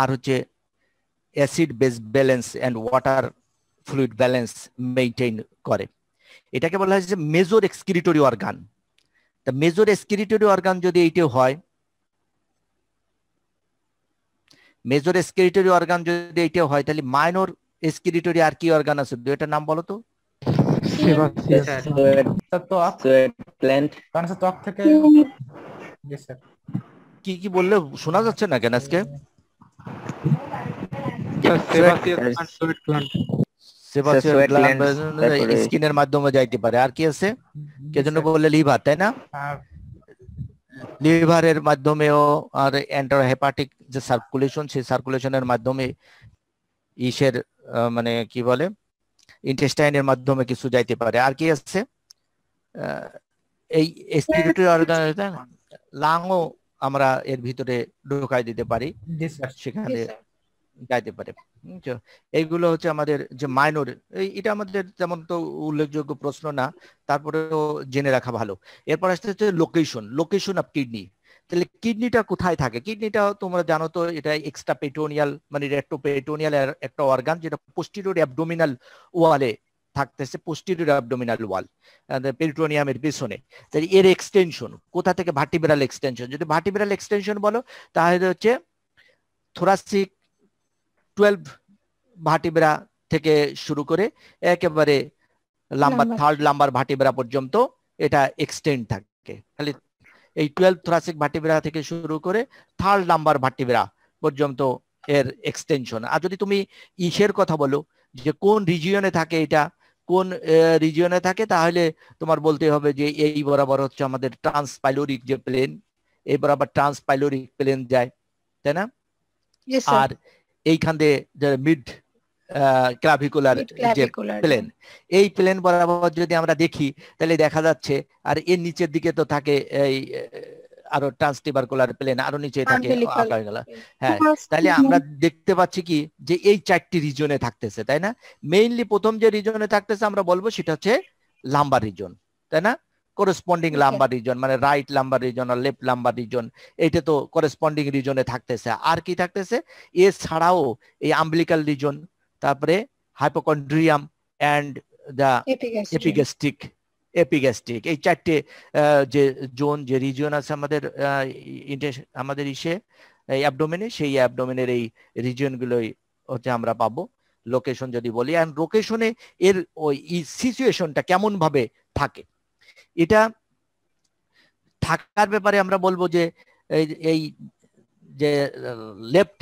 আর হচ্ছে acid base balance and water fluid balance maintain করে এটাকে বলা হয় যে মেজর এক্সক্রিটরি অর্গান তা মেজর এক্সক্রিটরি অর্গান যদি এইটা হয় মেজর এক্সক্রিটরি অর্গান যদি এইটা হয় তাহলে মাইনর এক্সক্রিটরি আর কি অর্গান আছে দুইটার নাম বলো তো কি কি বললে শোনা যাচ্ছে না কেন আজকে স্কিনের eh, মাধ্যমে যাইতে পারে আর কি আছে কে বললে লিভার তাই না লিভারের মাধ্যমেও আর হেপাটিক যে সার্কুলেশন সেই সার্কুলেশনের মাধ্যমে ইসের মানে কি বলে ইন্টেস্টাইনের মাধ্যমে কিছু যাইতে পারে আর কি আছে এই এসপিরেটরি অর্গান লাংও আমরা এর ভিতরে ঢোকাই দিতে পারি সেখানে গাইতে পারে এইগুলো হচ্ছে আমাদের যে মাইনর এটা আমাদের যেমন তো উল্লেখযোগ্য প্রশ্ন না তারপরেও জেনে রাখা ভালো এরপর আসতে হচ্ছে লোকেশন লোকেশন অফ কিডনি তাহলে কিডনিটা কোথায় থাকে কিডনিটা তোমরা জানো তো এটা এক্সট্রা পেটোনিয়াল মানে পেটোনিয়াল একটা অর্গান যেটা পোস্টিরিয়র অ্যাবডোমিনাল ওয়ালে থাকতেছে পোস্টিরিয়র অ্যাবডোমিনাল ওয়াল পেরিটোনিয়ামের পিছনে তাহলে এর এক্সটেনশন কোথা থেকে ভার্টিব্রাল এক্সটেনশন যদি ভার্টিব্রাল এক্সটেনশন বলো তাহলে হচ্ছে থোরাসিক টুয়েলভ ভার্টিব্রা থেকে শুরু করে একেবারে লাম্বার থার্ড লাম্বার ভার্টিব্রা পর্যন্ত এটা এক্সটেন্ড থাকে তাহলে এই টুয়েলভ থোরাসিক ভার্টিব্রা থেকে শুরু করে থার্ড লাম্বার ভার্টিব্রা পর্যন্ত এর এক্সটেনশন আর যদি তুমি ইসের কথা বলো যে কোন রিজিয়নে থাকে এটা কোন রিজিয়নে থাকে তাহলে তোমার বলতে হবে যে এই বরাবর হচ্ছে আমাদের ট্রান্সপাইলোরিক যে প্লেন এই বরাবর ট্রান্সপাইলোরিক প্লেন যায় তাই না আর এইখান দিয়ে মিড ক্লাভিকুলার যে প্লেন এই প্লেন বরাবর যদি আমরা দেখি তাহলে দেখা যাচ্ছে আর এর নিচের দিকে তো থাকে এই আরো ট্রান্স টিবারকুলার প্লেন আরো নিচে থাকে হ্যাঁ তাহলে আমরা দেখতে পাচ্ছি কি যে এই চারটি রিজনে থাকতেছে তাই না মেইনলি প্রথম যে রিজনে থাকতেছে আমরা বলবো সেটা হচ্ছে লাম্বার রিজন তাই না করেসপন্ডিং লাম্বার রিজন মানে রাইট লাম্বার রিজন আর লেফট লাম্বার রিজন এটা তো করেসপন্ডিং রিজনে থাকতেছে আর কি থাকতেছে এ ছাড়াও এই আম্বলিকাল রিজন তারপরে hypochondrium and the epigastric epigastric এই চারটে যে জোন যে রিজিয়ন আছে আমাদের আমাদের ইসে এই অ্যাবডোমেনে সেই অ্যাবডোমেনের এই রিজিয়নগুলোই হচ্ছে আমরা পাবো লোকেশন যদি বলি অ্যান্ড লোকেশনে এর ওই সিচুয়েশনটা কেমন ভাবে থাকে এটা থাকার ব্যাপারে আমরা বলবো যে এই যে লেফট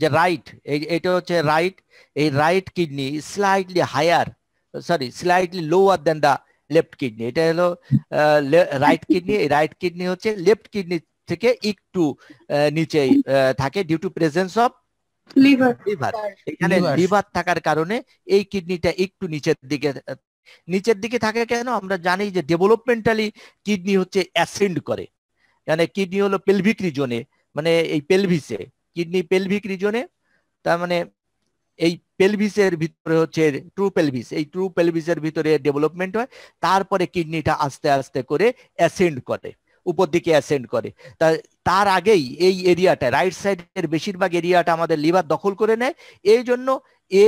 যে রাইট এই এটা হচ্ছে রাইট এই right kidney slightly higher sorry slightly lower then the left kidney এটা হলো রাইট কিডনি রাইট কিডনি হচ্ছে লেফট কিডনি থেকে একটু নিচে থাকে due to presence of liver liver এখানে লিভার থাকার কারণে এই কিডনিটা একটু নিচের দিকে নিচের দিকে থাকে কেন আমরা জানি যে ডেভেলপমেন্টালি কিডনি হচ্ছে অ্যাসেন্ড করে মানে কিডনি হলো পেলভিক রিজনে মানে এই পেলভিসে কিডনি পেলভিক রিজনে তার মানে এই পেলভিসের ভিতরে হচ্ছে ট্রু পেলভিস এই ট্রু পেলভিসের ভিতরে ডেভেলপমেন্ট হয় তারপরে কিডনিটা আস্তে আস্তে করে অ্যাসেন্ড করে উপর দিকে অ্যাসেন্ড করে তা তার আগেই এই এরিয়াটা রাইট সাইডের বেশিরভাগ এরিয়াটা আমাদের লিভার দখল করে নেয় এই জন্য এ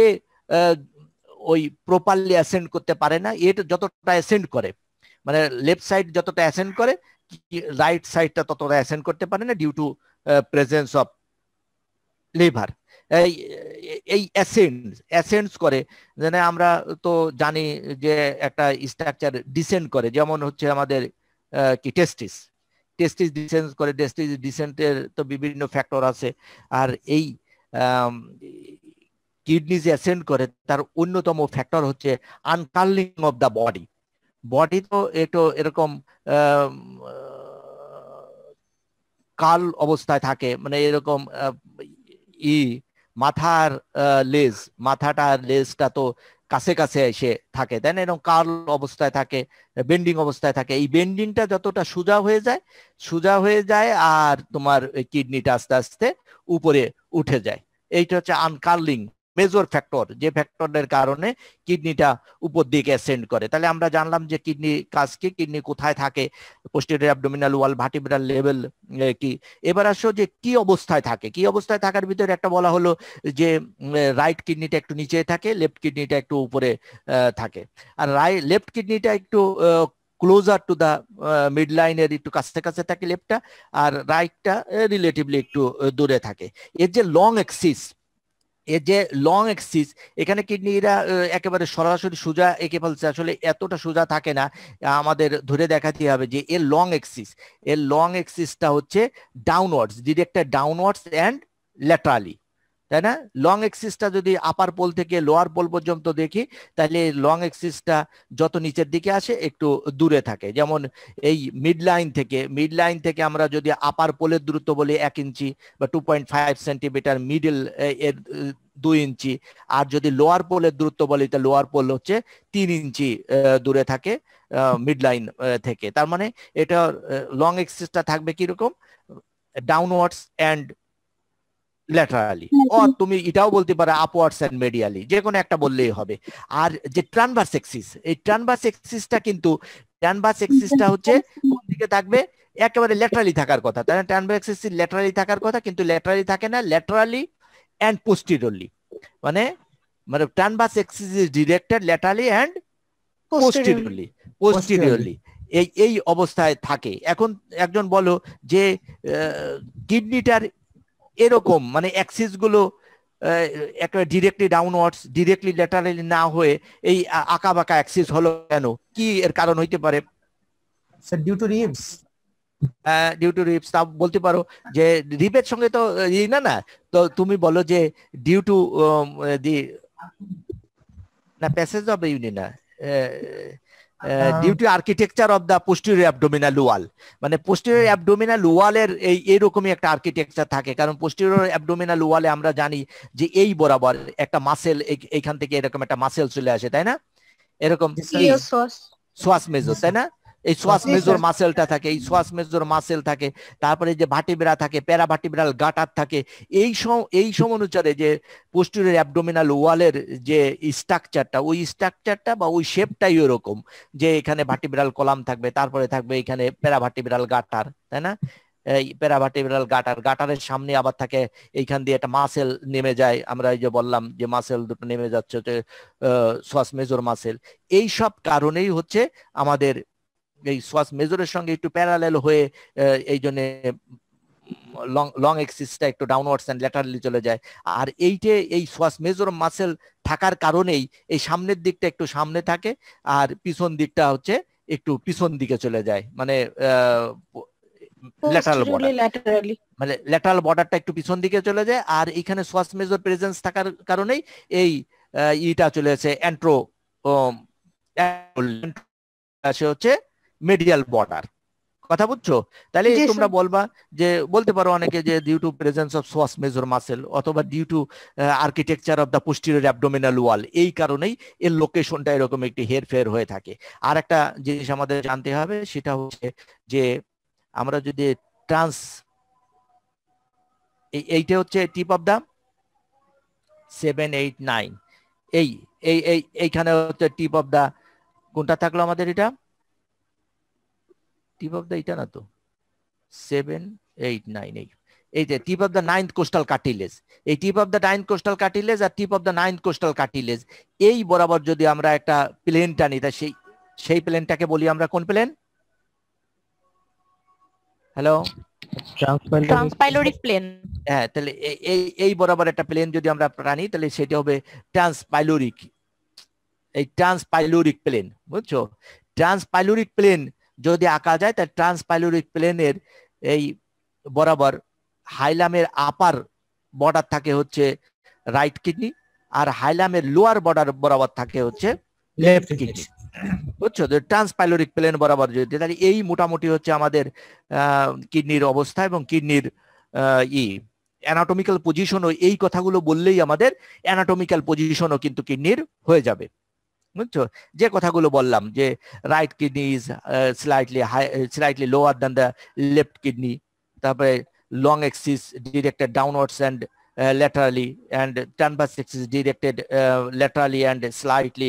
ওই প্রপারলি অ্যাসেন্ড করতে পারে না এটা যতটা অ্যাসেন্ড করে মানে লেফট সাইড যতটা অ্যাসেন্ড করে রাইট সাইডটা ততটা অ্যাসেন্ড করতে পারে না due to presence of liver এই এই অ্যাসেন্টস অ্যাসেন্স করে যেনে আমরা তো জানি যে একটা স্ট্রাকচার ডিসেন্ড করে যেমন হচ্ছে আমাদের কি টেস্টিস টেস্টিস ডিসেন্স করে টেস্টিস ডিসেন্টের তো বিভিন্ন ফ্যাক্টর আছে আর এই কিডনিজ অ্যাসেন্ড করে তার অন্যতম ফ্যাক্টর হচ্ছে uncurling of the body body তো একটু এরকম কাল অবস্থায় থাকে মানে এরকম ই মাথার লেজ মাথাটার লেজটা তো কাছে কাছে এসে থাকে দেন এরকম কার্ল অবস্থায় থাকে বেন্ডিং অবস্থায় থাকে এই বেন্ডিংটা যতটা সোজা হয়ে যায় সোজা হয়ে যায় আর তোমার কিডনিটা আস্তে আস্তে উপরে উঠে যায় এইটা হচ্ছে আনকার্লিং মেজর ফ্যাক্টর যে ফ্যাক্টরের কারণে কিডনিটা উপর দিকে সেন্ড করে তাহলে আমরা জানলাম যে কিডনি কাজ কি কিডনি কোথায় থাকে posterior abdominal wall vertebral level কি এবার আসো যে কি অবস্থায় থাকে কি অবস্থায় থাকার ভিতরে একটা বলা হলো যে রাইট কিডনিটা একটু নিচে থাকে লেফট কিডনিটা একটু উপরে থাকে আর রাই লেফট কিডনিটা একটু ক্লোজার টু দা মিড লাইনের একটু কাছে কাছে থাকে লেফটটা আর রাইটটা রিলেটিভলি একটু দূরে থাকে এর যে লং এক্সিস এর যে লং এক্সিস এখানে কিডনিরা একেবারে সরাসরি সোজা একে ফেলছে আসলে এতটা সোজা থাকে না আমাদের ধরে দেখাতে হবে যে এর লং এক্সিস এর লং এক্সিসটা হচ্ছে downwards directed downwards and laterally তাই না লং এক্সিসটা যদি আপার পোল থেকে লোয়ার পোল পর্যন্ত দেখি তাহলে লং এক্সিসটা যত নিচের দিকে আসে একটু দূরে থাকে যেমন এই মিড লাইন থেকে মিড লাইন থেকে আমরা যদি আপার পোলের দূরত্ব বলি এক ইঞ্চি বা two point five centimetre middle এর দুই ইঞ্চি আর যদি লোয়ার পোলের দূরত্ব বলি তা লোয়ার পোল হচ্ছে তিন ইঞ্চি দূরে থাকে মিড লাইন থেকে তার মানে এটা লং এক্সিসটা থাকবে কিরকম ডাউনওয়ার্ডস অ্যান্ড ল্যাটারালি ও তুমি এটাও বলতে পারো আপওয়ার্ডস অ্যান্ড মেডিয়ালি যে কোনো একটা বললেই হবে আর যে ট্রানভার্স এক্সিস এই ট্রানভার্স এক্সিসটা কিন্তু ট্রানভার্স এক্সিসটা হচ্ছে কোন দিকে থাকবে একেবারে ল্যাটারালি থাকার কথা তাই না ট্রানভার্স এক্সিস ল্যাটারালি থাকার কথা কিন্তু ল্যাটারালি থাকে না ল্যাটারালি অ্যান্ড পোস্টিরিয়রলি মানে মানে transverse axis is directed laterally and posteriorly posteriorly এই এই অবস্থায় থাকে এখন একজন বলো যে কিডনিটার এরকম মানে অ্যাক্সিসগুলো একটা ডিরেক্টলি ডাউনওয়ার্ডস ডিরেক্টলি ল্যাটারালি না হয়ে এই আঁকা বাঁকা অ্যাক্সিস হলো কেন কি এর কারণ হইতে পারে sir due to ribs due to ribs তা বলতে পারো যে রিপের সঙ্গে তো ই না না তো তুমি বলো যে ডিউ টু দি না প্যাসেজ অফ ইউনি না due to architecture of the posterior abdominal wall মানে পোস্টেরিয়র অ্যাবডোমিনাল ওয়ালের এই এরকমই একটা আর্কিটেকচার থাকে কারণ পোস্টেরিয়র অ্যাবডোমিনাল ওয়ালে আমরা জানি যে এই বরাবর একটা মাসেল এইখান থেকে এরকম একটা মাসেল চলে আসে তাই না এরকম সোয়াস মেজো তাই না এই সোয়াস মেজর মাসেলটা থাকে এই সোয়াস মেজর মাসেল থাকে তারপরে যে ভাটিবেরা থাকে প্যারা ভাটিবেরাল গাটার থাকে এই সম এই সম অনুসারে যে পোস্টুরের অ্যাবডোমিনাল ওয়ালের যে স্ট্রাকচারটা ওই স্ট্রাকচারটা বা ওই শেপটাই ওরকম যে এখানে ভাটিবেরাল কলাম থাকবে তারপরে থাকবে এখানে প্যারা ভাটিবেরাল গাটার তাই না প্যারাভার্টিব্রাল গাটার গাটারের সামনে আবার থাকে এইখান দিয়ে একটা মাসেল নেমে যায় আমরা এই যে বললাম যে মাসেল দুটো নেমে যাচ্ছে হচ্ছে শ্বাস মেজর মাসেল এই সব কারণেই হচ্ছে আমাদের এই সোয়াস মেজরের সঙ্গে একটু প্যারালেল হয়ে এই জন্য লং লং এক্সিসটা একটু ডাউনওয়ার্ডস অ্যান্ড ল্যাটারালি চলে যায় আর এইটে এই সোয়াস মেজর মাসেল থাকার কারণেই এই সামনের দিকটা একটু সামনে থাকে আর পিছন দিকটা হচ্ছে একটু পিছন দিকে চলে যায় মানে ল্যাটারাল বর্ডার মানে ল্যাটারাল বর্ডারটা একটু পিছন দিকে চলে যায় আর এখানে সোয়াস মেজর প্রেজেন্স থাকার কারণেই এই ইটা চলে আসে অ্যান্ট্রো আসে হচ্ছে মেডিয়াল বর্ডার কথা বুঝছো তাহলে তোমরা বলবা যে বলতে পারো অনেকে যে due to presence of psoas major muscle অথবা due to architecture of the posterior abdominal wall এই কারণেই এর লোকেশনটা এরকম একটি হেরফের হয়ে থাকে আর একটা জিনিস আমাদের জানতে হবে সেটা হচ্ছে যে আমরা যদি ট্রান্স এইটা হচ্ছে tip of the seven eight nine এই এই এইখানে হচ্ছে টিপ অফ দা কোনটা থাকলো আমাদের এটা টিপ অফ দা এটা না তো সেভেন এইট নাইন এই এই যে tip of the ninth costal cartilage এই tip of the ninth costal cartilage আর tip of the ninth costal cartilage এই বরাবর যদি আমরা একটা প্লেন টানি সেই সেই প্লেনটাকে বলি আমরা কোন প্লেন হ্যালো ট্রান্সপাইলোরিক প্লেন হ্যাঁ তাহলে এই এই বরাবর একটা প্লেন যদি আমরা টানি তাহলে সেটা হবে ট্রান্সপাইলোরিক এই ট্রান্সপাইলোরিক প্লেন বুঝছো ট্রান্সপাইলোরিক প্লেন যদি আঁকা যায় তাহলে ট্রান্সপাইলোরিক প্লেনের এই বরাবর হাইলামের আপার বর্ডার থাকে হচ্ছে রাইট কিডনি আর হাইলামের লোয়ার বর্ডার বরাবর থাকে হচ্ছে লেফট কিডনি বুঝছো তো ট্রান্সপাইলোরিক প্লেন বরাবর যদি তাহলে এই মোটামুটি হচ্ছে আমাদের কিডনির অবস্থা এবং কিডনির ই অ্যানাটমিক্যাল পজিশনও এই কথাগুলো বললেই আমাদের অ্যানাটমিক্যাল পজিশনও কিন্তু কিডনির হয়ে যাবে বুঝছো যে কথাগুলো বললাম যে right kidney is slightly high slightly lower than the left kidney তারপরে long axis directed downwards and laterally and transverse axis directed uh, and and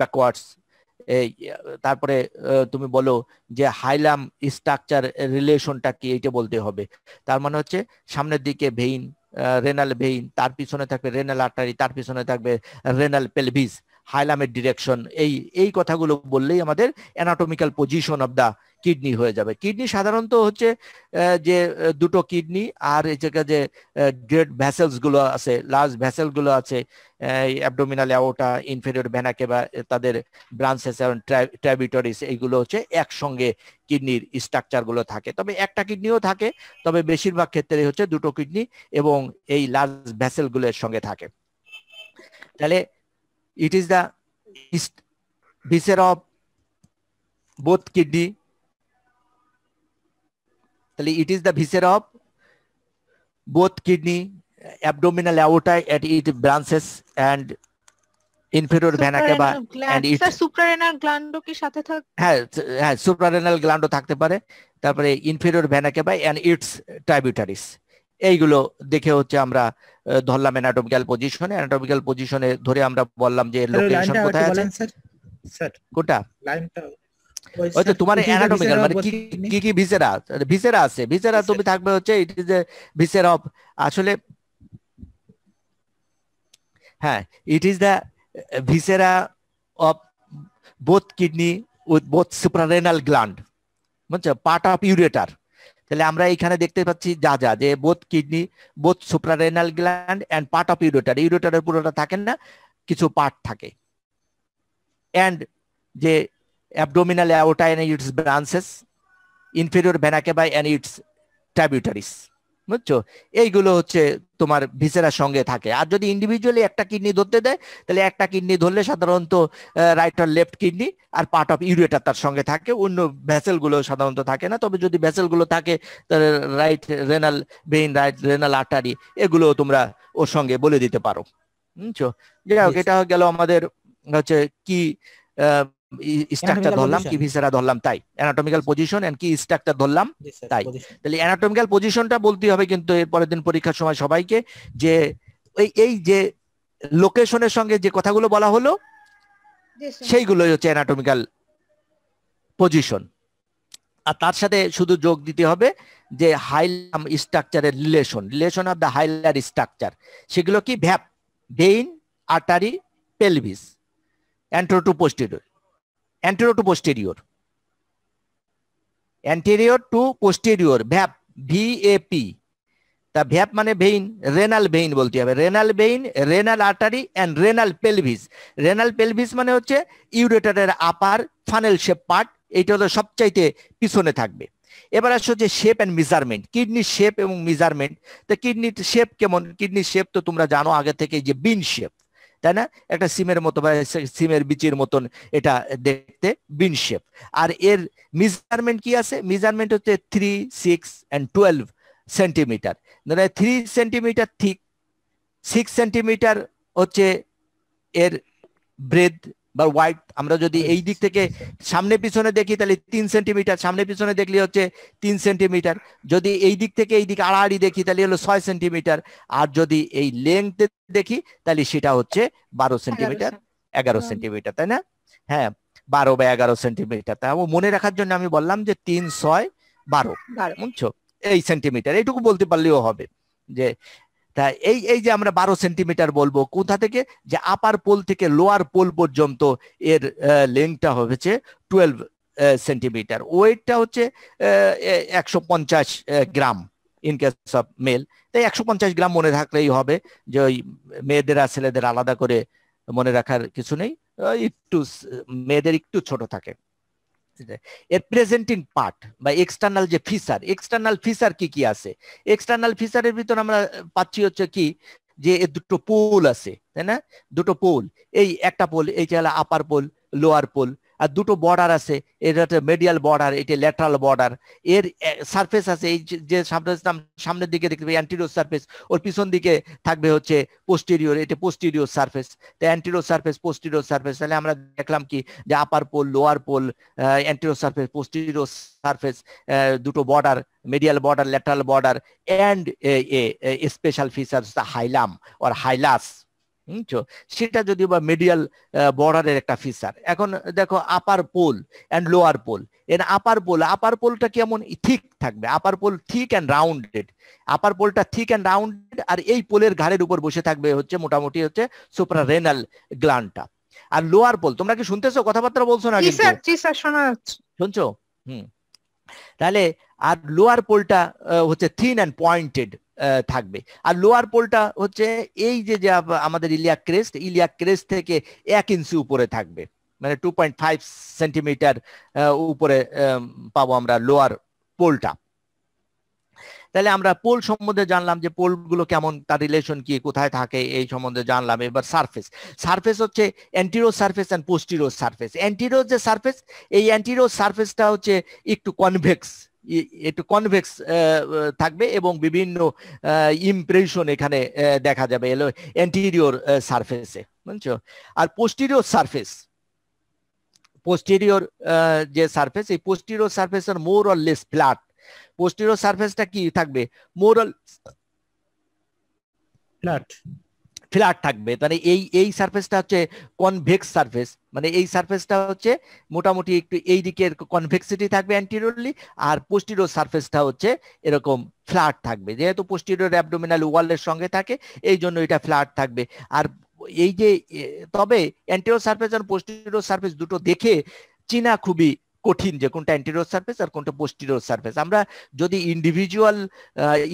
backwards uh, এই তারপরে uh, তুমি বলো যে হাইলাম স্ট্রাকচার রিলেশনটা কি এটা বলতে হবে তার মানে হচ্ছে সামনের দিকে ভেইন রেনাল ভেইন তার পিছনে থাকবে রেনাল আর্টারি তার পিছনে থাকবে রেনাল পেলভিস হাইলামের ডিরেকশন এই এই কথাগুলো বললেই আমাদের anatomical position of the kidney হয়ে যাবে কিডনি সাধারণত হচ্ছে যে দুটো কিডনি আর জায়গা যে গ্রেট ভ্যাসেলস গুলো আছে লার্জ ভ্যাসেল গুলো আছে অ্যাবডোমিনাল অ্যাওটা ইনফেরিয়র ভ্যানাকে বা তাদের ব্রাঞ্চেস এবং ট্র্যাবিটরিস এইগুলো হচ্ছে একসঙ্গে কিডনির স্ট্রাকচারগুলো থাকে তবে একটা কিডনিও থাকে তবে বেশিরভাগ ক্ষেত্রে হচ্ছে দুটো কিডনি এবং এই লার্জ ভ্যাসেলগুলোর সঙ্গে থাকে তাহলে It is the viscera of both kidney. তাহলে it is the viscera of both kidney abdominal aorta at it branches and inferior vena cava and it suprarenal gland কি সাথে থাকে হ্যাঁ হ্যাঁ সুপ্রারেনাল গ্ল্যান্ডও থাকতে পারে তারপরে inferior vena cava and its tributaries এইগুলো দেখে হচ্ছে আমরা ধরলাম অ্যানাটমিক্যাল পজিশনে অ্যানাটমিক্যাল পজিশনে ধরে আমরা বললাম যে লোকেশন কোথায় আছে স্যার কোটা লাইনটা ওই তোমার অ্যানাটমিক্যাল মানে কি কি কি ভিসেরা ভিসেরা আছে ভিসেরা তুমি থাকবে হচ্ছে ইট ইজ এ ভিসের অফ আসলে হ্যাঁ it is the viscera of both kidney with both suprarenal gland বুঝছো পার্ট অফ ইউরেটার তাহলে আমরা এখানে দেখতে পাচ্ছি যা যা যে both kidney both suprarenal gland and part of ureter ইউরোটারের পুরোটা থাকেন না কিছু পার্ট থাকে অ্যান্ড যে abdominal aorta and its branches inferior by and its tributaries বুঝছো এইগুলো হচ্ছে তোমার ভিসেরার সঙ্গে থাকে আর যদি ইন্ডিভিজুয়ালি একটা কিডনি ধরতে দেয় তাহলে একটা কিডনি ধরলে সাধারণত রাইট আর লেফট কিডনি আর পার্ট অফ ইউরেটার তার সঙ্গে থাকে অন্য ভ্যাসেলগুলো সাধারণত থাকে না তবে যদি ভ্যাসেলগুলো থাকে তাহলে রাইট রেনাল ব্রেন রাইট রেনাল আটারি এগুলো তোমরা ওর সঙ্গে বলে দিতে পারো বুঝছো যাই হোক এটা গেল আমাদের হচ্ছে কি স্ট্রাকচার ধরলাম কি ভিসেরা ধরলাম তাই অ্যানাটমিক্যাল পজিশন এন্ড কি স্ট্রাকচার ধরলাম তাই তাহলে অ্যানাটমিক্যাল পজিশনটা বলতে হবে কিন্তু এর পরের দিন পরীক্ষার সময় সবাইকে যে এই এই যে লোকেশনের সঙ্গে যে কথাগুলো বলা হলো সেইগুলোই হচ্ছে অ্যানাটমিক্যাল পজিশন আর তার সাথে শুধু যোগ দিতে হবে যে হাইলাম স্ট্রাকচারের relation relation of the hilar structure সেগুলো কি VAP vein artery pelvis anterior to posterior anterior to posterior anterior to posterior VAP VAP তা ভ্যাপ মানে ভেইন রেনাল ভেইন বলতে হবে renal vein renal artery and renal pelvis renal pelvis মানে হচ্ছে ইউরেটারের upper funnel shape part এইটা হলো সবচাইতে পিছনে থাকবে এবার আসছে হচ্ছে শেপ অ্যান্ড মেজারমেন্ট কিডনির শেপ এবং মেজারমেন্ট তো কিডনির শেপ কেমন কিডনির শেপ তো তোমরা জানো আগে থেকে যে বিন শেপ তাই না একটা সিমের মতো বা সিমের বিচির মতন এটা দেখতে বিন শেপ আর এর মেজারমেন্ট কি আছে মেজারমেন্ট হচ্ছে three six and twelve centimetre three centimetre thick six centimetre হচ্ছে এর ব্রেথ বা ওয়াইড আমরা যদি এই দিক থেকে সামনে পিছনে দেখি তাহলে তিন সেন্টিমিটার সামনে পিছনে দেখলে হচ্ছে তিন সেন্টিমিটার যদি এই দিক থেকে এই দিক আড়াআড়ি দেখি তাহলে হলো ছয় সেন্টিমিটার আর যদি এই লেংথ দেখি তাহলে সেটা হচ্ছে বারো সেন্টিমিটার এগারো সেন্টিমিটার তাই না হ্যাঁ বারো বা এগারো সেন্টিমিটার তাই মনে রাখার জন্য আমি বললাম যে তিন ছয় বারো বুঝছো এই সেন্টিমিটার এইটুকু বলতে পারলেও হবে যে তা এই এই যে আমরা বারো সেন্টিমিটার বলবো কোথা থেকে যে আপার পোল থেকে লোয়ার পোল পর্যন্ত এর লেংথটা হয়েছে টুয়েলভ সেন্টিমিটার ওয়েটটা হচ্ছে একশো পঞ্চাশ gram in case of male তাই একশো পঞ্চাশ গ্রাম মনে থাকলেই হবে যে ওই মেয়েদের আর ছেলেদের আলাদা করে মনে রাখার কিছু নেই একটু মেয়েদের একটু ছোট থাকে এর প্রেজেন্টিং পার্ট বা এক্সটার্নাল যে ফিচার এক্সটার্নাল ফিচার কি কি আছে এক্সটার্নাল ফিচারের ভিতর আমরা পাচ্ছি হচ্ছে কি যে দুটো পোল আছে তাই না দুটো পোল এই একটা পোল এইটা হলো আপার পোল লোয়ার পোল আর দুটো বর্ডার আছে এটা একটা মেডিয়াল বর্ডার এটা ল্যাটারাল বর্ডার এর সারফেস আছে এই যে সামনে সামনের দিকে দেখতে পাই অ্যান্টিরিয়র সারফেস ওর পিছন দিকে থাকবে হচ্ছে পোস্টেরিয়র এটা পোস্টেরিয়র সারফেস তো অ্যান্টিরিয়র সারফেস পোস্টেরিয়র সারফেস তাহলে আমরা দেখলাম কি যে upper pole lower pole anterior surface posterior surface দুটো border medial border lateral border and a special a special features, the hilum বুঝছো সেটা যদি বা মিডিয়াল বর্ডারের একটা ফিচার এখন দেখো upper pole and lower pole এর আপার পোল আপার পোলটা কেমন থিক থাকবে upper pole thick and rounded upper পোলটা থিক অ্যান্ড রাউন্ডেড আর এই পোলের ঘাড়ের উপর বসে থাকবে হচ্ছে মোটামুটি হচ্ছে রেনাল গ্লানটা আর লোয়ার পোল তোমরা কি শুনতেছো কথাবার্তা বলছো না শুনছো হুম তাহলে আর লোয়ার পোলটা হচ্ছে থিন অ্যান্ড পয়েন্টেড থাকবে আর লোয়ার পোলটা হচ্ছে এই যে যে আমাদের ইলিয়াক ক্রেস্ট ইলিয়াক ক্রেস্ট থেকে এক ইঞ্চি উপরে থাকবে মানে টু পয়েন্ট ফাইভ সেন্টিমিটার উপরে পাবো আমরা লোয়ার পোলটা তাহলে আমরা পোল সম্বন্ধে জানলাম যে পোলগুলো কেমন তার রিলেশন কি কোথায় থাকে এই সম্বন্ধে জানলাম এবার সারফেস সারফেস হচ্ছে anterior surface and posterior surface anterior যে সারফেস এই অ্যান্টিরো সারফেসটা হচ্ছে একটু কনভেক্স একটু কনভেক্স থাকবে এবং বিভিন্ন ইমপ্রেশন এখানে দেখা যাবে এলো অ্যান্টিরিয়র সারফেসে বুঝছো আর পোস্টিরিয়র সারফেস পোস্টিরিয়র যে সারফেস এই পোস্টিরিয়র সারফেস আর more or less flat posterior সারফেসটা কি থাকবে মোর অর ফ্ল্যাট ফ্ল্যাট থাকবে মানে এই এই সার্ফেসটা হচ্ছে কনভেক্স সার্ফেস মানে এই সার্ফেসটা হচ্ছে মোটামুটি একটু এই দিকে কনভেক্সিটি থাকবে অ্যান্টিরিয়রলি আর পোস্টিরো সার্ফেসটা হচ্ছে এরকম ফ্ল্যাট থাকবে যেহেতু পোস্টিরোর অ্যাবডোমিনাল ওয়ালের সঙ্গে থাকে এই জন্য এটা ফ্ল্যাট থাকবে আর এই যে তবে অ্যান্টিরিয়র সার্ফেস আর পোস্টিরো সার্ফেস দুটো দেখে চীনা খুবই কঠিন যে কোনটা অ্যান্টিরোড সার্ফেস আর কোনটা পোস্টিরোড সার্ফেস আমরা যদি ইন্ডিভিজুয়াল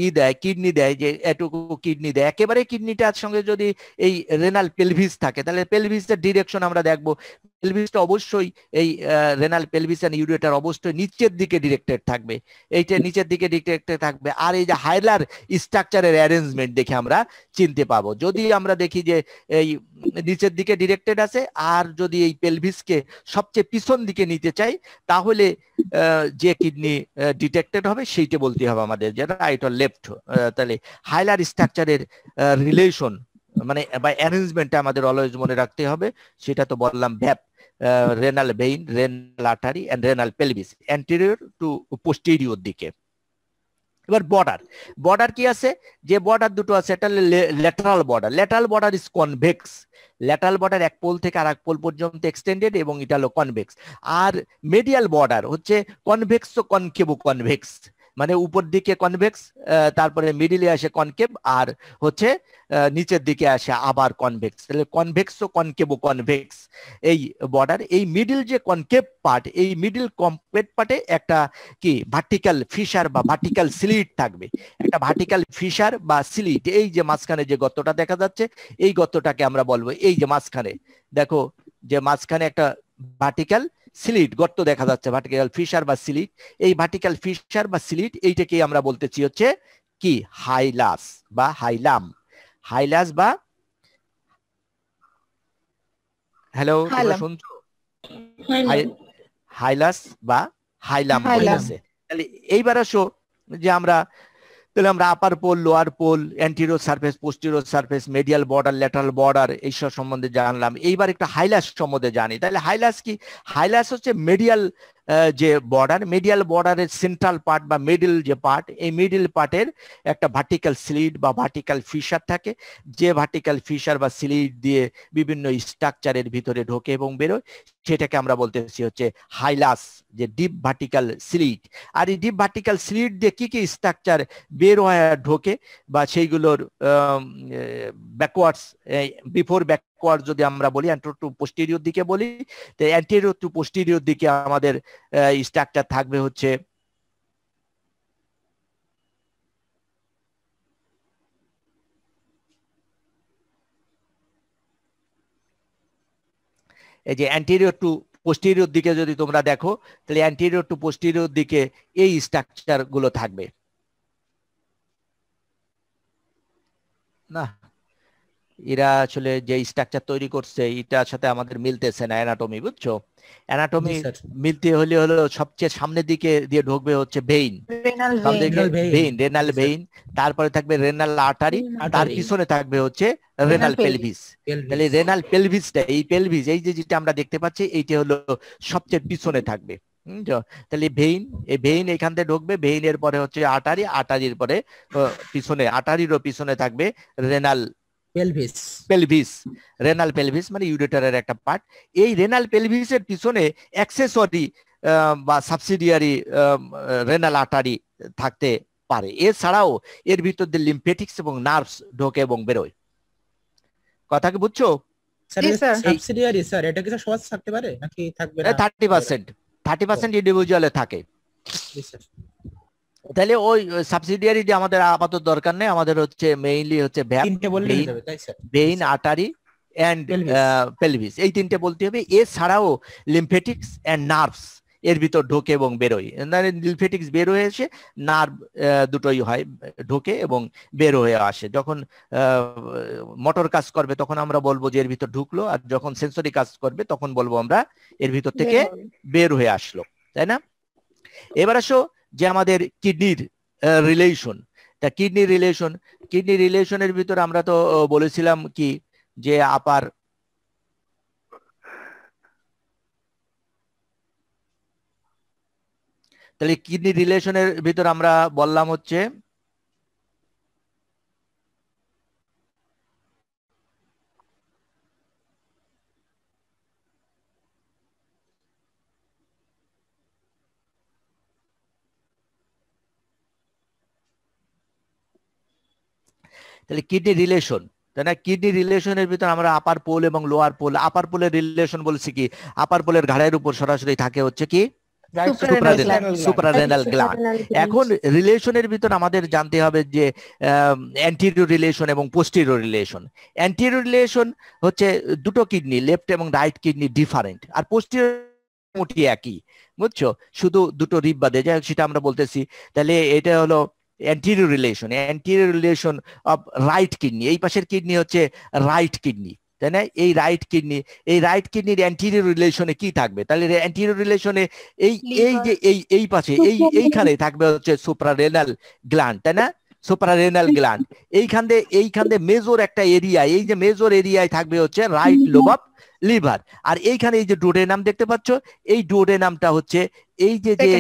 ই দেয় কিডনি দেয় যে এটুকু কিডনি দেয় একেবারে কিডনিটার সঙ্গে যদি এই রেনাল পেলভিস থাকে তাহলে পেলভিসের ডিরেকশন আমরা দেখব পেলভিসটা অবশ্যই এই রেনাল পেলভিস অ্যান্ড ইউরেটার অবশ্যই নিচের দিকে ডিরেক্টেড থাকবে এইটা নিচের দিকে ডিরেক্টেড থাকবে আর এই যে হাইলার স্ট্রাকচারের অ্যারেঞ্জমেন্ট দেখে আমরা চিনতে পাবো যদি আমরা দেখি যে এই নিচের দিকে ডিরেক্টেড আছে আর যদি এই পেলভিসকে সবচেয়ে পিছন দিকে নিতে চাই তাহলে যে কিডনি ডিটেক্টেড হবে সেইটা বলতে হবে আমাদের যেটা রাইট অর লেফট তাহলে হাইলার স্ট্রাকচারের রিলেশন মানে বা অ্যারেঞ্জমেন্টটা আমাদের অলওয়েজ মনে রাখতে হবে সেটা তো বললাম ভ্যাপ renal vein renal artery and renal pelvis anterior to posterior দিকে এবার বর্ডার বর্ডার কি আছে যে বর্ডার দুটো আছে এটা lateral border lateral border is convex lateral border এক পোল থেকে আর এক পোল পর্যন্ত এক্সটেন্ডেড এবং এটা হলো কনভেক্স আর মেডিয়াল বর্ডার হচ্ছে কনভেক্স তো কনকেভ কনভেক্স মানে উপর দিকে কনভেক্স তারপরে মিডিলে আসে কনকেভ আর হচ্ছে নিচের দিকে আসে আবার কনভেক্স তাহলে কনভেক্স ও কনকেভ ও কনভেক্স এই বর্ডার এই মিডিল যে কনকেভ পার্ট এই মিডিল কমপ্লেট পার্টে একটা কি ভার্টিক্যাল ফিশার বা ভার্টিক্যাল স্লিট থাকবে একটা ভার্টিক্যাল ফিশার বা স্লিট এই যে মাঝখানে যে গর্তটা দেখা যাচ্ছে এই গর্তটাকে আমরা বলবো এই যে মাঝখানে দেখো যে মাঝখানে একটা ভার্টিক্যাল সিলিট গর্ত দেখা যাচ্ছে ভার্টিক্যাল ফিশার বা সিলিট এই ভার্টিক্যাল ফিশার বা সিলিট এইটাকে আমরা বলতেছি হচ্ছে কি হাইলাস বা হাইলাম হাইলাস বা হ্যালো শুনছো হাইলাস বা হাইলাম তাহলে এইবার আসো যে আমরা তাহলে আমরা upper pole lower pole anterior surface posterior surface medial border lateral border এইসব সম্বন্ধে জানলাম এইবার একটা হাইলাস সম্বন্ধে জানি তাহলে হাইলাস কি হাইলাস হচ্ছে মেডিয়াল যে বর্ডার মেডিয়াল বর্ডারের সেন্ট্রাল পার্ট বা মিডিল যে পার্ট এই মিডিল পার্টের একটা ভার্টিক্যাল স্লিড বা ভার্টিক্যাল ফিশার থাকে যে ভার্টিক্যাল ফিশার বা স্লিড দিয়ে বিভিন্ন স্ট্রাকচারের ভিতরে ঢোকে এবং বেরোয় সেটাকে আমরা বলতেছি হচ্ছে হাইলাস যে ডিপ ভার্টিক্যাল স্লিট আর এই ডিপ ভার্টিক্যাল স্লিট দিয়ে কি কি স্ট্রাকচার বের হয় ঢোকে বা সেইগুলোর ব্যাকওয়ার্ডস বিফোর ব্যাকওয়ার্ড যদি আমরা বলি অ্যান্টোর টু পোস্টেরিয়র দিকে বলি তো অ্যান্টেরিয়র টু পোস্টেরিয়র দিকে আমাদের স্ট্রাকচার থাকবে হচ্ছে এই যে অ্যান্টেরিয়র টু পোস্টেরিয়র দিকে যদি তোমরা দেখো তাহলে অ্যান্টেরিয়র টু পোস্টেরিয়র দিকে এই স্ট্রাকচার গুলো থাকবে না এরা আসলে যে স্ট্রাকচার তৈরি করছে এটার সাথে আমাদের মিলতেছে না অ্যানাটমি বুঝছো অ্যানাটমি মিলতে হলে হলো সবচেয়ে সামনের দিকে দিয়ে ঢুকবে হচ্ছে ভেইন ভেইন রেনাল ভেইন তারপরে থাকবে রেনাল আর্টারি তার পিছনে থাকবে হচ্ছে রেনাল পেলভিস তাহলে রেনাল পেলভিসটা এই পেলভিস এই যে যেটা আমরা দেখতে পাচ্ছি এইটা হলো সবচেয়ে পিছনে থাকবে তাহলে ভেইন এই ভেইন এখান থেকে ঢুকবে ভেইনের পরে হচ্ছে আটারি আটারির পরে পিছনে আটারিরও পিছনে থাকবে renal pelvis pelvis renal pelvis মানে ইউরেটারের একটা পার্ট এই রেনাল পেলভিসের পিছনে অ্যাক্সেসরি বা সাবসিডিয়ারি রেনাল আটারি থাকতে পারে এছাড়াও এর ভিতর দিয়ে লিম্ফেটিক্স এবং নার্ভস ঢোকে এবং বেরোয় কথা কি বুঝছো সাবসিডিয়ারি স্যার এটা কি সহজ থাকতে পারে নাকি থাকবে না 30% 30% ইন্ডিভিজুয়ালে থাকে তাহলে ওই সাবসিডিয়ারি আমাদের আপাতত দরকার নেই আমাদের হচ্ছে মেইনলি হচ্ছে বেইন আটারি অ্যান্ড পেলভিস এই তিনটে বলতে হবে এছাড়াও লিম্ফেটিক্স এন্ড নার্ভস এর ভিতর ঢোকে এবং বেরোয় লিম্ফেটিক্স বের হয়ে এসে নার্ভ দুটোই হয় ঢোকে এবং বের হয়ে আসে যখন মোটর কাজ করবে তখন আমরা বলবো যে এর ভিতর ঢুকলো আর যখন সেন্সরি কাজ করবে তখন বলবো আমরা এর ভিতর থেকে বের হয়ে আসলো তাই না এবার আসো যে আমাদের কিডনির রিলেশন তা কিডনি রিলেশন কিডনি রিলেশনের ভিতর আমরা তো বলেছিলাম কি যে আপার তাহলে কিডনি রিলেশনের ভিতর আমরা বললাম হচ্ছে তাহলে কিডনি রিলেশন তাই না কিডনি রিলেশনের ভিতর আমরা আপার পোল এবং লোয়ার পোল আপার পোলের রিলেশন বলছি কি আপার পোলের ঘাড়ের উপর সরাসরি থাকে হচ্ছে কি সুপ্রারেনাল এখন রিলেশনের ভিতর আমাদের জানতে হবে যে অ্যান্টিরিয়র um, রিলেশন এবং পোস্টেরিয়র রিলেশন অ্যান্টিরিয়র রিলেশন হচ্ছে দুটো কিডনি লেফট এবং রাইট কিডনি ডিফারেন্ট আর পোস্টেরিয়র মোটামুটি একই বুঝছো শুধু দুটো রিব বাদে যাই সেটা আমরা বলতেছি তাহলে এটা হলো anterior relation anterior relation of right kidney এই পাশের কিডনি হচ্ছে রাইট কিডনি তাই না এই রাইট কিডনি এই রাইট কিডনির অ্যান্টিরিয়র রিলেশনে কি থাকবে তাহলে অ্যান্টিরিয়র রিলেশনে এই এই যে এই এই পাশে এই এইখানে থাকবে হচ্ছে সুপ্রারেনাল গ্ল্যান্ড তাই না সুপ্রারেনাল গ্ল্যান্ড এইখান দিয়ে এইখান দিয়ে মেজর একটা এরিয়া এই যে মেজর এরিয়ায় থাকবে হচ্ছে রাইট লোব অফ লিভার আর এইখানে এই যে ডোডে নাম দেখতে পাচ্ছ এই ডোডে নামটা হচ্ছে এই যে যে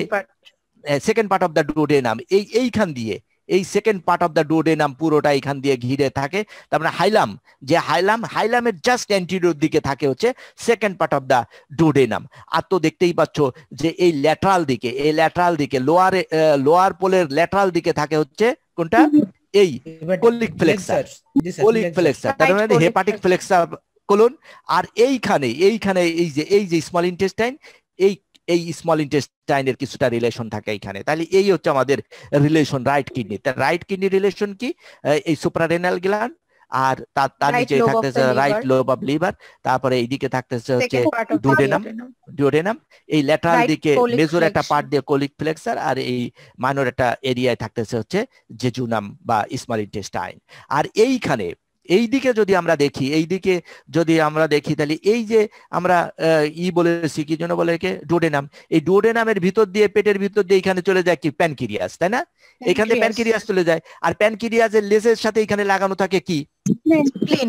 সেকেন্ড পার্ট অফ দ্য নাম এই এইখান দিয়ে এই second part of the duodenum পুরোটা এখান দিয়ে ঘিরে থাকে তারপরে হাইলাম যে হাইলাম হাইলামের জাস্ট অ্যান্টিডোর দিকে থাকে হচ্ছে second part of the duodenum আর তো দেখতেই পাচ্ছ যে এই ল্যাটারাল দিকে এই ল্যাটারাল দিকে লোয়ার লোয়ার পোলের ল্যাটারাল দিকে থাকে হচ্ছে কোনটা এই কোলিক ফ্লেক্সার কোলিক ফ্লেক্সার তার মানে হেপাটিক ফ্লেক্সার কোলন আর এইখানে এইখানে এই যে এই যে স্মল ইন্টেস্টাইন এই এই স্মল ইন্টেস্টাইনের কিছুটা রিলেশন থাকে এখানে তাহলে এই হচ্ছে আমাদের relation right kidney right kidney relation কি এই সুপ্রারেনাল গ্ল্যান্ড আর তার নিচে থাকতেছে রাইট লোব অফ লিভার তারপরে এইদিকে থাকতেছে হচ্ছে ডুডেনাম ডুডেনাম এই ল্যাটারাল দিকে মেজর একটা পার্ট দিয়ে কোলিক ফ্লেক্সার আর এই মাইনর একটা এরিয়ায় থাকতেছে হচ্ছে জেজুনাম বা স্মল ইন্টেস্টাইন আর এইখানে এই দিকে যদি আমরা দেখি এই দিকে যদি আমরা দেখি তাহলে এই যে আমরা ই বলেছি কি জন্য বলে একে ডোডেনাম এই ডোডেনামের ভিতর দিয়ে পেটের ভিতর দিয়ে এখানে চলে যায় কি প্যানক্রিয়াস তাই না এখান থেকে প্যানক্রিয়াস চলে যায় আর প্যানক্রিয়াসের লেজের সাথে এখানে লাগানো থাকে কি স্প্লিন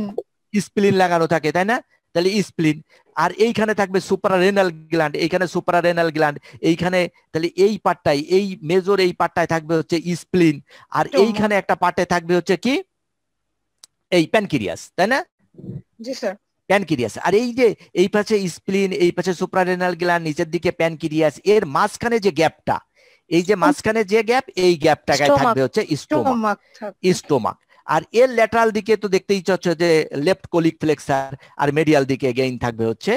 স্প্লিন লাগানো থাকে তাই না তাহলে স্প্লিন আর এইখানে থাকবে সুপার রেনাল গ্ল্যান্ড এইখানে রেনাল গ্ল্যান্ড এইখানে তাহলে এই পার্টটাই এই মেজর এই পার্টটাই থাকবে হচ্ছে স্প্লিন আর এইখানে একটা পার্টে থাকবে হচ্ছে কি এই প্যানক্রিয়াস তাই না জি স্যার প্যানক্রিয়াস আর এই যে এই পাশে স্প্লিন এই পাশে সুপ্রারেনাল গ্ল্যান্ড নিচের দিকে প্যানক্রিয়াস এর মাঝখানে যে গ্যাপটা এই যে মাঝখানে যে গ্যাপ এই গায়ে থাকবে হচ্ছে স্টোমাক স্টোমাক আর এর ল্যাটারাল দিকে তো দেখতেই চাচ্ছ যে লেফট কোলিক ফ্লেক্সার আর মেডিয়াল দিকে গেইন থাকবে হচ্ছে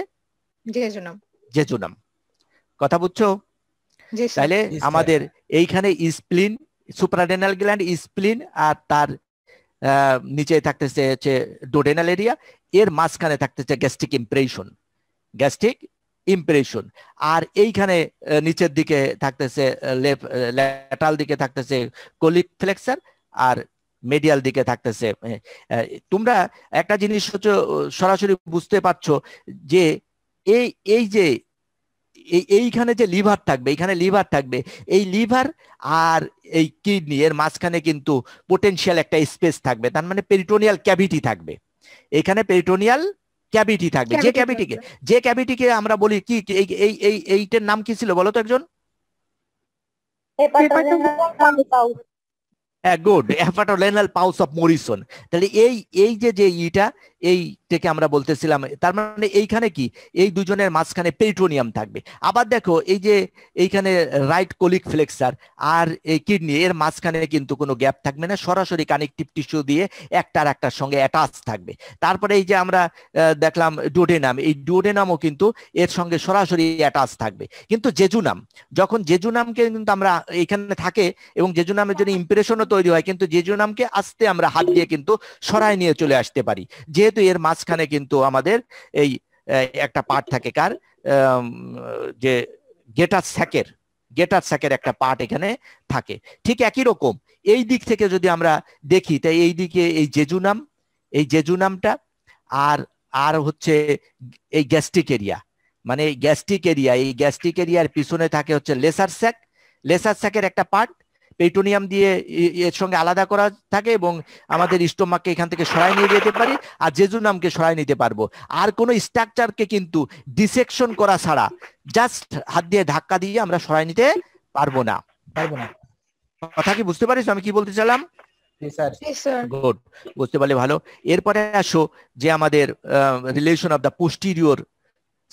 জেজুনাম জেজুনাম কথা বুঝছো তাহলে আমাদের এইখানে স্প্লিন সুপ্রারেনাল গ্ল্যান্ড স্প্লিন আর তার নিচে থাকতেছে হচ্ছে ডোডেনাল এরিয়া এর মাঝখানে থাকতেছে গ্যাস্ট্রিক ইমপ্রেশন গ্যাস্ট্রিক ইমপ্রেশন আর এইখানে নিচের দিকে থাকতেছে ল্যাটাল দিকে থাকতেছে কলিক ফ্লেক্সার আর মেডিয়াল দিকে থাকতেছে তোমরা একটা জিনিস হচ্ছে সরাসরি বুঝতে পারছো যে এই এই যে এইখানে যে লিভার থাকবে এইখানে লিভার থাকবে এই লিভার আর এই কিডনি এর মাঝখানে কিন্তু পোটেনশিয়াল একটা স্পেস থাকবে তার মানে পেরিটোনিয়াল ক্যাভিটি থাকবে এখানে পেরিটোনিয়াল ক্যাভিটি থাকবে যে ক্যাভিটিকে যে ক্যাভিটিকে আমরা বলি কি এই এই এইটার নাম কি ছিল বলো তো একজন গুড অ্যাপাটোলেনাল পাউস অফ মরিসন তাহলে এই এই যে যে ইটা এইটাকে আমরা বলতেছিলাম তার মানে এইখানে কি এই দুজনের মাঝখানে পেট্রোনিয়াম থাকবে আবার দেখো এই যে এইখানে রাইট কোলিক ফ্লেক্সার আর এই কিডনি এর মাঝখানে কিন্তু কোনো গ্যাপ থাকবে না সরাসরি কানেকটিভ টিস্যু দিয়ে একটার একটার সঙ্গে অ্যাটাচ থাকবে তারপরে এই যে আমরা দেখলাম ডোডেনাম এই ডোডেনামও কিন্তু এর সঙ্গে সরাসরি অ্যাটাচ থাকবে কিন্তু জেজুনাম যখন জেজুনামকে কিন্তু আমরা এখানে থাকে এবং জেজুনামের জন্য ইম্প্রেশনও তৈরি হয় কিন্তু জেজুনামকে আস্তে আমরা হাত দিয়ে কিন্তু সরাই নিয়ে চলে আসতে পারি যে যেহেতু এর মাঝখানে কিন্তু আমাদের এই একটা পার্ট থাকে কার যে গেটার স্যাকের গেটার স্যাকের একটা পার্ট এখানে থাকে ঠিক একই রকম এই দিক থেকে যদি আমরা দেখি তাই এই দিকে এই জেজুনাম এই জেজুনামটা আর আর হচ্ছে এই গ্যাস্ট্রিক এরিয়া মানে এই গ্যাস্ট্রিক এরিয়া এই গ্যাস্ট্রিক এরিয়ার পিছনে থাকে হচ্ছে লেসার স্যাক লেসার স্যাকের একটা পার্ট পেটোনিয়াম দিয়ে এর সঙ্গে আলাদা করা থাকে এবং আমাদের স্টোমাককে এখান থেকে সরাই নিয়ে যেতে পারি আর নামকে সরাই নিতে পারবো আর কোনো স্ট্রাকচারকে কিন্তু ডিসেকশন করা ছাড়া জাস্ট হাত দিয়ে ধাক্কা দিয়ে আমরা সরাই নিতে পারবো না পারবো না কথা কি বুঝতে পারিস আমি কি বলতে চাইলাম গুড বুঝতে পারলে ভালো এরপরে আসো যে আমাদের relation of the posterior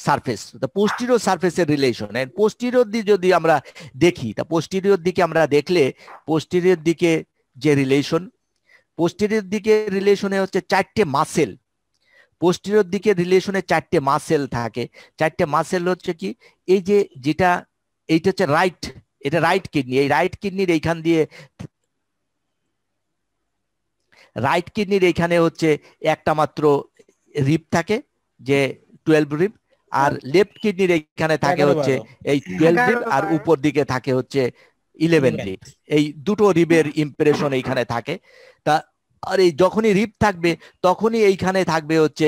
surface তো পোস্টিরিয়র সারফেসের রিলেশন এন্ড পোস্টিরিয়র দিকে যদি আমরা দেখি তা পোস্টিরিয়র দিকে আমরা দেখলে পোস্টিরিয়র দিকে যে রিলেশন পোস্টেরিয়র দিকে রিলেশনে হচ্ছে চারটে মাসেল পোস্টেরিয়র দিকে রিলেশনে চারটে মাসেল থাকে চারটে মাসেল হচ্ছে কি এই যে যেটা এইটা হচ্ছে রাইট এটা রাইট কিডনি এই রাইট কিডনির এইখান দিয়ে রাইট কিডনির এইখানে হচ্ছে একটা মাত্র রিপ থাকে যে টুয়েলভ রিপ আর হ্যাঁ। লেফট কিডনির এখানে থাকে হচ্ছে এই টুয়েলভ রিব আর উপর দিকে থাকে হচ্ছে ইলেভেন রিব এই দুটো রিবের ইমপ্রেশন এইখানে থাকে তা আর এই যখনই রিপ থাকবে তখনই এইখানে থাকবে হচ্ছে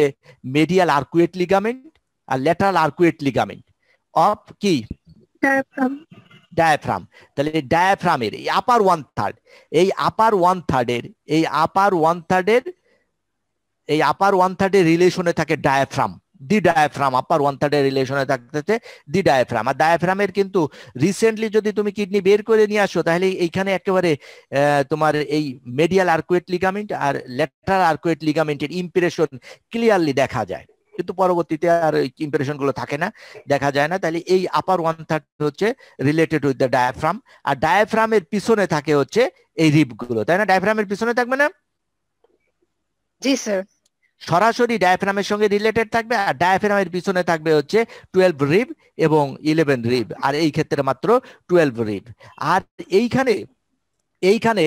মেডিয়াল আর্কুয়েট লিগামেন্ট আর ল্যাটারাল আর্কুয়েট লিগামেন্ট অফ কি ডায়াফ্রাম তাহলে ডায়াফ্রামের এই আপার ওয়ান থার্ড এই আপার ওয়ান থার্ডের এই আপার ওয়ান থার্ডের এই আপার ওয়ান থার্ডের রিলেশনে থাকে diaphragm the diaphragm upper one থার্ডের রিলেশনে থাকতেছে দি ডায়াফ্রাম আর ডায়াফ্রামের কিন্তু রিসেন্টলি যদি তুমি কিডনি বের করে নিয়ে আসো তাহলে এইখানে একেবারে তোমার এই মেডিয়াল আর্কুয়েট লিগামেন্ট আর ল্যাটারাল আর্কুয়েট লিগামেন্টের ইম্প্রেশন ক্লিয়ারলি দেখা যায় কিন্তু পরবর্তীতে আর ইম্প্রেশন গুলো থাকে না দেখা যায় না তাহলে এই আপার ওয়ান থার্ড হচ্ছে রিলেটেড উইথ দ্য ডায়াফ্রাম আর ডায়াফ্রামের পিছনে থাকে হচ্ছে এই রিপ গুলো তাই না ডায়াফ্রামের পিছনে থাকবে না জি স্যার সরাসরি ডায়াফ্রামের সঙ্গে রিলেটেড থাকবে আর ডায়াফ্রামের পিছনে থাকবে হচ্ছে টুয়েলভ রিব এবং ইলেভেন রিব আর এই ক্ষেত্রে মাত্র টুয়েলভ রিব আর এইখানে এইখানে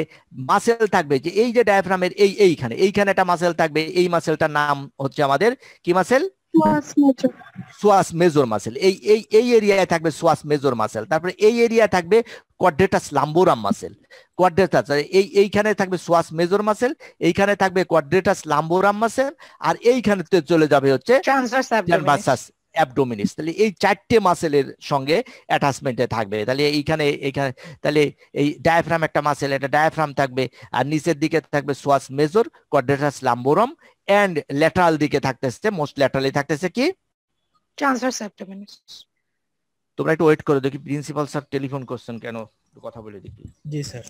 মাসেল থাকবে যে এই যে ডায়াফ্রামের এই এইখানে এইখানে একটা মাসেল থাকবে এই মাসেলটার নাম হচ্ছে আমাদের কি মাসেল সোয়াস মেজর মাসেল এই এই এই এরিয়ায় থাকবে সোয়াস মেজর মাসেল তারপরে এই এরিয়ায় থাকবে কোয়াড্রেটাস লাম্বোরাম মাসেল কোয়াড্রেটাস এই এইখানে থাকবে সোয়াস মেজর মাসেল এইখানে থাকবে কোয়াড্রেটাস লাম্বোরাম মাসেল আর এইখানে চলে যাবে হচ্ছে ট্রান্সভার্স অ্যাবডোমিনিস তাহলে এই চারটে মাসেলের সঙ্গে অ্যাটাচমেন্টে থাকবে তাহলে এইখানে এইখানে তাহলে এই ডায়াফ্রাম একটা মাসেল একটা ডায়াফ্রাম থাকবে আর নিচের দিকে থাকবে psoas major quadratus lumborum and lateral দিকে থাকতেছে মোস্ট ল্যাটারালি থাকতেছে কি ট্রান্সভার্স অ্যাবডোমিনিস তোমরা একটু ওয়েট করো দেখি প্রিন্সিপাল স্যার টেলিফোন করছেন কেন একটু কথা বলে দেখি জি স্যার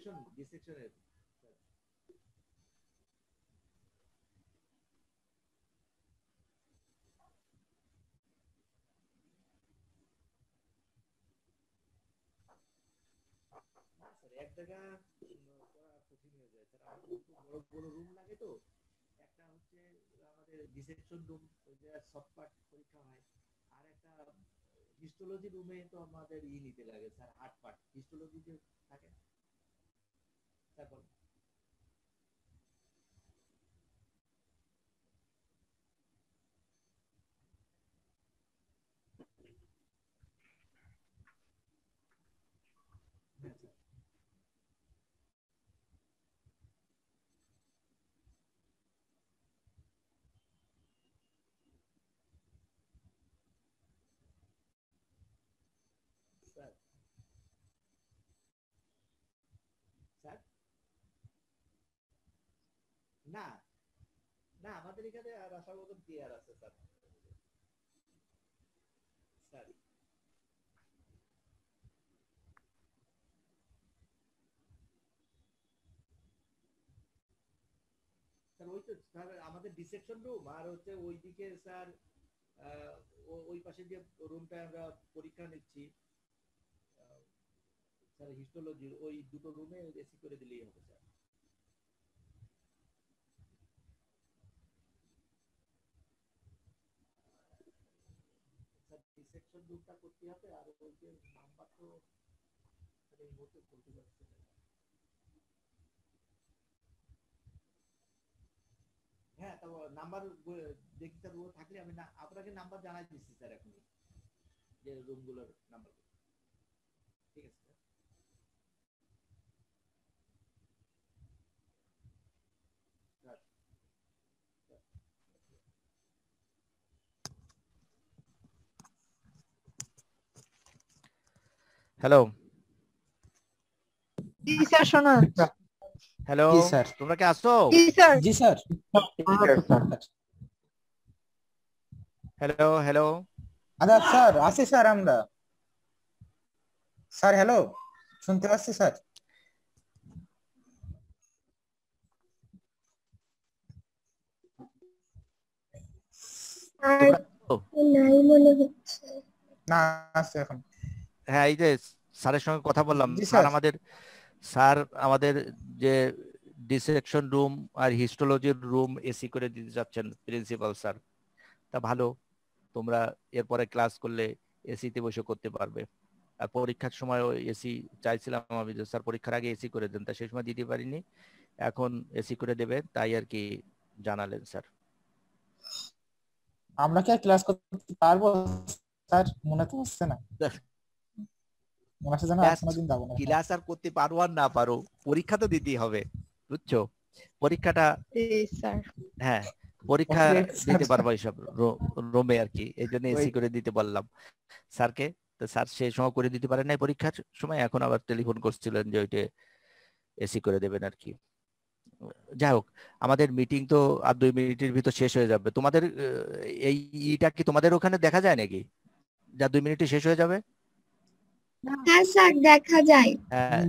সেকশন ডি সেকশনের একটা হচ্ছে আমাদের রুম ওই যে সফটওয়্যার পরীক্ষা হয় আর একটা হিস্টোলজি রুমে তো আমাদের ই নিতে লাগে স্যার আট পার্ট হিস্টোলজি যে থাকে চেষ্টা করবো আমাদের এখানে আর আছে স্যার আমাদের ডিসেকশন রুম আর হচ্ছে ওইদিকে স্যার ওই পাশে যে রুমটা আমরা পরীক্ষা নিচ্ছি স্যার হিস্টোলজির ওই দুটো রুমে এসি করে দিলেই হবে স্যার সেকশন গ্রুপটা করতে হবে আর ওই যে নাম্বার তো মানে এই মুহূর্তে বলতে পারছি হ্যাঁ তো নাম্বার দেখতে পাবো থাকলে আমি না আপনাকে নাম্বার জানাই দিচ্ছি স্যার এখনই যে রুমগুলোর নাম্বার ঠিক আছে হ্যালো জি স্যার শোনা হ্যালো জি স্যার তোমরা কি আছো জি স্যার জি স্যার হ্যালো হ্যালো আদা স্যার আছি স্যার আমরা স্যার হ্যালো শুনতে পাচ্ছি স্যার না আসছে এখন হ্যাঁ এই যে স্যারের সঙ্গে কথা বললাম স্যার আমাদের স্যার আমাদের যে ডিসেকশন রুম আর হিস্টোলজির রুম এসি করে দিতে যাচ্ছেন প্রিন্সিপাল স্যার তা ভালো তোমরা এরপরে ক্লাস করলে এসিতে বসে করতে পারবে আর পরীক্ষার সময় ওই এসি চাইছিলাম আমি যে স্যার পরীক্ষার আগে এসি করে দেন তা সেই সময় দিতে পারিনি এখন এসি করে দেবে তাই আর কি জানালেন স্যার আমরা কি ক্লাস করতে পারবো স্যার মনে তো হচ্ছে না করতে পারো আর না পারো পরীক্ষা তো দিতেই হবে বুঝছো পরীক্ষাটা হ্যাঁ পরীক্ষা দিতে পারবো এইসব রোমে আর কি এই জন্য এসি করে দিতে বললাম স্যারকে তো স্যার সে সময় করে দিতে পারে নাই পরীক্ষার সময় এখন আবার টেলিফোন করছিলেন যে ওইটা এসি করে দেবেন আর কি যাই হোক আমাদের মিটিং তো আর দুই মিনিটের ভিতর শেষ হয়ে যাবে তোমাদের এই কি তোমাদের ওখানে দেখা যায় নাকি যা দুই মিনিটে শেষ হয়ে যাবে হ্যাঁ স্যার হ্যাঁ,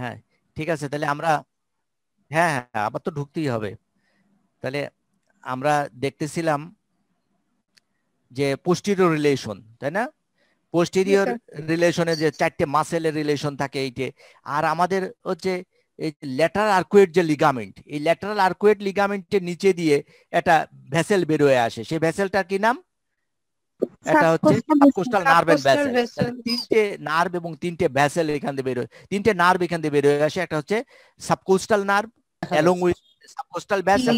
হ্যাঁ, ঠিক আছে তাহলে আমরা হ্যাঁ হ্যাঁ আবার তো ঢুকতেই হবে তাহলে আমরা দেখতেছিলাম যে পোস্টেরিয়র রিলেশন তাই না পোস্টেরিয়র রিলেশনে যে চারটে মাসেলের রিলেশন থাকে এইটে আর আমাদের হচ্ছে এই ল্যাটারাল আর্কুয়েট যে লিগামেন্ট এই ল্যাটারাল আর্কুয়েট লিগামেন্টের নিচে দিয়ে একটা ভ্যাসেল বেরোয় আসে সেই ভেসেলটার কি নাম এটা হচ্ছে সাবকোস্টাল নার্ভ ভ্যাসেল তিনটে নার্ভ এবং তিনটে ভ্যাসেল এখান দিয়ে বের হয় তিনটে নার্ভ এখান দিয়ে বের হয়ে আসে একটা হচ্ছে subcostal nerve along with subcostal vessel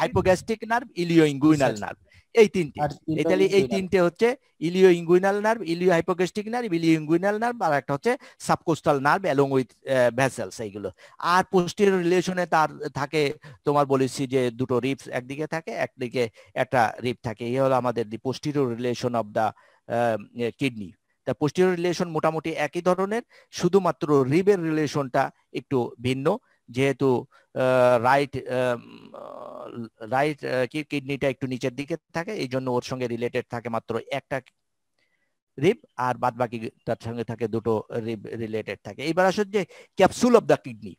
hypogastric nerve ইলিও ilioinguinal আচ্ছা, নার্ভ আচ্ছা। এই তিনটে তাহলে এই তিনটে হচ্ছে ইলিও inguinal nerve iliohypogastric nerve ইলিও inguinal nerve আর একটা হচ্ছে subcostal nerve along with vessels এইগুলো আর পোস্টেরিয়র রিলেশনে তার থাকে তোমার বলেছি যে দুটো রিপস একদিকে থাকে একদিকে একটা রিপ থাকে এই হলো আমাদের the posterior relation of the kidney তা পোস্টেরিয়র রিলেশন মোটামুটি একই ধরনের শুধুমাত্র রিবের রিলেশনটা একটু ভিন্ন যেহেতু রাইট রাইট কিডনিটা একটু নিচের দিকে থাকে এই জন্য ওর সঙ্গে রিলেটেড থাকে মাত্র একটা রিব আর বাদ বাকি তার সঙ্গে থাকে দুটো রিব রিলেটেড থাকে এইবার আসো যে ক্যাপসুল অফ দ্য কিডনি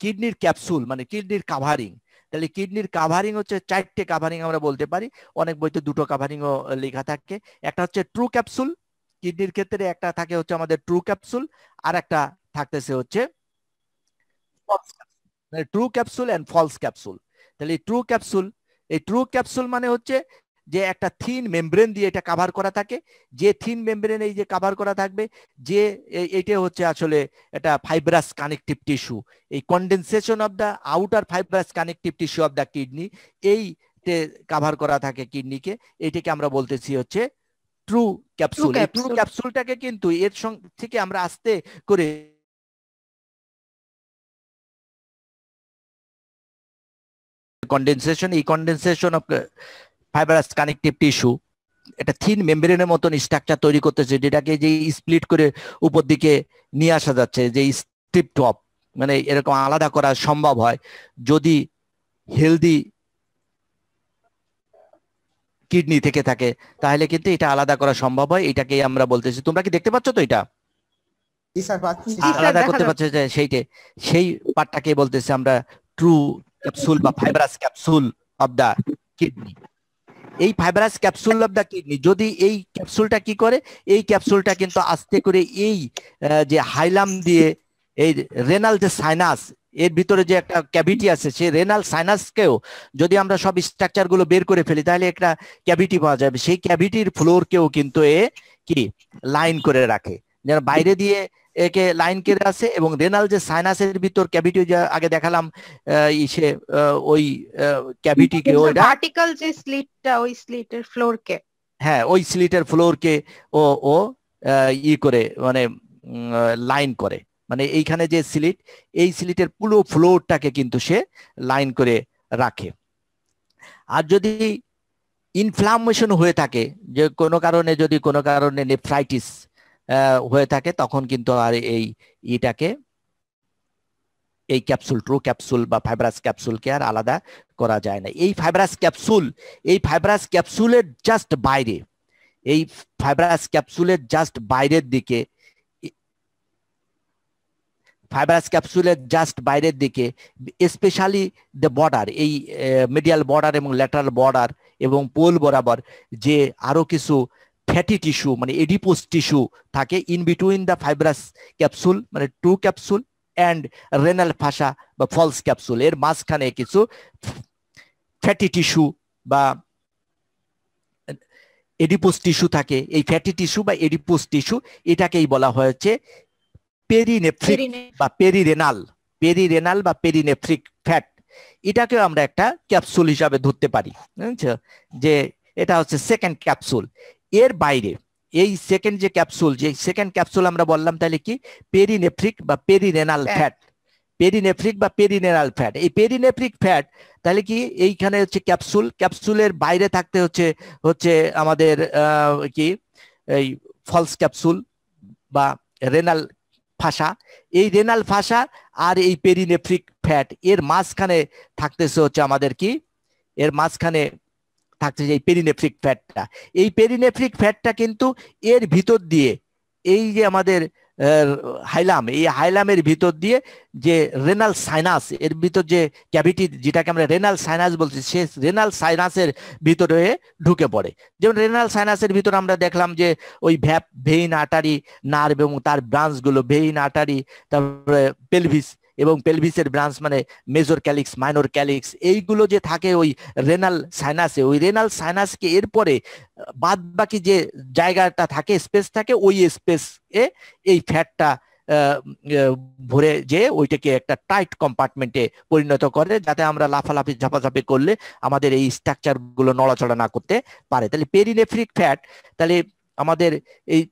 কিডনির ক্যাপসুল মানে কিডনির কাভারিং তাহলে কিডনির কাভারিং হচ্ছে চারটে কাভারিং আমরা বলতে পারি অনেক বইতে দুটো কাভারিংও লেখা থাকে একটা হচ্ছে ট্রু ক্যাপসুল কিডনির ক্ষেত্রে একটা থাকে হচ্ছে আমাদের ট্রু ক্যাপসুল আর একটা থাকতেছে হচ্ছে মানে true capsule and false capsule তাহলে ট্রু ক্যাপসুল এই ট্রু ক্যাপসুল মানে হচ্ছে যে একটা থিন মেমব্রেন দিয়ে এটা কাভার করা থাকে যে থিন মেমব্রেন এই যে কাভার করা থাকবে যে এটা হচ্ছে আসলে এটা ফাইব্রাস কানেকটিভ টিস্যু এই condensation of the outer fibrous connective tissue of the kidney এই কাভার করা থাকে কিডনিকে এটাকে আমরা বলতেছি হচ্ছে ট্রু ক্যাপসুল ট্রু ক্যাপসুলটাকে কিন্তু এর সঙ্গে থেকে আমরা আস্তে করে কন্ডেনসেশন এই condensation of fibrous connective tissue একটা থিন মেমব্রেনের মতন স্ট্রাকচার তৈরি করতেছে যেটাকে যে স্প্লিট করে উপর দিকে নিয়ে আসা যাচ্ছে যে স্ট্রিপ টপ মানে এরকম আলাদা করা সম্ভব হয় যদি হেলদি কিডনি থেকে থাকে তাহলে কিন্তু এটা আলাদা করা সম্ভব হয় এটাকেই আমরা বলতেছি তোমরা কি দেখতে পাচ্ছ তো এটা আলাদা করতে পারছো যে সেইটে সেই পার্টটাকে বলতেছি আমরা ট্রু ক্যাপসুল বা fibrous capsule of the kidney এই fibrous capsule of the kidney যদি এই ক্যাপসুলটা কি করে এই ক্যাপসুলটা কিন্তু আস্তে করে এই যে হাইলাম দিয়ে এই রেনাল যে সাইনাস এর ভিতরে যে একটা ক্যাভিটি আছে সেই রেনাল সাইনাসকেও যদি আমরা সব স্ট্রাকচারগুলো বের করে ফেলি তাহলে একটা ক্যাভিটি পাওয়া যাবে সেই ক্যাভিটির ফ্লোরকেও কিন্তু এ কি লাইন করে রাখে যেন বাইরে দিয়ে একে লাইন কেটে আছে এবং রেনাল যে সাইনাসের ভিতর ক্যাভিটি যা আগে দেখালাম ইসে ওই ক্যাভিটি কে ওইটা ভার্টিক্যাল যে স্লিটটা ওই স্লিটের ফ্লোর কে হ্যাঁ ওই স্লিটের ফ্লোর কে ও ও ই করে মানে লাইন করে মানে এইখানে যে স্লিট এই স্লিটের পুরো ফ্লোরটাকে কিন্তু সে লাইন করে রাখে আর যদি ইনফ্লামেশন হয়ে থাকে যে কোনো কারণে যদি কোনো কারণে নেফ্রাইটিস হয়ে থাকে তখন কিন্তু আর এই ইটাকে এই ক্যাপসুল ট্রু ক্যাপসুল বা ফাইব্রাস ক্যাপসুলকে আর আলাদা করা যায় না এই ফাইব্রাস ক্যাপসুল এই ফাইব্রাস ক্যাপসুলের জাস্ট বাইরে এই ফাইব্রাস ক্যাপসুলের জাস্ট বাইরের দিকে ফাইব্রাস ক্যাপসুলের জাস্ট বাইরের দিকে স্পেশালি দ্য বর্ডার এই মিডিয়াল বর্ডার এবং ল্যাটারাল বর্ডার এবং পোল বরাবর যে আরও কিছু ফ্যাটি টিস্যু মানে এডিপোস টিস্যু থাকে in between the fibrous capsule মানে true capsule and renal fascia বা ফলস ক্যাপসুল এর মাঝখানে কিছু ফ্যাটি টিস্যু বা এডিপোস টিস্যু থাকে এই ফ্যাটি টিস্যু বা এডিপোস টিস্যু এটাকেই বলা হয়েছে পেরিনেফ্রিক বা পেরিরেনাল পেরিরেনাল বা পেরিনেফ্রিক ফ্যাট এটাকেও আমরা একটা ক্যাপসুল হিসাবে ধরতে পারি যে এটা হচ্ছে সেকেন্ড ক্যাপসুল এর বাইরে এই সেকেন্ড যে ক্যাপসুল যে সেকেন্ড ক্যাপসুল আমরা বললাম তাহলে কি পেরিনেফ্রিক বা পেরিনেনাল ফ্যাট পেরিনেফ্রিক বা পেরিনেনাল ফ্যাট এই পেরিনেফ্রিক ফ্যাট তাহলে কি এইখানে হচ্ছে ক্যাপসুল ক্যাপসুলের বাইরে থাকতে হচ্ছে হচ্ছে আমাদের কি এই ফলস ক্যাপসুল বা রেনাল ফাসা এই রেনাল ফাসা আর এই পেরিনেফ্রিক ফ্যাট এর মাঝখানে থাকতেছে হচ্ছে আমাদের কি এর মাঝখানে থাকছে যে এই পেরিনেফ্রিক ফ্যাটটা এই পেরিনেফ্রিক ফ্যাটটা কিন্তু এর ভিতর দিয়ে এই যে আমাদের হাইলাম এই হাইলামের ভিতর দিয়ে যে রেনাল সাইনাস এর ভিতর যে ক্যাভিটি যেটাকে আমরা রেনাল সাইনাস বলছি সে রেনাল সাইনাসের ভিতরে ঢুকে পড়ে যেমন রেনাল সাইনাসের ভিতর আমরা দেখলাম যে ওই ভ্যাপ ভেইন আটারি নার্ভ এবং তার ব্রাঞ্চগুলো ভেইন আটারি তারপরে পেলভিস এবং পেলভিসের ব্রাঞ্চ মানে মেজর ক্যালিক্স মাইনর ক্যালিক্স এইগুলো যে থাকে ওই রেনাল সাইনাসে ওই রেনাল সাইনাসকে এরপরে বাদ বাকি যে জায়গাটা থাকে স্পেস থাকে ওই স্পেস এ এই ফ্যাটটা ভরে যে ওইটাকে একটা টাইট কম্পার্টমেন্টে পরিণত করে যাতে আমরা লাফালাফি ঝাপাঝাপি করলে আমাদের এই স্ট্রাকচার গুলো নড়াচড়া না করতে পারে তাহলে পেরিনেফ্রিক ফ্যাট তাহলে আমাদের এই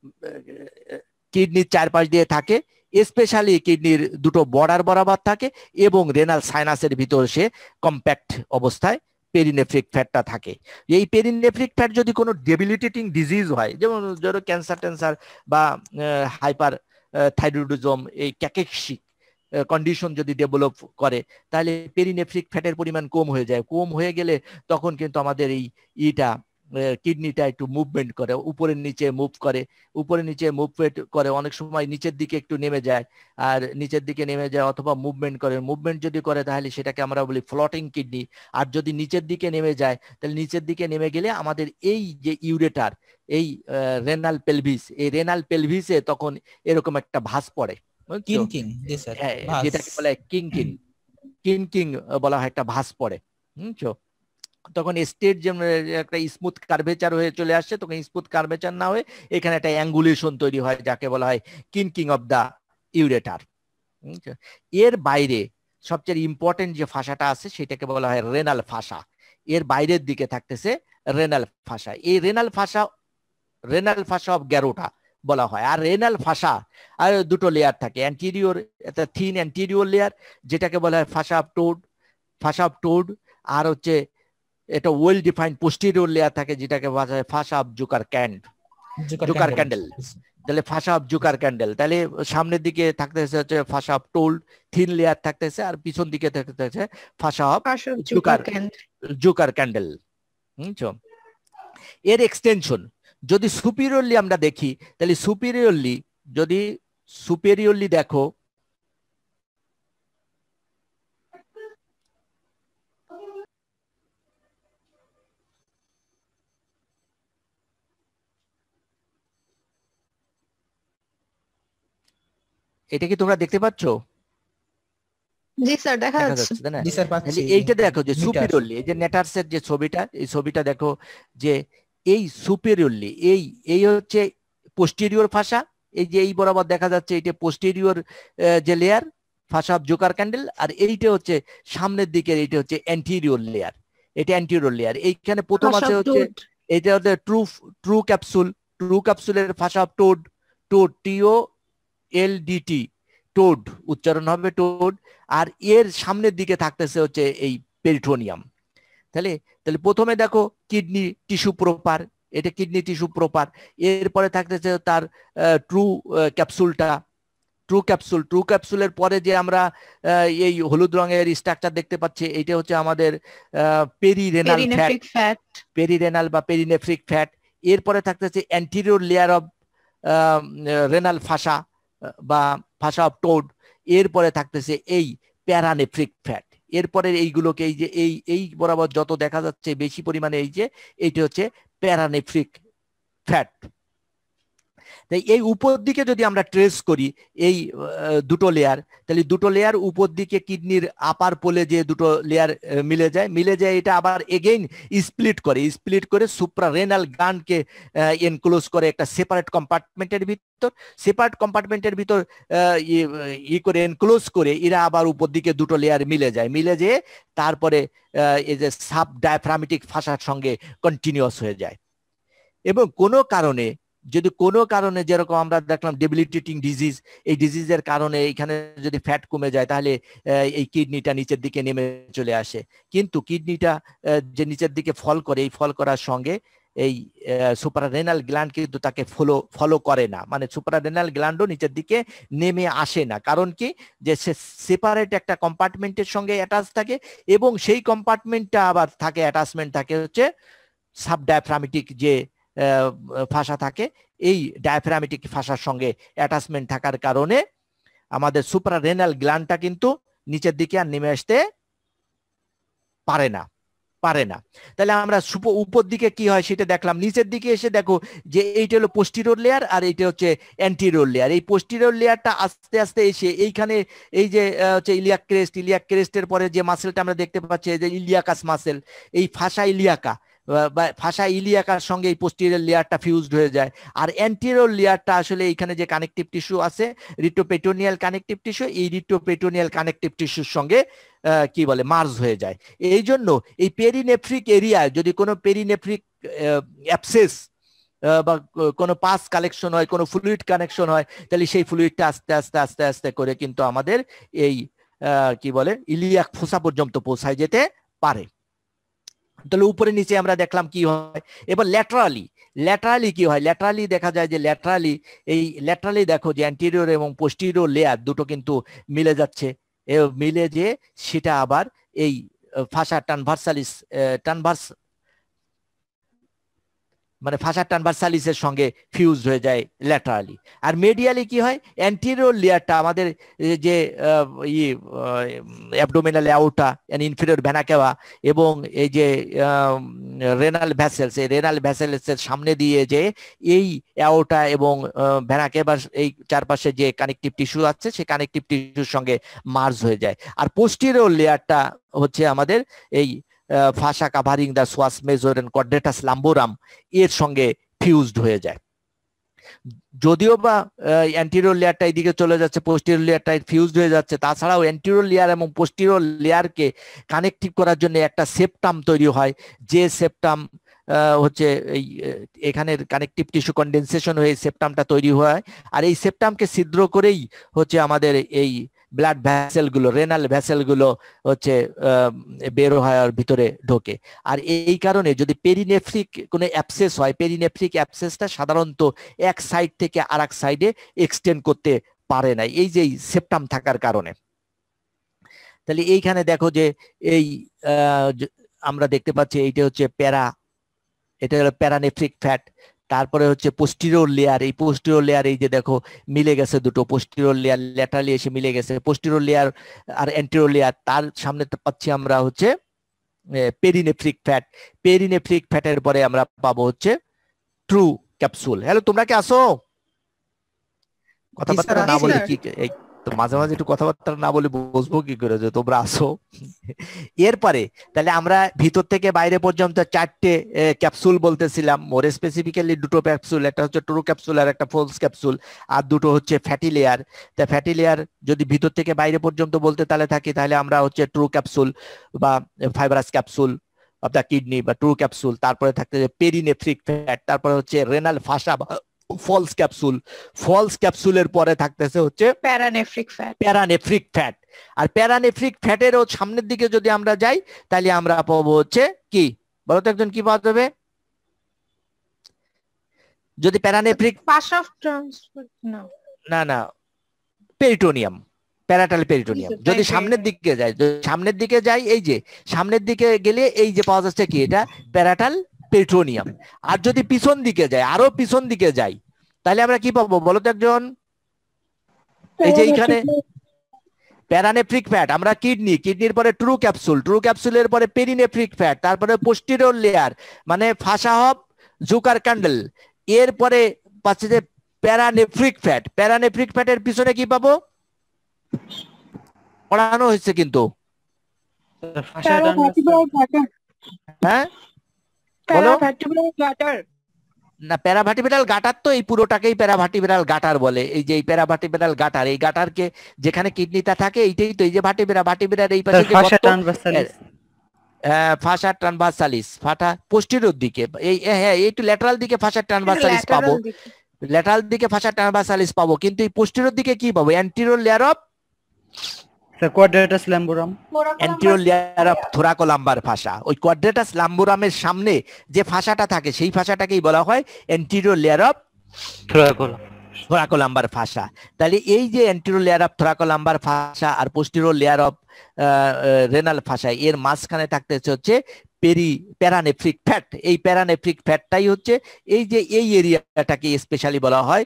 কিডনির চারপাশ দিয়ে থাকে স্পেশালি কিডনির দুটো বর্ডার বরাবর থাকে এবং রেনাল সাইনাসের ভিতর সে কম্প্যাক্ট অবস্থায় পেরিনেফ্রিক ফ্যাটটা থাকে এই পেরিনেফ্রিক ফ্যাট যদি কোনো ডেবিলিটেটিং ডিজিজ হয় যেমন ধরো ক্যান্সার ট্যান্সার বা হাইপার থাইরয়েডিজম এই ক্যাকেক্সিক কন্ডিশন যদি ডেভেলপ করে তাহলে পেরিনেফ্রিক ফ্যাটের পরিমাণ কম হয়ে যায় কম হয়ে গেলে তখন কিন্তু আমাদের এই ইটা কিডনিটা একটু মুভমেন্ট করে উপরের নিচে মুভ করে উপরে নিচে মুভমেন্ট করে অনেক সময় নিচের দিকে একটু নেমে যায় আর নিচের দিকে নেমে যায় অথবা মুভমেন্ট করে মুভমেন্ট যদি করে তাহলে সেটাকে আমরা বলি ফ্লটিং কিডনি আর যদি নিচের দিকে নেমে যায় তাহলে নিচের দিকে নেমে গেলে আমাদের এই যে ইউরেটার এই রেনাল পেলভিস এই রেনাল পেলভিসে তখন এরকম একটা ভাস পড়ে কিনকিন হ্যাঁ, যেটাকে বলে কিংকিং কিনকিন বলা হয় একটা ভাস পড়ে বুঝছো তখন স্টেট যে মানে, একটা স্মুথ কার্ভেচার হয়ে চলে আসছে তখন স্মুথ কার্ভেচার না হয়ে এখানে একটা অ্যাঙ্গুলেশন তৈরি হয় যাকে বলা হয় কিনকিং অফ দ্য ইউরেটার এর বাইরে সবচেয়ে ইম্পর্টেন্ট যে ফাঁসাটা আছে সেটাকে বলা হয় রেনাল ফাঁসা এর বাইরের দিকে থাকতেছে রেনাল ফাঁসা এই রেনাল ফাঁসা রেনাল ফাঁসা অফ গ্যারোটা বলা হয় আর রেনাল ফাঁসা আর দুটো লেয়ার থাকে অ্যান্টিরিওর একটা থিন অ্যান্টিরিওর লেয়ার যেটাকে বলা হয় ফাঁসা অফ টোড ফাঁসা অফ টোড আর হচ্ছে এটা ওয়েল ডিফাইন্ড পোস্টেরিয়র লেয়ার থাকে যেটাকে বাজায় ফাসা ফাঁসা জুকার ক্যান্ড জুকার ক্যান্ডেল তাহলে ফাসা অফ জুকার ক্যান্ডেল তাহলে সামনের দিকে থাকতেছে হচ্ছে fascia of Toldt thin layer থাকতে থাকতেছে আর পিছন দিকে থাকতেছে ফাঁসা অফ জুকার জুকার ক্যান্ডেল বুঝছো এর এক্সটেনশন যদি সুপিরিয়রলি আমরা দেখি তাহলে সুপিরিয়রলি যদি সুপিরিয়রলি দেখো এটা কি তোমরা দেখতে পাচ্ছ স্যার দেখা যাচ্ছে এইটা দেখো যে সুপিরিয়রলি এই যে নেটার্সের যে ছবিটা এই ছবিটা দেখো যে এই সুপিরিয়রলি এই এই হচ্ছে পোস্টেরিয়র ফাঁসা এই যে এই বরাবর দেখা যাচ্ছে এটা পোস্টেরিয়র যে লেয়ার ফাঁসা অফ জোকার ক্যান্ডেল আর এইটা হচ্ছে সামনের দিকের এইটা হচ্ছে অ্যান্টিরিয়র লেয়ার এটা অ্যান্টিরিয়র লেয়ার এইখানে প্রথম আছে হচ্ছে এটা হচ্ছে ট্রু ট্রু ক্যাপসুল ট্রু ক্যাপসুলের ফাঁসা অফ টোড টোড টিও এলডিটি টোড উচ্চারণ হবে টোড আর এর সামনের দিকে থাকতেছে হচ্ছে এই পেরিটোনিয়াম তাহলে তাহলে প্রথমে দেখো কিডনি টিস্যু প্রপার এটা কিডনি টিস্যু প্রপার এরপরে থাকতেছে তার ট্রু ক্যাপসুলটা ট্রু ক্যাপসুল ট্রু ক্যাপসুলের পরে যে আমরা এই হলুদ রঙের স্ট্রাকচার দেখতে পাচ্ছি এটা হচ্ছে আমাদের perirenal fat perirenal বা পেরিনেফ্রিক ফ্যাট এরপরে থাকতেছে অ্যান্টিরিয়র লেয়ার অফ রেনাল ফাঁসা বা ফাঁসা অফ টোড এরপরে থাকতেছে এই প্যারানেফ্রিক ফ্যাট এরপরের এইগুলোকে এই যে এই এই বরাবর যত দেখা যাচ্ছে বেশি পরিমাণে এই যে এইটি হচ্ছে প্যারানেফ্রিক ফ্যাট এই উপর দিকে যদি আমরা ট্রেস করি এই দুটো লেয়ার তাহলে দুটো লেয়ার উপর দিকে কিডনির আপার পোলে যে দুটো লেয়ার মিলে যায় মিলে যায় এটা আবার এগেইন স্প্লিট করে স্প্লিট করে সুপ্রা রেনাল গানকে এনক্লোজ করে একটা সেপারেট কম্পার্টমেন্টের ভিতর সেপারেট কম্পার্টমেন্টের ভিতর ই করে এনক্লোজ করে এরা আবার উপর দিকে দুটো লেয়ার মিলে যায় মিলে যেয়ে তারপরে এই যে সাব ডায়াফ্রামেটিক ফাঁসার সঙ্গে কন্টিনিউয়াস হয়ে যায় এবং কোনো কারণে যদি কোনো কারণে যেরকম আমরা দেখলাম ডেবিলিটেটিং ডিজিজ এই ডিজিজের কারণে এখানে যদি ফ্যাট কমে যায় তাহলে এই কিডনিটা নিচের দিকে নেমে চলে আসে কিন্তু কিডনিটা যে নিচের দিকে ফল করে এই ফল করার সঙ্গে এই সুপারারেনাল গ্ল্যান্ড কিন্তু তাকে ফলো ফলো করে না মানে সুপারারেনাল গ্ল্যান্ডও নিচের দিকে নেমে আসে না কারণ কি যে সে সেপারেট একটা কম্পার্টমেন্টের সঙ্গে অ্যাটাচ থাকে এবং সেই কম্পার্টমেন্টটা আবার থাকে অ্যাটাচমেন্ট থাকে হচ্ছে সাবডায়াফ্রামেটিক যে ফাঁসা থাকে এই ডায়াফ্রামেটিক ফাঁসার সঙ্গে অ্যাটাচমেন্ট থাকার কারণে আমাদের রেনাল গ্ল্যান্ডটা কিন্তু নিচের দিকে আর নেমে আসতে পারে না পারে না তাহলে আমরা উপর দিকে কি হয় সেটা দেখলাম নিচের দিকে এসে দেখো যে এইটা হলো পোস্টিরোর লেয়ার আর এইটা হচ্ছে অ্যান্টিরোর লেয়ার এই পোস্টিরোর লেয়ারটা আস্তে আস্তে এসে এইখানে এই যে হচ্ছে ইলিয়াক ক্রেস্ট ইলিয়াক ক্রেস্টের পরে যে মাসেলটা আমরা দেখতে পাচ্ছি যে ইলিয়াকাস মাসেল এই ফাঁসা ইলিয়াকা ভাষা ইলিয়াকার সঙ্গে এই পোস্টিরিয়াল লেয়ারটা ফিউজড হয়ে যায় আর অ্যান্টেরিয়র লেয়ারটা আসলে এখানে যে কানেকটিভ টিস্যু আছে রিটোপেটোনিয়াল কানেকটিভ টিস্যু এই রিটোপেটোনিয়াল কানেকটিভ টিস্যুর সঙ্গে কি বলে মার্জ হয়ে যায় এই জন্য এই পেরিনেফ্রিক এরিয়ায় যদি কোনো পেরিনেফ্রিক অ্যাপসেস বা কোনো পাস কালেকশন হয় কোনো ফ্লুইড কানেকশন হয় তাহলে সেই ফ্লুইডটা আস্তে আস্তে আস্তে আস্তে করে কিন্তু আমাদের এই কি বলে ইলিয়াক ফোসা পর্যন্ত পৌঁছায় যেতে পারে তাহলে উপরে নিচে আমরা দেখলাম কি হয় এবার ল্যাটারালি ল্যাটারালি কি হয় ল্যাটারালি দেখা যায় যে ল্যাটারালি এই ল্যাটারালি দেখো যে অ্যান্টিরিয়র এবং পোস্টিরিয়র লেয়ার দুটো কিন্তু মিলে যাচ্ছে মিলে যে সেটা আবার এই ফাসা ট্রানভার্সালিস ট্রানভার্স মানে ফাঁসার টানবার সালিসের সঙ্গে ফিউজ হয়ে যায় ল্যাটারালি আর মেডিয়ালি কি হয় অ্যান্টিরিয়র লেয়ারটা আমাদের যে ই অ্যাবডোমিনাল অ্যাউটা ইনফিরিয়র ভ্যানাকেওয়া এবং এই যে রেনাল ভ্যাসেলস এই রেনাল ভ্যাসেলসের সামনে দিয়ে যে এই অ্যাওটা এবং ভ্যানাকেবার এই চারপাশে যে কানেকটিভ টিস্যু আছে সেই কানেকটিভ টিস্যুর সঙ্গে মার্জ হয়ে যায় আর পোস্টিরিয়র লেয়ারটা হচ্ছে আমাদের এই fascia covering the psoas major and quadratus lumborum এর সঙ্গে ফিউজড হয়ে যায় যদিও বা অ্যান্টিরিয়র লেয়ারটা এদিকে চলে যাচ্ছে পোস্টিরিয়র লেয়ারটা ফিউজড হয়ে যাচ্ছে তাছাড়াও অ্যান্টিরিয়র লেয়ার এবং পোস্টিরিয়র লেয়ারকে কানেক্টিভ করার জন্য একটা সেপটাম তৈরি হয় যে সেপটাম হচ্ছে এই এখানের কানেকটিভ টিস্যু কন্ডেনসেশন হয়ে সেপটামটা তৈরি হয় আর এই সেপটামকে ছিদ্র করেই হচ্ছে আমাদের এই ব্লাড ভ্যাসেলগুলো রেনাল ভ্যাসেলগুলো হচ্ছে বের হওয়ার ভিতরে ঢোকে আর এই কারণে যদি পেরিনেফ্রিক কোনো অ্যাপসেস হয় পেরিনেফ্রিক অ্যাপসেসটা সাধারণত এক সাইড থেকে আর এক সাইডে এক্সটেন্ড করতে পারে না এই যে সেপ্টাম থাকার কারণে তাহলে এইখানে দেখো যে এই আমরা দেখতে পাচ্ছি এইটা হচ্ছে প্যারা এটা হলো প্যারানেফ্রিক ফ্যাট তারপরে হচ্ছে পোস্টিরিয়র লেয়ার এই পোস্টিরিয়র লেয়ার এই যে দেখো মিলে গেছে দুটো পোস্টিরিয়র লেয়ার ল্যাটারালি এসে মিলে গেছে পোস্টিরিয়র লেয়ার আর অ্যান্টিরো লেয়ার তার সামনে পাচ্ছি আমরা হচ্ছে পেরিনেফ্রিক ফ্যাট পেরিনেফ্রিক ফ্যাটের পরে আমরা পাবো হচ্ছে ট্রু ক্যাপসুল হ্যালো তোমরা কি আসো কথাবার্তা না বলে কি তো মাঝে মাঝে একটু কথাবার্তা না বলে বসবো কি করে যে তোমরা আসো এরপরে তাহলে আমরা ভিতর থেকে বাইরে পর্যন্ত চারটে ক্যাপসুল বলতেছিলাম মোরে স্পেসিফিক্যালি দুটো ক্যাপসুল একটা হচ্ছে ট্রু ক্যাপসুল আর একটা ফোলস ক্যাপসুল আর দুটো হচ্ছে ফ্যাটি লেয়ার তা ফ্যাটি লেয়ার যদি ভিতর থেকে বাইরে পর্যন্ত বলতে তাহলে থাকি তাহলে আমরা হচ্ছে ট্রু ক্যাপসুল বা fibrous capsule of the kidney বা ট্রু ক্যাপসুল তারপরে থাকতে পেরিনেফ্রিক ফ্যাট তারপরে হচ্ছে রেনাল বা ফলস ক্যাপসুল ফলস ক্যাপসুলের পরে থাকতেছে হচ্ছে প্যারানেফ্রিক ফ্যাট প্যারানেফ্রিক ফ্যাট আর প্যারানেফ্রিক ও সামনের দিকে যদি আমরা যাই তাহলে আমরা পাবো হচ্ছে কি বলো তো একজন কি পাওয়া যাবে যদি প্যারানেফ্রিক পাস অফ ট্রান্সপোর্ট না না পেরিটোনিয়াম প্যারাটাল পেরিটোনিয়াম যদি সামনের দিকে যাই সামনের দিকে যাই এই যে সামনের দিকে গেলে এই যে পাওয়া যাচ্ছে কি এটা প্যারাটাল পেট্রোনিয়াম আর যদি পিছন দিকে যায় আরো পিছন দিকে যাই তাহলে আমরা কি পাবো বলো তো একজন এই যে এইখানে প্যারানেফ্রিক ফ্যাট আমরা কিডনি কিডনির পরে ট্রু ক্যাপসুল ট্রু ক্যাপসুলের পরে পেরিনেফ্রিক ফ্যাট তারপরে পোস্টিরিয়র লেয়ার মানে ফাঁসা হব জুকার ক্যান্ডেল এরপরে পাচ্ছে যে প্যারানেফ্রিক ফ্যাট প্যারানেফ্রিক ফ্যাটের পিছনে কি পাবো পড়ানো হয়েছে কিন্তু হ্যাঁ প্যারাভার্টিব্রাল গাটার না প্যারাভার্টিব্রাল গাটার তো এই পুরোটাকেই প্যারাভার্টিব্রাল গাটার বলে এই যে এই প্যারাভার্টিব্রাল গাটার এই গাটারকে যেখানে কিডনিটা থাকে এইটাই তো এই যে ভার্টিব্রা ভার্টিব্রার এই পাশে ফাঁসা ট্রানভার্সালিস ফাটা পোস্টেরিয়র দিকে এই হ্যাঁ, হ্যাঁ একটু ল্যাটারাল দিকে ফাঁসা ট্রানভার্সালিস পাবো ল্যাটারাল দিকে ফাঁসা ট্রানভার্সালিস পাবো কিন্তু এই পোস্টেরিয়র দিকে কি পাবো anterior layer of sir quadratus lumborum anterior layer of thoracolumbar fascia ওই কোয়াড্রেটাস ল্যাম্বোরামের সামনে যে ফাঁসাটা থাকে সেই ফাঁসাটাকেই বলা হয় anterior layer of thoracolum thoracolumbar fascia তাহলে এই যে anterior layer of thoracolumbar fascia আর posterior layer of renal fascia এর মাঝখানে থাকতে হচ্ছে পেরি প্যারানেফ্রিক ফ্যাট এই প্যারানেফ্রিক ফ্যাটটাই হচ্ছে এই যে এই এরিয়াটাকে স্পেশালি বলা হয়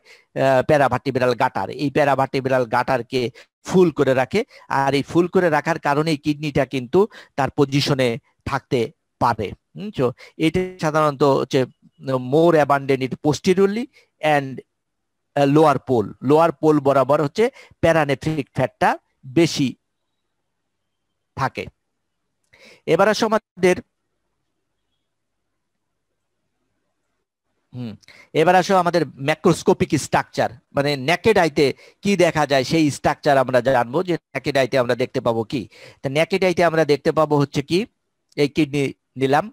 প্যারাভার্টিব্রাল গাটার এই প্যারাভার্টিব্রাল গাটারকে ফুল করে রাখে আর এই ফুল করে রাখার কারণেই কিডনিটা কিন্তু তার পজিশনে থাকতে পারে বুঝছো এটা সাধারণত হচ্ছে more abundant it posteriorly and lower pole lower pole বরাবর হচ্ছে প্যারানেফ্রিক ফ্যাটটা বেশি থাকে এবার আসো আমাদের হুম এবার আসো আমাদের ম্যাক্রোস্কোপিক স্ট্রাকচার মানে ন্যাকেড আইতে কি দেখা যায় সেই স্ট্রাকচার আমরা জানবো যে ন্যাকেড আইতে আমরা দেখতে পাবো কি তা ন্যাকেড আইতে আমরা দেখতে পাবো হচ্ছে কি এই কিডনি নিলাম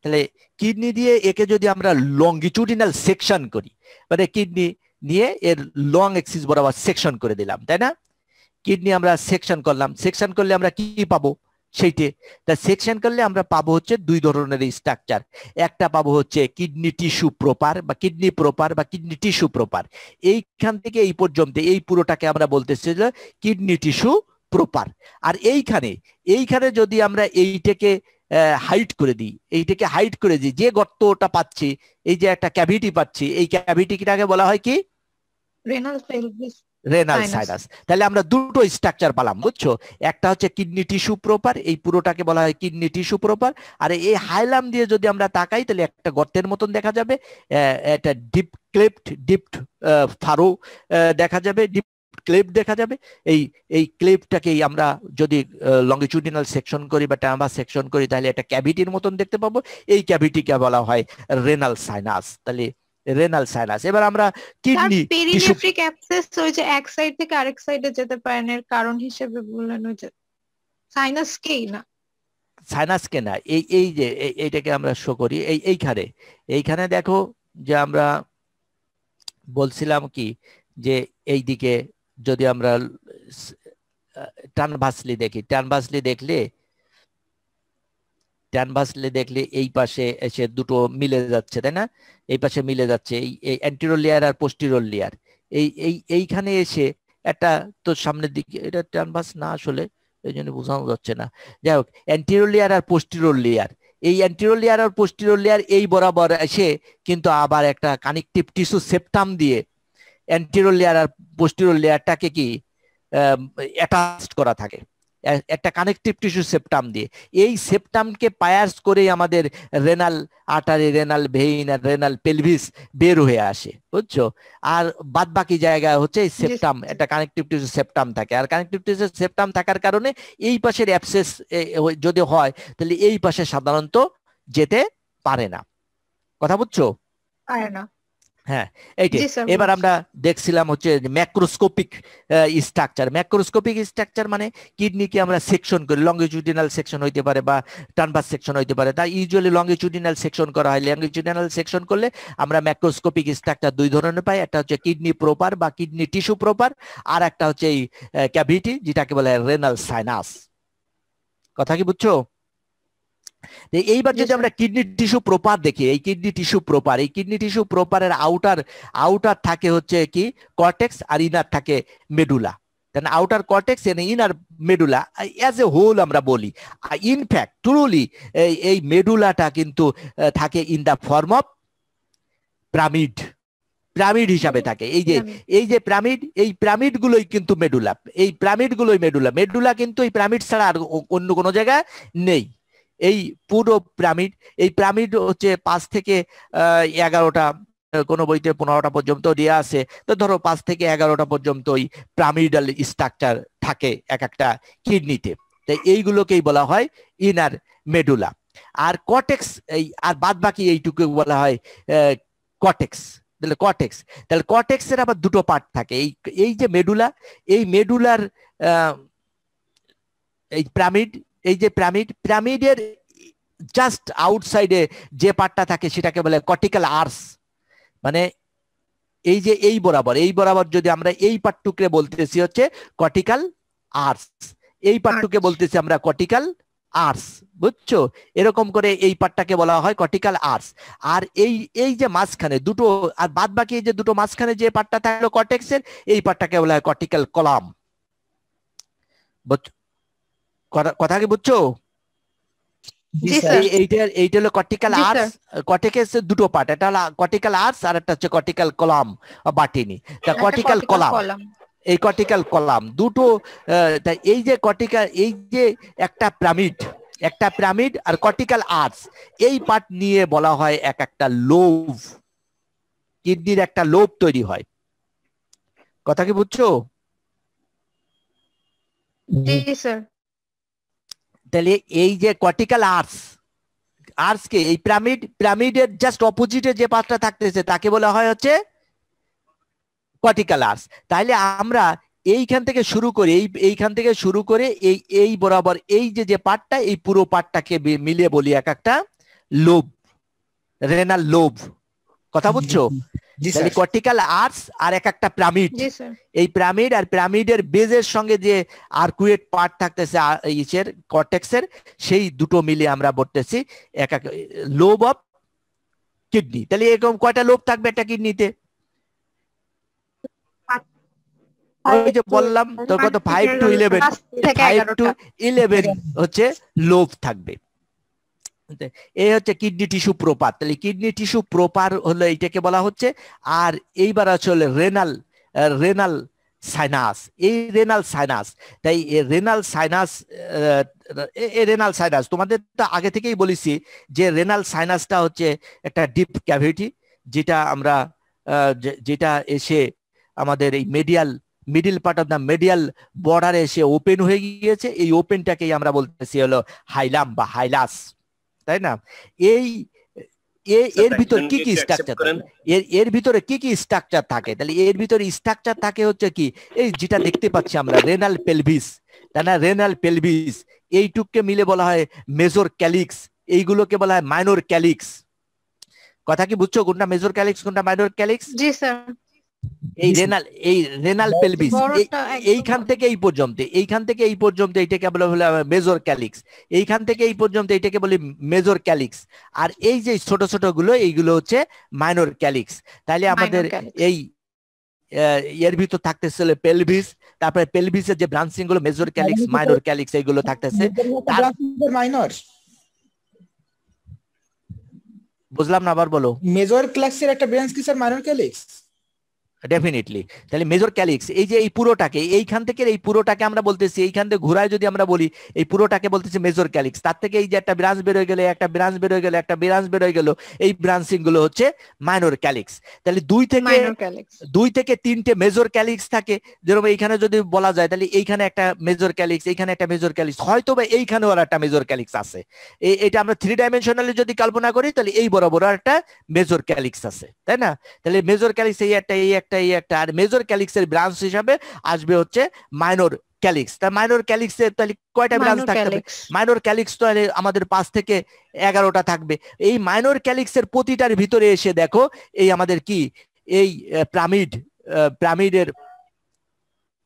তাহলে কিডনি দিয়ে একে যদি আমরা লংগিটিউডিনাল সেকশন করি মানে কিডনি নিয়ে এর লং এক্সিস বরাবর সেকশন করে দিলাম তাই না কিডনি আমরা সেকশন করলাম সেকশন করলে আমরা কি পাবো সেইটি তা সেকশন করলে আমরা পাবো হচ্ছে দুই ধরনের স্ট্রাকচার একটা পাবো হচ্ছে কিডনি টিস্যু প্রপার বা কিডনি প্রপার বা কিডনি টিস্যু প্রপার এইখান থেকে এই পর্যন্ত এই পুরোটাকে আমরা বলতেছি কিডনি টিস্যু প্রপার আর এইখানে এইখানে যদি আমরা এইটাকে হাইট করে দিই এইটাকে হাইট করে দিই যে গর্তটা পাচ্ছি এই যে একটা ক্যাভিটি পাচ্ছি এই ক্যাভিটিটাকে বলা হয় কি রেনাল পেলভিস রেনাল সাইনাস তাহলে আমরা দুটো স্ট্রাকচার পালাম বুঝছো একটা হচ্ছে কিডনি টিস্যু প্রপার এই পুরোটাকে বলা হয় কিডনি টিস্যু প্রপার আর এই হাইলাম দিয়ে যদি আমরা তাকাই তাহলে একটা গর্তের মতন দেখা যাবে একটা ডিপ ক্লিপড ডিপড ফারো দেখা যাবে ডিপ ক্লিপ দেখা যাবে এই এই ক্লেপটাকেই আমরা যদি লঙ্গিচুডিনাল সেকশন করি বা ট্যাম্বা সেকশন করি তাহলে একটা ক্যাভিটির মতন দেখতে পাবো এই ক্যাভিটিকে বলা হয় রেনাল সাইনাস তাহলে রেনাল সাইনাস এবার আমরা কিডনি পেরিনেফ্রিক অ্যাবসেস ওই যে এক সাইড থেকে আরেক সাইডে যেতে পারেন এর কারণ হিসেবে বলেন ওই যে সাইনাস কেই না সাইনাস কে না এই এই যে এইটাকে আমরা শো করি এই এইখানে এইখানে দেখো যে আমরা বলছিলাম কি যে এই দিকে যদি আমরা টানভাসলি দেখি টানভাসলি দেখলে ডান ভাসলে দেখলে এই পাশে এসে দুটো মিলে যাচ্ছে তাই না এই পাশে মিলে যাচ্ছে এই এই অ্যান্টিরোল লেয়ার আর পোস্টিরোল লেয়ার এই এই এইখানে এসে একটা তো সামনের দিকে এটা ডান না আসলে এই জন্য বোঝানো যাচ্ছে না যাই হোক অ্যান্টিরোল লেয়ার আর পোস্টিরোল লেয়ার এই অ্যান্টিরোল লেয়ার আর পোস্টিরোল লেয়ার এই বরাবর এসে কিন্তু আবার একটা কানেকটিভ টিস্যু সেপ্টাম দিয়ে অ্যান্টিরোল লেয়ার আর পোস্টিরোল লেয়ারটাকে কি অ্যাটাচড করা থাকে একটা কানেকটিভ টিস্যু সেপ্টাম দিয়ে এই সেপ্টামকে পায়ার্স করেই আমাদের রেনাল আটারে রেনাল ভেইন আর রেনাল পেলভিস বের হয়ে আসে বুঝছো আর বাদ বাকি জায়গা হচ্ছে এই সেপ্টাম একটা কানেকটিভ টিস্যু সেপ্টাম থাকে আর কানেকটিভ টিস্যু সেপ্টাম থাকার কারণে এই পাশের অ্যাবসেস যদি হয় তাহলে এই পাশে সাধারণত যেতে পারে না কথা বুঝছো পারে না হ্যাঁ এইটি এবার আমরা দেখছিলাম হচ্ছে ম্যাক্রোস্কোপিক স্ট্রাকচার ম্যাক্রোস্কোপিক স্ট্রাকচার মানে কিডনিকে আমরা সেকশন করি লঙ্গিচুডিনাল সেকশন হইতে পারে বা ট্রানভার্স সেকশন হইতে পারে তাই ইউজুয়ালি লঙ্গিচুডিনাল সেকশন করা হয় লঙ্গিচুডিনাল সেকশন করলে আমরা ম্যাক্রোস্কোপিক স্ট্রাকচার দুই ধরনের পাই একটা হচ্ছে কিডনি প্রপার বা কিডনি টিস্যু প্রপার আর একটা হচ্ছে এই ক্যাভিটি যেটাকে বলে রেনাল সাইনাস কথা কি বুঝছো এইবার যদি আমরা কিডনি টিস্যু প্রপার দেখি এই কিডনি টিস্যু প্রপার এই কিডনি টিস্যু প্রপারের আউটার আউটার থাকে হচ্ছে কি কর্টেক্স আর ইনার থাকে medulla then outer cortex and inner medulla as a whole আমরা বলি ইনফ্যাক্ট ট্রুলি এই মেডুলাটা কিন্তু থাকে in the form of pyramid pyramid হিসাবে থাকে এই যে এই যে প্রামিড এই প্রামিড গুলোই কিন্তু মেডুলা এই প্রামিড গুলোই মেডুলা মেডুলা কিন্তু এই প্রামিড ছাড়া আর অন্য কোনো জায়গায় নেই এই পুরো পিরামিড এই পিরামিড হচ্ছে পাঁচ থেকে এগারোটা কোনো বইতে পনেরোটা পর্যন্ত দেওয়া আছে তো ধরো পাঁচ থেকে এগারোটা পর্যন্ত ওই প্রামিডাল স্ট্রাকচার থাকে এক একটা কিডনিতে তাই এইগুলোকেই বলা হয় ইনার মেডুলা আর কটেক্স এই আর বাদ বাকি এইটুকু বলা হয় কটেক্স তাহলে কটেক্স তাহলে কটেক্সের আবার দুটো পার্ট থাকে এই এই যে মেডুলা এই মেডুলার এই প্রামিড এই যে প্রামিড প্রামিডের জাস্ট আউটসাইডে যে পার্টটা থাকে সেটাকে বলে কটিক্যাল আর্স মানে এই যে এই বরাবর এই বরাবর যদি আমরা এই পার্টটুকে বলতেছি হচ্ছে কটিক্যাল আর্স এই পার্টটুকে আচ্ছা। বলতেছি আমরা কটিক্যাল আর্স বুঝছো এরকম করে এই পার্টটাকে বলা হয় কটিক্যাল আর্স আর এই এই যে মাঝখানে দুটো আর বাদ বাকি যে দুটো মাঝখানে যে পার্টটা থাকলো কটেক্সের এই পার্টটাকে বলা হয় কটিক্যাল কলাম বুঝছো কথা কি বুঝছো এইটার এইটা হলো কর্টিক্যাল আর্টস দুটো পার্ট আর্টস আর একটা হচ্ছে কলাম এই কলাম দুটো এই যে এই যে একটা প্রামিড একটা প্রামিড আর আর্টস এই পার্ট নিয়ে বলা হয় এক একটা লোভ কিডনির একটা লোভ তৈরি হয় কথা কি বুঝছো জি স্যার তাহলে এই যে কর্টিক্যাল আর্টস আর্টসকে এই পিরামিড পিরামিডের জাস্ট অপোজিটে যে পাঁচটা থাকতেছে তাকে বলা হয় হচ্ছে কর্টিক্যাল আর্টস তাহলে আমরা এইখান থেকে শুরু করে এই এইখান থেকে শুরু করে এই এই বরাবর এই যে যে পাঠটা এই পুরো পার্টটাকে মিলিয়ে বলি এক একটা লোভ রেনাল লোভ কথা বুঝছো তাহলে কর্টিক্যাল আর্টস আর এক একটা পিরামিড এই পিরামিড আর পিরামিডের বেজের সঙ্গে যে আর্কুয়েট পার্ট থাকতেছে ইসের কর্টেক্সের সেই দুটো মিলিয়ে আমরা বলতেছি এক এক লোব অফ কিডনি তাহলে এরকম কয়টা লোব থাকবে একটা কিডনিতে ওই যে বললাম তোর কত five to eleven five to eleven হচ্ছে লোভ থাকবে এ হচ্ছে কিডনি টিস্যু প্রপার তাহলে কিডনি টিস্যু প্রপার হলে এটাকে বলা হচ্ছে আর এইবার আসলে রেনাল রেনাল সাইনাস এই রেনাল সাইনাস তাই রেনাল সাইনাস রেনাল সাইনাস তোমাদের তো আগে থেকেই বলেছি যে রেনাল সাইনাসটা হচ্ছে একটা ডিপ ক্যাভিটি যেটা আমরা যেটা এসে আমাদের এই medial middle part of the medial বর্ডারে এসে ওপেন হয়ে গিয়েছে এই ওপেনটাকেই আমরা বলতেছি হলো হাইলাম বা হাইলাস তাই না এই আচ্ছা, এর ভিতরে কি কি স্ট্রাকচার এর এর ভিতরে কি কি স্ট্রাকচার থাকে তাহলে এর ভিতরে স্ট্রাকচার থাকে হচ্ছে কি এই যেটা দেখতে পাচ্ছি আমরা রেনাল পেলভিস তাই না রেনাল পেলভিস এইটুককে মিলে বলা হয় মেজর ক্যালিক্স এইগুলোকে বলা হয় মাইনর ক্যালিক্স কথা কি বুঝছো কোনটা মেজর ক্যালিক্স কোনটা মাইনর ক্যালিক্স জি স্যার এই রেনাল এই রেনাল পেলভিস এইখান থেকে এই পর্যন্ত এইখান থেকে এই পর্যন্ত এইটাকে বলা হলো মেজর ক্যালিক্স এইখান থেকে এই পর্যন্ত এইটাকে বলি মেজর ক্যালিক্স আর এই যে ছোট ছোট গুলো এইগুলো হচ্ছে মাইনর ক্যালিক্স তাহলে আমাদের এই এর ভিতর থাকতেছিল পেলভিস তারপরে পেলভিসের যে ব্রাঞ্চিং গুলো মেজর ক্যালিক্স মাইনর ক্যালিক্স এইগুলো থাকতেছে মাইনর বুঝলাম না আবার বলো মেজর ক্যালিক্সের একটা ব্রাঞ্চ কি স্যার মাইনর ক্যালিক্স ডেফিনেটলি তাহলে মেজর ক্যালিক্স এই যে এই পুরোটাকে এইখান থেকে এই পুরোটাকে আমরা বলতেছি এইখান থেকে ঘুরায় যদি আমরা বলি এই পুরোটাকে বলতেছি মেজর ক্যালিক্স তার থেকে এই যে একটা ব্রাঞ্চ বেরোয় গেলে একটা ব্রাঞ্চ বেরোয় গেলে একটা ব্রাঞ্চ বেরোয় গেল এই ব্রাঞ্চিং গুলো হচ্ছে মাইনর ক্যালিক্স তাহলে দুই থেকে দুই থেকে তিনটে মেজর ক্যালিক্স থাকে যেরকম এইখানে যদি বলা যায় তাহলে এইখানে একটা মেজর ক্যালিক্স এইখানে একটা মেজর ক্যালিক্স হয়তো বা এইখানেও আর একটা মেজর ক্যালিক্স আছে এটা আমরা থ্রি ডাইমেনশনালি যদি কল্পনা করি তাহলে এই বরাবর একটা মেজর ক্যালিক্স আছে তাই না তাহলে মেজর ক্যালিক্স এই একটা এই একটা একটাই একটা আর মেজর এর ব্রাঞ্চ হিসাবে আসবে হচ্ছে মাইনর ক্যালিক্স তা মাইনর ক্যালিক্সের তাহলে কয়টা ব্রাঞ্চ থাকতে হবে মাইনর ক্যালিক্স তাহলে আমাদের পাঁচ থেকে এগারোটা থাকবে এই মাইনর ক্যালিক্সের প্রতিটার ভিতরে এসে দেখো এই আমাদের কি এই প্রামিড প্রামিডের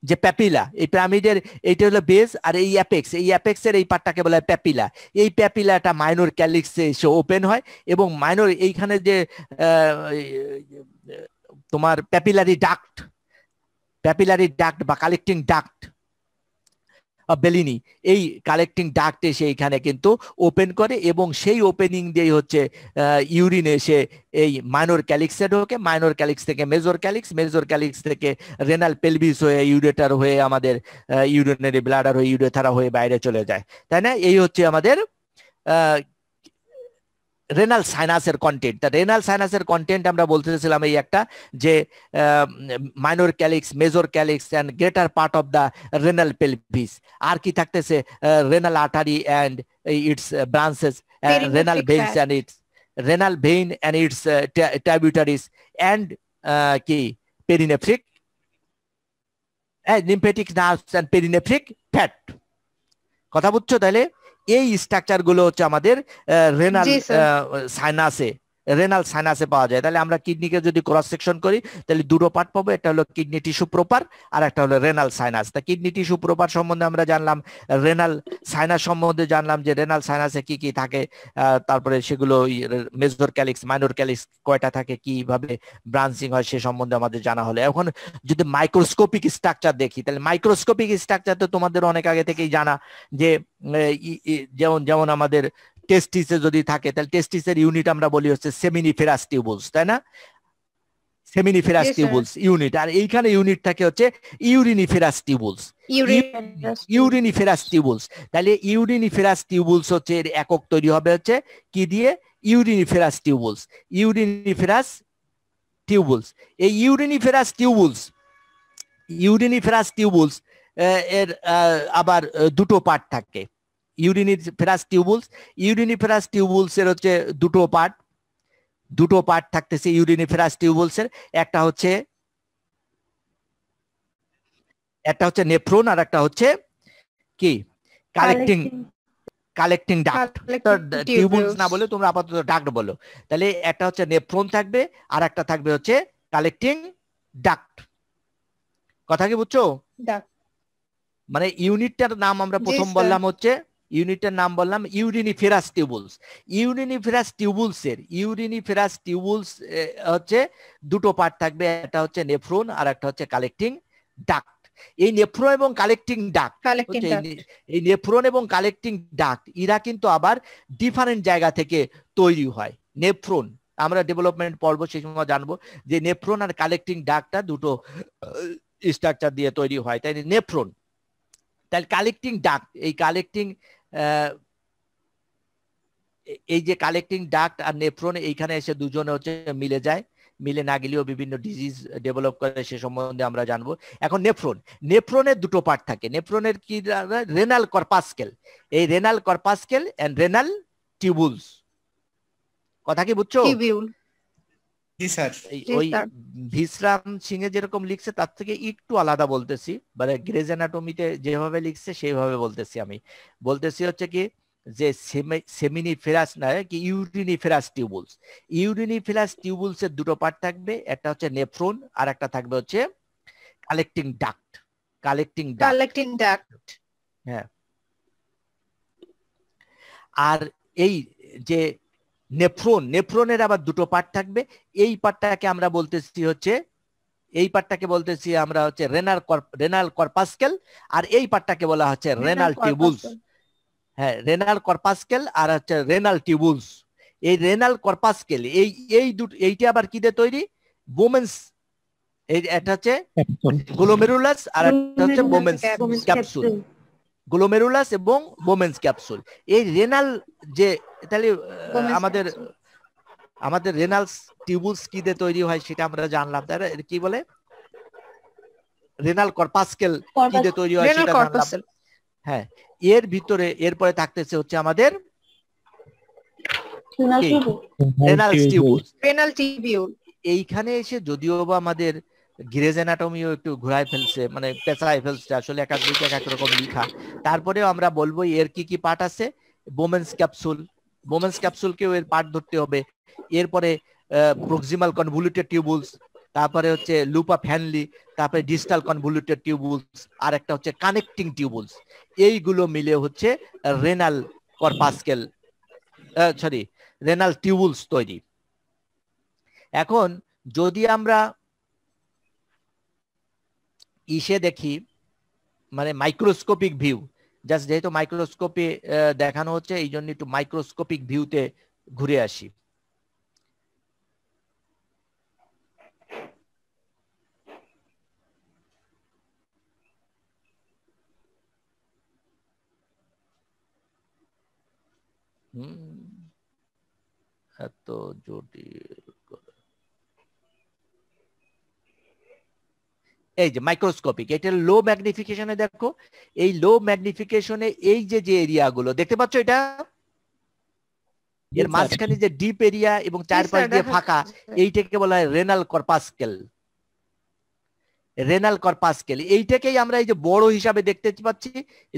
যে প্যাপিলা এই পিরামিডের এইটা হলো বেস আর এই অ্যাপেক্স এই অ্যাপেক্সের এই পার্টটাকে বলা হয় প্যাপিলা এই প্যাপিলাটা মাইনর ক্যালিক্সে এসে ওপেন হয় এবং মাইনর এইখানে যে তোমার প্যাপিলারি ডাক্ট প্যাপিলারি ডাক্ট বা কালেক্টিং ডাক্ট বেলিনি এই কালেক্টিং ডাক্ট এসে এখানে কিন্তু ওপেন করে এবং সেই ওপেনিং দিয়েই হচ্ছে ইউরিন এসে এই মাইনর ক্যালিক্সে ঢোকে মাইনর ক্যালিক্স থেকে মেজর ক্যালিক্স মেজর ক্যালিক্স থেকে রেনাল পেলভিস হয়ে ইউরেটার হয়ে আমাদের ইউরিনারি ব্লাডার হয়ে ইউরেথারা হয়ে বাইরে চলে যায় তাই না এই হচ্ছে আমাদের রেনাল সাইনাসের কন্টেন্ট তা রেনাল সাইনাসের কন্টেন্ট আমরা বলতে চাইছিলাম এই একটা যে minor calyx major calyx and greater part of the renal pelvis আর কি থাকতেছে renal artery and its branches renal veins and its renal vein and its tributaries and কি perinephric lymphatic nerves and perinephric fat কথা বুঝছো তাহলে এই স্ট্রাকচারগুলো হচ্ছে আমাদের রেনাল সাইনাসে রেনাল সাইনাসে পাওয়া যায় তাহলে আমরা কিডনিকে যদি ক্রস সেকশন করি তাহলে দুটো পার্ট পাবো একটা হলো কিডনি টিস্যু প্রপার আর একটা হলো রেনাল সাইনাস তা কিডনি টিস্যু প্রপার সম্বন্ধে আমরা জানলাম রেনাল সাইনাস সম্বন্ধে জানলাম যে রেনাল সাইনাসে কি কি থাকে তারপরে সেগুলো মেজর ক্যালিক্স মাইনর ক্যালিক্স কয়টা থাকে কিভাবে ব্রাঞ্চিং হয় সে সম্বন্ধে আমাদের জানা হলো এখন যদি মাইক্রোস্কোপিক স্ট্রাকচার দেখি তাহলে মাইক্রোস্কোপিক স্ট্রাকচার তো তোমাদের অনেক আগে থেকেই জানা যে যেমন যেমন আমাদের টেস্টিসে যদি থাকে তাহলে টেস্টিসের ইউনিট আমরা বলি হচ্ছে সেমিনিফেরাস টিউবুলস তাই না সেমিনিফেরাস টিউবুলস ইউনিট আর এইখানে ইউনিট থাকে হচ্ছে ইউরিনিফেরাস টিউবুলস ইউরিনিফেরাস টিউবুলস তাহলে ইউরিনিফেরাস টিউবুলস হচ্ছে এর একক তৈরি হবে হচ্ছে কি দিয়ে ইউরিনিফেরাস টিউবুলস ইউরিনিফেরাস টিউবুলস এই ইউরিনিফেরাস টিউবুলস ইউরিনিফেরাস টিউবুলস এর আবার দুটো পার্ট থাকে ইউরিনিফেরাস টিউবুলস ইউরিনিফেরাস টিউবুলসের হচ্ছে দুটো পার্ট দুটো পার্ট থাকতেছে ইউরিনিফেরাস টিউবুলসের একটা হচ্ছে একটা হচ্ছে নেফ্রোন আর একটা হচ্ছে কি কালেক্টিং কালেক্টিং ডাক্ট টিউবুলস না বলে তোমরা আপাতত ডাক্ট বলো তাহলে একটা হচ্ছে নেফ্রোন থাকবে আর একটা থাকবে হচ্ছে কালেক্টিং ডাক্ট কথা কি বুঝছো মানে ইউনিটটার নাম আমরা প্রথম বললাম হচ্ছে ইউনিটের নাম বললাম ইউরিনিফেরাস টিউবুলস ইউরিনিফেরাস টিউবুলসের ইউরিনিফেরাস টিউবুলস হচ্ছে দুটো পার্ট থাকবে একটা হচ্ছে নেফ্রোন আর একটা হচ্ছে কালেক্টিং ডাক এই নেফ্রন এবং কালেক্টিং ডাক এই নেফ্রন এবং কালেক্টিং ডাক এরা কিন্তু আবার ডিফারেন্ট জায়গা থেকে তৈরি হয় নেফ্রন আমরা ডেভেলপমেন্ট পর্ব সেই সময় জানবো যে নেফ্রন আর কালেক্টিং ডাকটা দুটো স্ট্রাকচার দিয়ে তৈরি হয় তাই নেফ্রন তাহলে কালেক্টিং ডাক এই কালেক্টিং এই যে কালেক্টিং ডাক্ট আর নেফ্রন এইখানে এসে দুজনে হচ্ছে মিলে যায় মিলে না গেলেও বিভিন্ন ডিজিজ ডেভেলপ করে সে সম্বন্ধে আমরা জানবো এখন নেফ্রন নেফ্রনের দুটো পার্ট থাকে নেফ্রনের কি রেনাল কর্পাসকেল এই renal corpuscle and renal tubules কথা কি বুঝছো স্যার ওই সিং এ যেরকম লিখছে তার থেকে একটু আলাদা বলতেছি মানে যেভাবে লিখছে বলতেছি আমি বলতেছি হচ্ছে কি যে না কি টিউবুলস দুটো পার্ট থাকবে একটা হচ্ছে নেফ্রন আর একটা থাকবে হচ্ছে collecting duct collecting collecting duct হ্যাঁ আর এই যে নেফ্রন নেফ্রনের আবার দুটো পার্ট থাকবে এই পার্টটাকে আমরা বলতেছি হচ্ছে এই পার্টটাকে বলতেছি আমরা হচ্ছে রেনাল রেনাল কর্পাসকেল আর এই পার্টটাকে বলা হচ্ছে রেনাল টিউবুলস হ্যাঁ রেনাল কর্পাসকেল আর হচ্ছে রেনাল টিউবুলস এই রেনাল কর্পাসকেল এই এই দুটো এইটা আবার কি দিয়ে তৈরি বোমেন্স এটা হচ্ছে গ্লোমেরুলাস আর একটা হচ্ছে বোমেন্স ক্যাপসুল গ্লোমেরুলাস এবং বোমেন্স ক্যাপসুল এই রেনাল যে তাহলে uh, আমাদের আমাদের রেনাল টিউবুলস কি দিয়ে তৈরি হয় সেটা আমরা জানলাম তার কি বলে রেনাল কর্পাসকেল কি দিয়ে তৈরি হয় সেটা জানলাম হ্যাঁ এর ভিতরে এরপরে থাকতেছে হচ্ছে আমাদের রেনাল টিউবুল রেনাল টিউবুল এইখানে এসে যদিও বা আমাদের গ্রেজ অ্যানাটমিও একটু ঘুরায় ফেলছে মানে পেঁচায় ফেলছে আসলে এক এক এক এক রকম লিখা তারপরেও আমরা বলবো এর কি কি পার্ট আছে বোমেন্স ক্যাপসুল বোমেন্স ক্যাপসুলকেও এর পার্ট ধরতে হবে এরপরে প্রক্সিমাল কনভুলুটেড টিউবুলস তারপরে হচ্ছে লুপা ফ্যানলি তারপরে ডিজিটাল কনভুলুটেড টিউবুলস আর একটা হচ্ছে কানেক্টিং টিউবুলস এইগুলো মিলে হচ্ছে renal corpuscle sorry renal tubules তৈরি এখন যদি আমরা ইসে দেখি মানে মাইক্রোস্কোপিক ভিউ জাস্ট যেহেতু মাইক্রোস্কোপে দেখানো হচ্ছে এই জন্য একটু মাইক্রোস্কোপিক ভিউতে ঘুরে আসি এত জটিল এই যে মাইক্রোস্কোপিক এটা লো ম্যাগনিফিকেশনে দেখো এই লো ম্যাগনিফিকেশনে এই যে যে গুলো দেখতে পাচ্ছ এটা এর মাঝখানে যে ডিপ এরিয়া এবং চারপাশ দিয়ে ফাঁকা এইটাকে বলা হয় রেনাল কর্পাসকেল রেনাল কর্পাসকেল এইটাকেই আমরা এই যে বড় হিসাবে দেখতে পাচ্ছি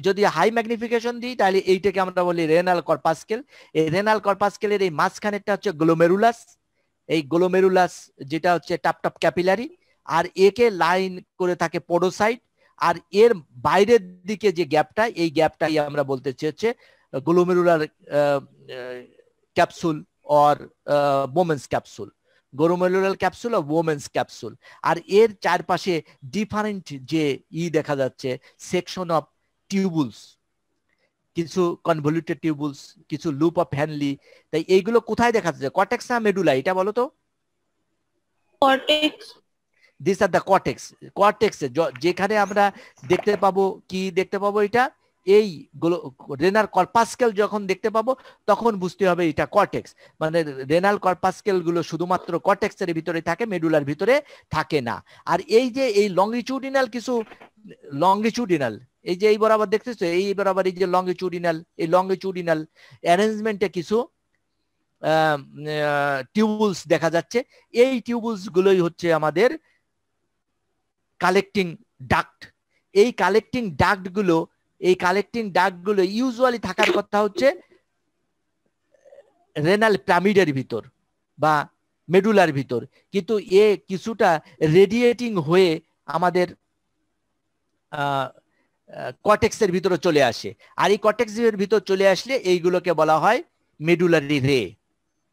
যদি হাই ম্যাগনিফিকেশন দিই তাহলে এইটাকে আমরা বলি রেনাল কর্পাসকেল এই রেনাল কর্পাসকেলের এই মাঝখানেরটা হচ্ছে গ্লোমেরুলাস এই গ্লোমেরুলাস যেটা হচ্ছে টাপটাপ ক্যাপিলারি আর একে লাইন করে থাকে পোডোসাইট আর এর বাইরের দিকে যে গ্যাপটা এই গ্যাপটাই আমরা বলতে চেয়েছে glomerular capsule or Bowman's capsule glomerular capsule আর ওমেন্স ক্যাপসুল আর এর চারপাশে ডিফারেন্ট যে ই দেখা যাচ্ছে সেকশন অফ টিউবুলস কিছু কনভলিউটেড টিউবুলস কিছু লুপ অফ হ্যানলি তাই এইগুলো কোথায় দেখা যাচ্ছে কটেক্স না মেডুলা এটা বলো তো কটেক্স দিস আর দ্য কটেক্স কটেক্সে যেখানে আমরা দেখতে পাবো কি দেখতে পাবো এটা এই রেনাল কর্পাসকেল যখন দেখতে পাবো তখন বুঝতে হবে এটা কটেক্স মানে রেনাল কর্পাসকেল গুলো শুধুমাত্র এর ভিতরে থাকে মেডুলার ভিতরে থাকে না আর এই যে এই লংগিচুডিনাল কিছু লংগিচুডিনাল এই যে এই বরাবর দেখতেছো এই বরাবর এই যে লংগিচুডিনাল এই লংগিচুডিনাল অ্যারেঞ্জমেন্টে কিছু টিউবুলস দেখা যাচ্ছে এই টিউবুলস গুলোই হচ্ছে আমাদের কালেক্টিং ডাক্ট এই কালেক্টিং গুলো এই কালেক্টিং গুলো ইউজুয়ালি থাকার কথা হচ্ছে রেনাল প্রামিডের ভিতর বা মেডুলার ভিতর কিন্তু এ কিছুটা রেডিয়েটিং হয়ে আমাদের কটেক্সের ভিতরে চলে আসে আর এই কটেক্সের ভিতর চলে আসলে এইগুলোকে বলা হয় মেডুলারি রে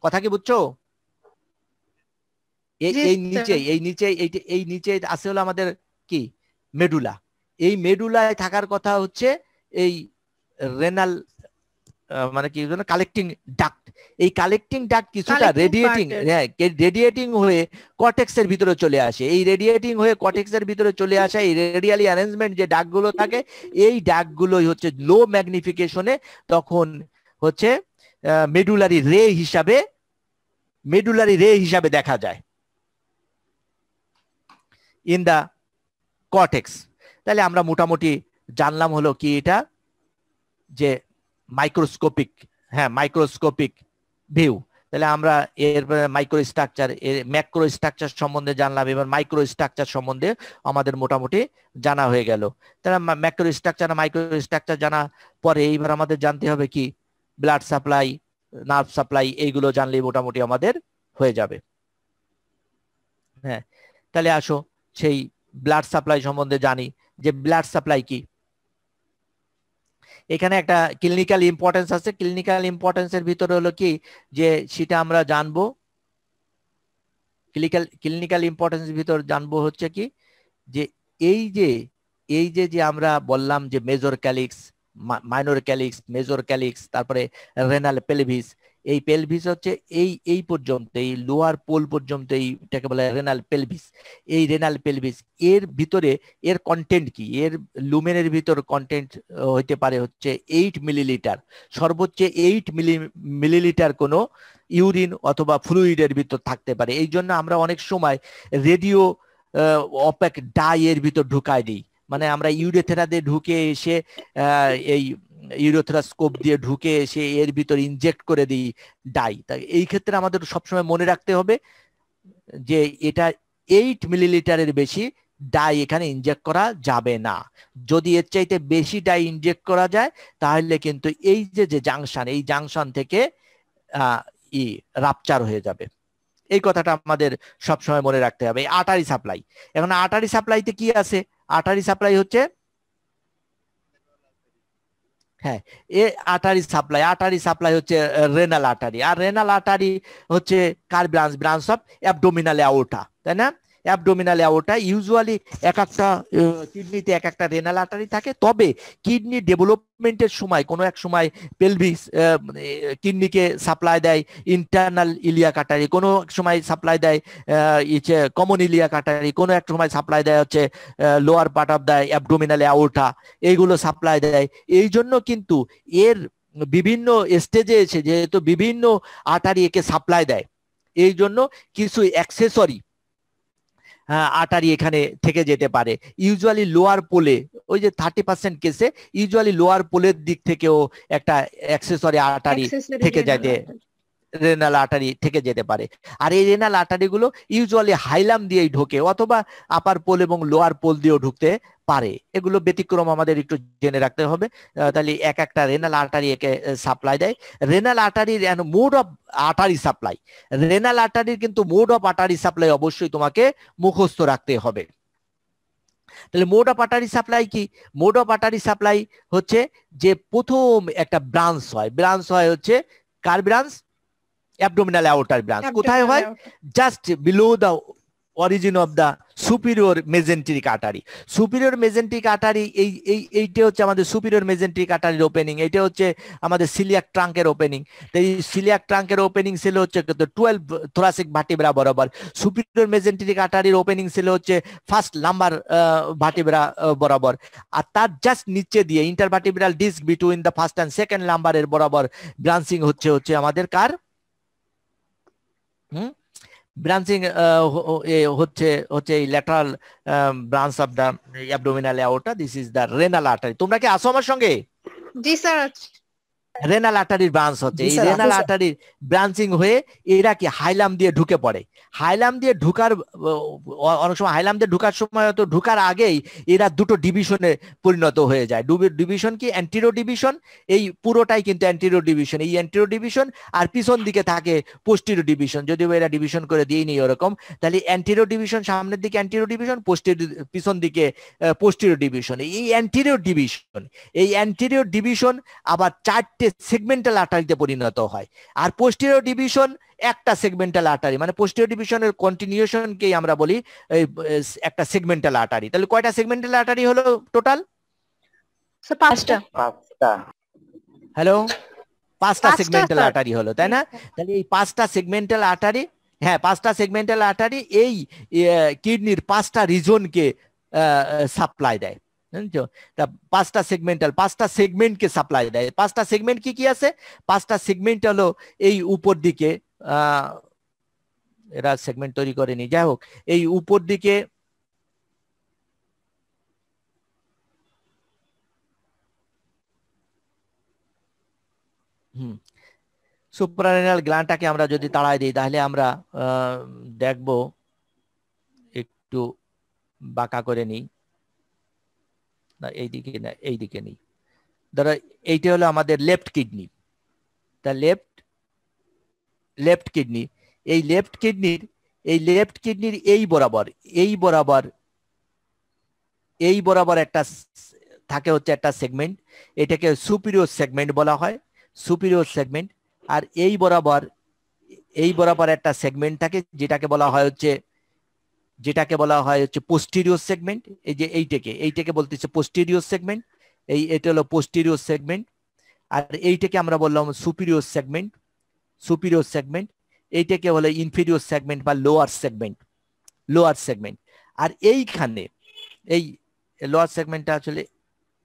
কথা কি বুঝছো এই নিচে এই নিচে এই নিচে আছে হলো আমাদের কি মেডুলা এই মেডুলায় থাকার কথা হচ্ছে এই রেনাল মানে কি কালেক্টিং ডাক্ট এই কালেক্টিং ডাক্ট কিছুটা রেডিয়েটিং হ্যাঁ রেডিয়েটিং হয়ে কটেক্সের ভিতরে চলে আসে এই রেডিয়েটিং হয়ে কটেক্সের ভিতরে চলে আসা এই রেডিয়ালি অ্যারেঞ্জমেন্ট যে ডাকগুলো থাকে এই ডাকগুলোই হচ্ছে লো ম্যাগনিফিকেশনে তখন হচ্ছে মেডুলারি রে হিসাবে মেডুলারি রে হিসাবে দেখা যায় ইন দ্য কটেক্স তাহলে আমরা মোটামুটি জানলাম হলো কি এটা যে মাইক্রোস্কোপিক হ্যাঁ মাইক্রোস্কোপিক ভিউ তাহলে আমরা এর মাইক্রো স্ট্রাকচার এর ম্যাক্রো স্ট্রাকচার সম্বন্ধে জানলাম এবার মাইক্রো স্ট্রাকচার সম্বন্ধে আমাদের মোটামুটি জানা হয়ে গেল তাহলে ম্যাক্রো স্ট্রাকচার মাইক্রো স্ট্রাকচার জানা পরে এইবার আমাদের জানতে হবে কি ব্লাড সাপ্লাই নার্ভ সাপ্লাই এইগুলো জানলে মোটামুটি আমাদের হয়ে যাবে হ্যাঁ তাহলে আসো সেই ব্লাড সাপ্লাই সম্বন্ধে জানি যে ব্লাড সাপ্লাই কি এখানে একটা ক্লিনিক্যাল ইম্পর্টেন্স আছে ক্লিনিক্যাল ইম্পর্টেন্সের ভিতরে হলো কি যে সেটা আমরা জানবো ক্লিনিক্যাল ক্লিনিক্যাল ইম্পর্টেন্স ভিতর জানবো হচ্ছে কি যে এই যে এই যে যে আমরা বললাম যে major calyx minor calyx major calyx তারপরে রেনাল পেলভিস এই পেলভিস হচ্ছে এই এই পর্যন্ত এই লোয়ার পোল পর্যন্ত এইটাকে বলা রেনাল পেলভিস এই রেনাল পেলভিস এর ভিতরে এর কন্টেন্ট কি এর লুমেনের ভিতর কন্টেন্ট হইতে পারে হচ্ছে এইট মিলিলিটার সর্বোচ্চ এইট মিলি মিলিলিটার কোনো ইউরিন অথবা ফ্লুইডের ভিতর থাকতে পারে এই জন্য আমরা অনেক সময় রেডিও অপেক ডাই এর ভিতর ঢুকাই দিই মানে আমরা ইউরেথেরা দিয়ে ঢুকে এসে এই ইউরোথ্রাস্কোপ দিয়ে ঢুকে এসে এর ভিতর ইনজেক্ট করে দিই ডাই তাই এই ক্ষেত্রে আমাদের সবসময় মনে রাখতে হবে যে এটা এইট মিলিলিটারের বেশি ডাই এখানে ইনজেক্ট করা যাবে না যদি এর চাইতে বেশি ডাই ইনজেক্ট করা যায় তাহলে কিন্তু এই যে যে জাংশন এই জাংশন থেকে ই রাপচার হয়ে যাবে এই কথাটা আমাদের সবসময় মনে রাখতে হবে আটারি সাপ্লাই এখন আটারি সাপ্লাইতে কি আছে আটারি সাপ্লাই হচ্ছে হ্যাঁ এ আটারি সাপ্লাই আটারি সাপ্লাই হচ্ছে রেনাল আটারি আর রেনাল আটারি হচ্ছে কার branch branch of abdominal aorta তাই না অ্যাবডোমিনাল অ্যাওটা ইউজুয়ালি এক একটা কিডনিতে এক একটা রেনাল আটারি থাকে তবে কিডনি ডেভেলপমেন্টের সময় কোনো এক সময় পেলভিস কিডনিকে সাপ্লাই দেয় ইন্টারনাল ইলিয়া কাটারি কোনো এক সময় সাপ্লাই দেয় ইচ্ছে কমন ইলিয়া কাটারি কোনো এক সময় সাপ্লাই দেয় হচ্ছে lower part of the abdominal aorta এইগুলো সাপ্লাই দেয় এই জন্য কিন্তু এর বিভিন্ন স্টেজে এসে যেহেতু বিভিন্ন আটারি একে সাপ্লাই দেয় এই জন্য কিছু অ্যাক্সেসরি হ্যাঁ, আটারি এখানে থেকে যেতে পারে ইউজুয়ালি লোয়ার পোলে ওই যে থার্টি পার্সেন্ট কেসে ইউজুয়ালি লোয়ার পোলের দিক থেকেও একটা অ্যাক্সেসরি আটারি থেকে যেতে রেনাল আটারি থেকে যেতে পারে আর এই রেনাল আটারিগুলো ইউজুয়ালি হাইলাম দিয়েই ঢোকে অথবা আপার পোল এবং লোয়ার পোল দিয়েও ঢুকতে পারে এগুলো ব্যতিক্রম আমাদের একটু জেনে রাখতে হবে তাহলে এক একটা রেনাল আর্টারি একে সাপ্লাই দেয় রেনাল আটারির mode of artery supply renal আটারির কিন্তু মোড অফ আটারি সাপ্লাই অবশ্যই তোমাকে মুখস্থ রাখতে হবে তাহলে মোড অফ আটারি সাপ্লাই কি মোড অফ আটারি সাপ্লাই হচ্ছে যে প্রথম একটা ব্রাঞ্চ হয় ব্রাঞ্চ হয় হচ্ছে কার ব্রাঞ্চ অ্যাবডোমিনাল আউটার ব্রাঞ্চ কোথায় হয় just below the origin of the superior mesenteric artery superior mesenteric artery এই এই এইটা হচ্ছে আমাদের সুপিরিয়র মেজেন্ট্রিক আটারির ওপেনিং এটা হচ্ছে আমাদের সিলিয়াক ট্রাঙ্কের ওপেনিং তো এই সিলিয়াক ট্রাঙ্কের ওপেনিং ছিল হচ্ছে টুয়েলভ থোরাসিক ভাটিবরা বরাবর সুপিরিয়র মেজেন্ট্রিক আটারির ওপেনিং ছিল হচ্ছে ফার্স্ট লাম্বার ভাটিবরা বরাবর আর তার জাস্ট নিচে দিয়ে intervertebral disc between the first and second লাম্বারের বরাবর ব্রাঞ্চিং হচ্ছে হচ্ছে আমাদের কার ব্রাঞ্চিং হচ্ছে হচ্ছে এই lateral branch of the abdominal aorta this is the renal artery তোমরা কি আসো আমার সঙ্গে জি স্যার আছি রেনাল আটারির ব্রাঞ্চ হচ্ছে এই রেনাল আটারির ব্রাঞ্চিং হয়ে এরা কি হাইলাম দিয়ে ঢুকে পড়ে হাইলাম দিয়ে ঢুকার অনেক সময় হাইলাম দিয়ে ঢুকার সময় হয়তো ঢুকার আগেই এরা দুটো ডিভিশনে পরিণত হয়ে যায় ডিভিশন কি অ্যান্টিরো ডিভিশন এই পুরোটাই কিন্তু অ্যান্টিরো ডিভিশন এই অ্যান্টিরো ডিভিশন আর পিছন দিকে থাকে পোস্টিরো ডিভিশন যদি এরা ডিভিশন করে দিয়ে নিই ওরকম তাহলে অ্যান্টিরো ডিভিশন সামনের দিকে অ্যান্টিরো ডিভিশন পোস্টির পিছন দিকে পোস্টিরো ডিভিশন এই অ্যান্টিরিয়র ডিভিশন এই অ্যান্টিরিয়র ডিভিশন আবার চারটে সেগমেন্টাল আর্টারিতে পরিণত হয় আর পোস্টেরিয়র ডিভিশন একটা সেগমেন্টাল আর্টারি মানে পোস্টেরিয়র ডিভিশনের কন্টিনিউশনকেই আমরা বলি একটা সেগমেন্টাল আর্টারি তাহলে কয়টা সেগমেন্টাল আর্টারি হলো টোটাল আচ্ছা, পাঁচটা হ্যালো পাঁচটা সেগমেন্টাল আর্টারি হলো তাই না হ্যাঁ। তাহলে এই পাঁচটা সেগমেন্টাল আর্টারি হ্যাঁ পাঁচটা সেগমেন্টাল আর্টারি এই কিডনির পাঁচটা রিজনকে সাপ্লাই দেয় জানছো তা পাঁচটা সেগমেন্টাল পাঁচটা সেগমেন্টকে সাপ্লাই দেয় পাঁচটা সেগমেন্ট কি কি আছে পাঁচটা সেগমেন্ট হলো এই উপর দিকে এরা সেগমেন্ট তৈরি করেনি যাই হোক এই উপর দিকে হুম সুপ্রারেনাল গ্ল্যান্ডটাকে আমরা যদি তাড়াই দিই তাহলে আমরা দেখব একটু বাঁকা করে নিই না এইদিকে না এইদিকে নেই ধরো এইটা হলো আমাদের left kidney the left left kidney এই লেফট কিডনির এই লেফট কিডনির এই বরাবর এই বরাবর এই বরাবর একটা থাকে হচ্ছে একটা সেগমেন্ট এটাকে সুপিরিয়র সেগমেন্ট বলা হয় সুপিরিয়র সেগমেন্ট আর এই বরাবর এই বরাবর একটা সেগমেন্ট থাকে যেটাকে বলা হয় হচ্ছে যেটাকে বলা হয় হচ্ছে পোস্টিরিয়র সেগমেন্ট এই যে এইটাকে এইটাকে বলতেছে পোস্টিরিয়র সেগমেন্ট এই এটা হলো পোস্টেরিয়র সেগমেন্ট আর এইটাকে আমরা বললাম সুপিরিয়র সেগমেন্ট সুপিরিয়র সেগমেন্ট এইটাকে বলে ইনফিরিয়র সেগমেন্ট বা লোয়ার সেগমেন্ট লোয়ার সেগমেন্ট আর এইখানে এই লোয়ার সেগমেন্টটা আসলে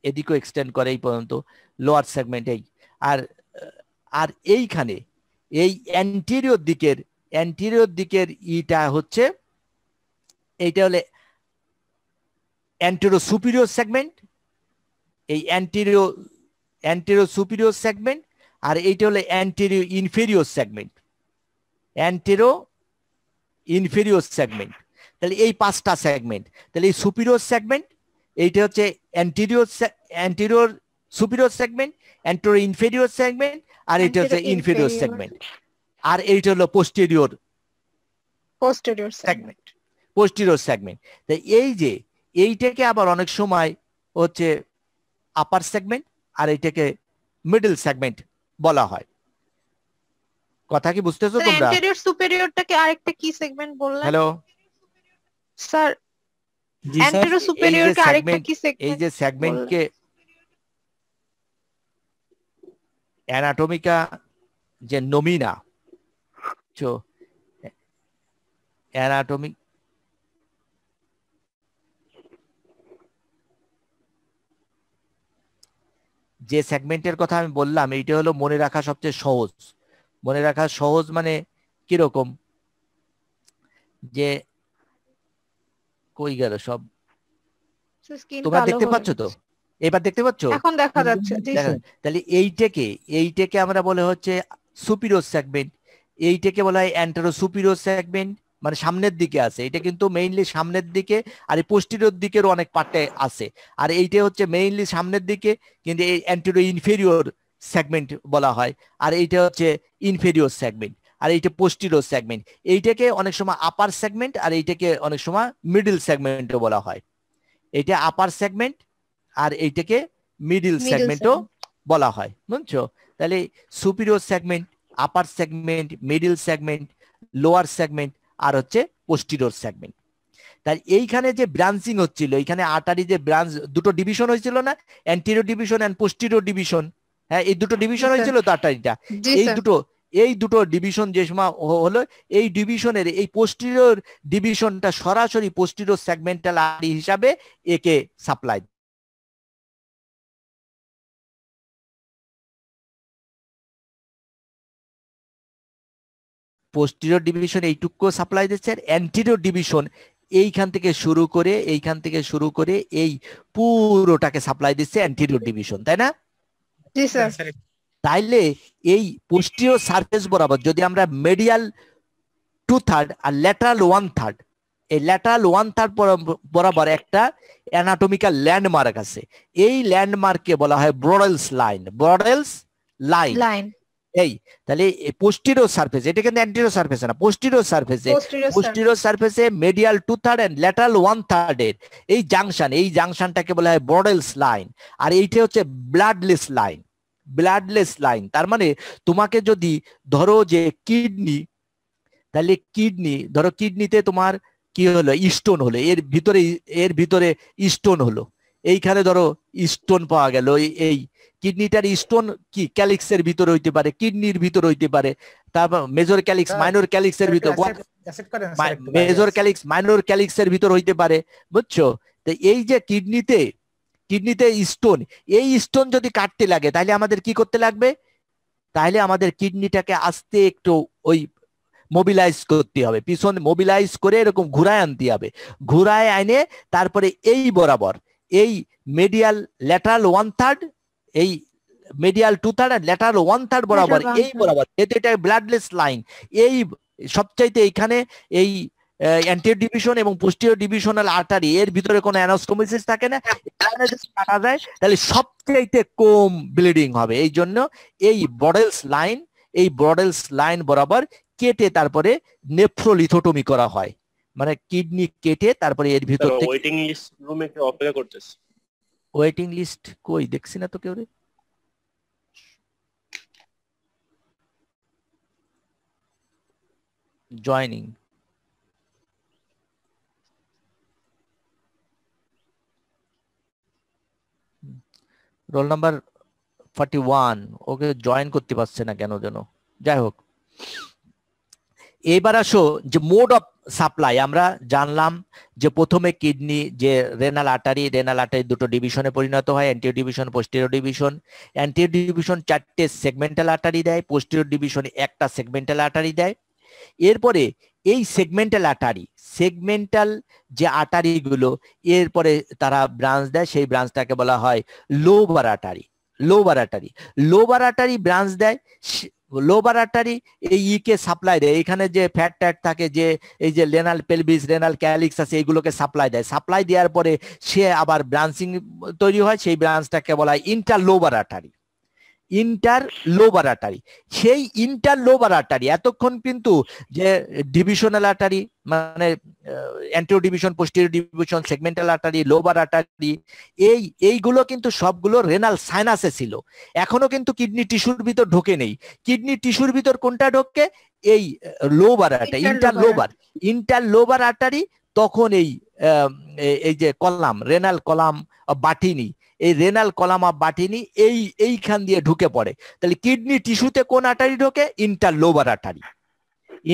এদিকেও এক্সটেন্ড করে এই পর্যন্ত লোয়ার সেগমেন্ট এই আর আর এইখানে এই অ্যান্টিরিয়র দিকের অ্যান্টিরিয়র দিকের ইটা হচ্ছে এইটা হলে অ্যান্টেরো সুপিরিয়র সেগমেন্ট এই অ্যান্টেরিও অ্যান্টেরো সুপিরিয়র সেগমেন্ট আর এইটা হলো antero inferior segment antero inferior segment তাহলে এই পাঁচটা সেগমেন্ট তাহলে এই সুপিরিয়র সেগমেন্ট এইটা হচ্ছে anterior anterior superior segment antero inferior segment আর এটা হচ্ছে ইনফেরিয়র সেগমেন্ট আর এইটা হলো posterior posterior segment postero segment তাই এই যে এইটাকে আবার অনেক সময় হচ্ছে আপার সেগমেন্ট আর এইটাকে মিডল সেগমেন্ট বলা হয় কথা কি বুঝতেছো তোমরা অ্যান্টেরিয়র সুপিরিয়রটাকে আরেকটা কি সেগমেন্ট বললাম হ্যালো স্যার অ্যান্টেরিয়র সুপিরিয়রকে আরেকটা কি সেগমেন্ট এই যে সেগমেন্টকে অ্যানাটমিকা যে নমিনা চো অ্যানাটমিক যে সেগমেন্টের কথা আমি বললাম এইটা হলো মনে রাখা সবচেয়ে সহজ মনে রাখা সহজ মানে কিরকম যে কই গেল সব তোমরা দেখতে পাচ্ছ তো এবার দেখতে পাচ্ছ এখন দেখা যাচ্ছে তাহলে এইটাকে এইটাকে আমরা বলে হচ্ছে সুপিরো সেগমেন্ট এইটাকে বলা হয় অ্যান্টারো সুপিরো সেগমেন্ট মানে সামনের দিকে আছে এটা কিন্তু মেইনলি সামনের দিকে আর এই পোস্টিরিয়র দিকেরও অনেক পার্টে আছে আর এইটা হচ্ছে মেইনলি সামনের দিকে কিন্তু এই অ্যান্টিরো ইনফেরিয়র সেগমেন্ট বলা হয় আর এইটা হচ্ছে ইনফেরিয়র সেগমেন্ট আর এইটা পোস্টিরিয়র সেগমেন্ট এইটাকে অনেক সময় আপার সেগমেন্ট আর এইটাকে অনেক সময় মিডিল সেগমেন্টও বলা হয় এটা আপার সেগমেন্ট আর এইটাকে মিডিল সেগমেন্টও বলা হয় বুঝছো তাহলে superior segment upper segment middle segment lower segment আর হচ্ছে পোস্টিরোর সেগমেন্ট তাই এইখানে যে ব্রাঞ্চিং হচ্ছিল এইখানে আটারি যে ব্রাঞ্চ দুটো ডিভিশন হয়েছিল না antero division and postero division হ্যাঁ এই দুটো ডিভিশন হয়েছিল তো আটারিটা এই দুটো এই দুটো ডিভিশন যে সময় হলো এই ডিভিশনের এই পোস্টিরোর ডিভিশনটা সরাসরি পোস্টিরোর সেগমেন্টাল আরি হিসাবে একে সাপ্লাই পোস্টিরিয়র ডিভিশন এইটুকু সাপ্লাই দিচ্ছে আর অ্যান্টিরিয়র ডিভিশন এইখান থেকে শুরু করে এইখান থেকে শুরু করে এই পুরোটাকে সাপ্লাই দিচ্ছে অ্যান্টিরিয়র ডিভিশন তাই না হ্যাঁ, তাইলে এই পোস্টিরিয়র সারফেস বরাবর যদি আমরা মেডিয়াল টু থার্ড আর ল্যাটারাল ওয়ান থার্ড এই ল্যাটারাল ওয়ান থার্ড বরাবর একটা অ্যানাটমিক্যাল ল্যান্ডমার্ক আছে এই ল্যান্ডমার্ককে বলা হয় ব্রডেলস লাইন ব্রডেলস লাইন এই তাহলে পোস্টিরো সারফেস এটা কিন্তু অ্যান্টিরো সারফেস না পোস্টিরো সারফেসে পোস্টিরো সারফেসে medial two third and lateral one third এর এই জাংশন এই জাংশনটাকে বলা হয় ব্রডেলস লাইন আর এইটা হচ্ছে ব্লাডলেস লাইন ব্লাডলেস লাইন তার মানে তোমাকে যদি ধরো যে কিডনি তাহলে কিডনি ধরো কিডনিতে তোমার কি হলো স্টোন হলো এর ভিতরে এর ভিতরে স্টোন হলো এইখানে ধরো স্টোন পাওয়া গেল এই কিডনিটার স্টোন কি এর ভিতরে হইতে পারে কিডনির ভিতরে হইতে পারে তারপর মেজর ক্যালিক্স মাইনর ক্যালিক্সের ভিতর মেজর ক্যালিক্স মাইনর ক্যালিক্সের ভিতর হইতে পারে বুঝছো তো এই যে কিডনিতে কিডনিতে স্টোন এই স্টোন যদি কাটতে লাগে তাহলে আমাদের কি করতে লাগবে তাহলে আমাদের কিডনিটাকে আস্তে একটু ওই মোবিলাইজ করতে হবে পিছন মোবিলাইজ করে এরকম ঘুরায় আনতে হবে ঘুরায় আইনে তারপরে এই বরাবর এই মেডিয়াল ল্যাটারাল ওয়ান থার্ড এই মিডিয়াল টু থার্ড আর ল্যাটার ওয়ান থার্ড বরাবর এই বরাবর এতে এটা ব্লাডলেস লাইন এই সবচাইতে এখানে এই ডিভিশন এবং ডিভিশনাল আর্টারি এর ভিতরে কোনো অ্যানাস্টোমিসিস থাকে না হ্যাঁ। যায় তাহলে সবচাইতে কম ব্লিডিং হবে এই জন্য এই বডেলস লাইন এই বডেলস লাইন বরাবর কেটে তারপরে নেফ্রোলিথোটমি করা হয় মানে কিডনি কেটে তারপরে এর ভিতর থেকে ওয়েটিং লিস্ট রুমে অপেক্ষা করতেছে ওয়েটিং লিস্ট কই দেখছি না তো কেউ রে joining roll number forty one okay join করতে পারছে না কেন যেন যাই হোক এবার আসো যে মোড অফ সাপ্লাই আমরা জানলাম যে প্রথমে কিডনি যে রেনাল আটারি রেনাল আটারি দুটো ডিভিশনে পরিণত হয় antero division postero division antero division চারটে সেগমেন্টাল আটারি দেয় পোস্টিরো ডিভিশন একটা সেগমেন্টাল আটারি দেয় এরপরে এই সেগমেন্টাল আটারি সেগমেন্টাল যে আটারিগুলো এরপরে তারা ব্রাঞ্চ দেয় সেই ব্রাঞ্চটাকে বলা হয় lobar artery lobar artery lobar artery branch দেয় লোবার আর্টারি এই ইকে e সাপ্লাই দেয় এখানে যে ফ্যাট ট্যাট থাকে যে এই যে লেনাল পেলভিস রেনাল ক্যালিক্স আছে এগুলোকে সাপ্লাই দেয় সাপ্লাই দেওয়ার পরে সে আবার ব্রাঞ্চিং তৈরি হয় সেই ব্রাঞ্চটাকে বলা হয় interlobar artery inter lobar artery সেই ইন্টার লোবার আটারি এতক্ষণ কিন্তু যে ডিভিশনাল আটারি মানে antero division postero division segmental artery lobar Attari এই এইগুলো কিন্তু সবগুলো রেনাল সাইনাসে ছিল এখনো কিন্তু কিডনি টিস্যুর ভিতর ঢোকে নেই কিডনি টিস্যুর ভিতর কোনটা ঢোকে এই lobar Attari inter interlobar inter lobar artery তখন এই এই যে কলাম রেনাল কলাম বাটিনি এই রেনাল কলামা বাটিনি এই এইখান দিয়ে ঢুকে পড়ে তাহলে কিডনি টিস্যুতে কোন আটারি ঢোকে inter lobar Attari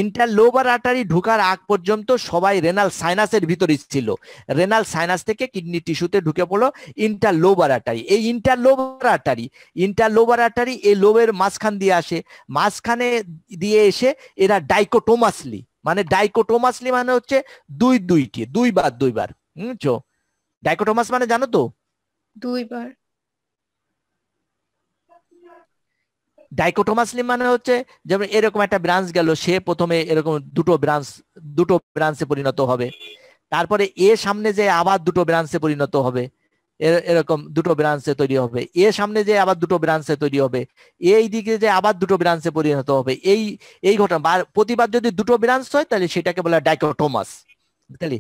inter lobar artery ঢুকার আগ পর্যন্ত সবাই রেনাল সাইনাসের ভিতরে ছিল রেনাল সাইনাস থেকে কিডনি টিস্যুতে ঢুকে পড়লো inter lobar Attari interlobar lobar Attari inter lobar Attari এই লোবের মাঝখান দিয়ে আসে মাঝখানে দিয়ে এসে এরা ডাইকোটোমাসলি মানে ডাইকোটোমাসলি মানে হচ্ছে দুই দুইটি দুইবার দুইবার বুঝছো ডাইকোটোমাস মানে জানো তো দুইবার ডাইকোটোমাস লিম মানে হচ্ছে যেমন এরকম একটা ব্রাঞ্চ গেল সে প্রথমে এরকম দুটো ব্রাঞ্চ দুটো ব্রাঞ্চে পরিণত হবে তারপরে এ সামনে যে আবার দুটো ব্রাঞ্চে পরিণত হবে এরকম দুটো ব্রাঞ্চে তৈরি হবে এ সামনে যে আবার দুটো ব্রাঞ্চে তৈরি হবে এই দিকে যে আবার দুটো ব্রাঞ্চে পরিণত হবে এই এই ঘটনা প্রতিবার যদি দুটো ব্রাঞ্চ হয় তাহলে সেটাকে বলা ডাইকোটোমাস তাহলে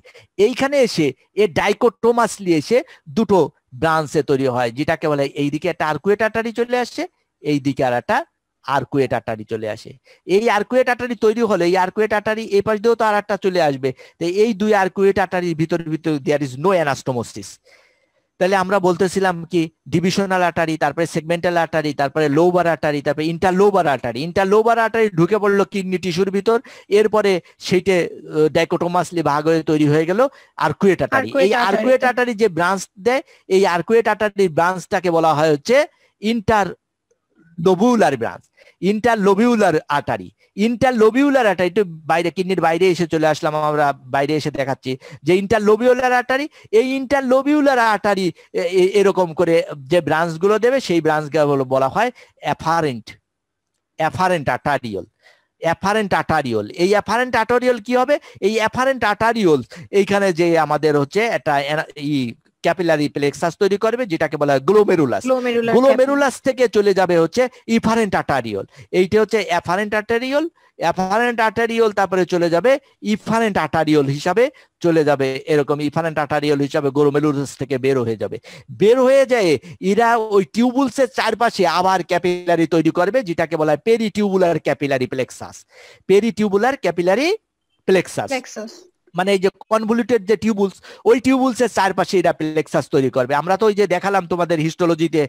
এইখানে এসে এ ডাইকোটোমাসলি এসে দুটো ব্রাঞ্চে তৈরি হয় যেটাকে বলে এইদিকে একটা আর্কুয়েট আটারি চলে আসছে এইদিকে আর একটা আর্কুয়েট আটারি চলে আসে এই আর্কুয়েট আটারি তৈরি হলে এই আর্কুয়েট আটারি এই পাশ দিয়েও তো আর একটা চলে আসবে এই দুই আর্কুয়েট আটারির ভিতরে ভিতরে দেয়ার ইজ নো অ্যানাস্টোমোসিস তাহলে আমরা বলতেছিলাম কি ডিভিশনাল আটারি তারপরে সেগমেন্টাল আটারি তারপরে লোবার আটারি তারপরে ইন্টারলোবার আটারি ইন্টারলোবার আটারি ঢুকে পড়লো কিডনি টিস্যুর ভিতর এরপরে সেইটে ডাইকোটোমাসলি ভাগ হয়ে তৈরি হয়ে গেল আর্কুয়েট আটারি এই আর্কুয়েট আটারি যে ব্রাঞ্চ দেয় এই আর্কুয়েট আটারির ব্রাঞ্চটাকে বলা হয় হচ্ছে interlobular branch interlobular artery interlobular artery একটু বাইরে কিডনির বাইরে এসে চলে আসলাম আমরা বাইরে এসে দেখাচ্ছি যে ইন্টারলোবিউলার আটারি এই ইন্টারলোবিউলার আটারি এরকম করে যে ব্রাঞ্চগুলো দেবে সেই ব্রাঞ্চগুলো বলা হয় afferent afferent arteriole afferent arteriole এই অ্যাফারেন্ট আটারিওল কি হবে এই অ্যাফারেন্ট আটারিওল এইখানে যে আমাদের হচ্ছে একটা ই ক্যাপিলারি প্লেক্সাস তৈরি করবে যেটাকে বলা হয় গ্লোমেরুলাস গ্লোমেরুলাস থেকে চলে যাবে হচ্ছে ইফারেন্ট আটারিওল এইটা হচ্ছে অ্যাফারেন্ট আটারিওল অ্যাফারেন্ট আটারিওল তারপরে চলে যাবে ইফারেন্ট আটারিওল হিসাবে চলে যাবে এরকম ইফারেন্ট আটারিওল হিসাবে গ্লোমেরুলাস থেকে বের হয়ে যাবে বের হয়ে যায় এরা ওই টিউবুলসের চারপাশে আবার ক্যাপিলারি তৈরি করবে যেটাকে বলা হয় peritubular capillary plexus peritubular capillary plexus মানে এই যে কনভলিউটেড যে টিউবুলস ওই টিউবুলসের চারপাশে এরা প্লেক্সাস তৈরি করবে আমরা তো ওই যে দেখালাম তোমাদের হিস্টোলজিতে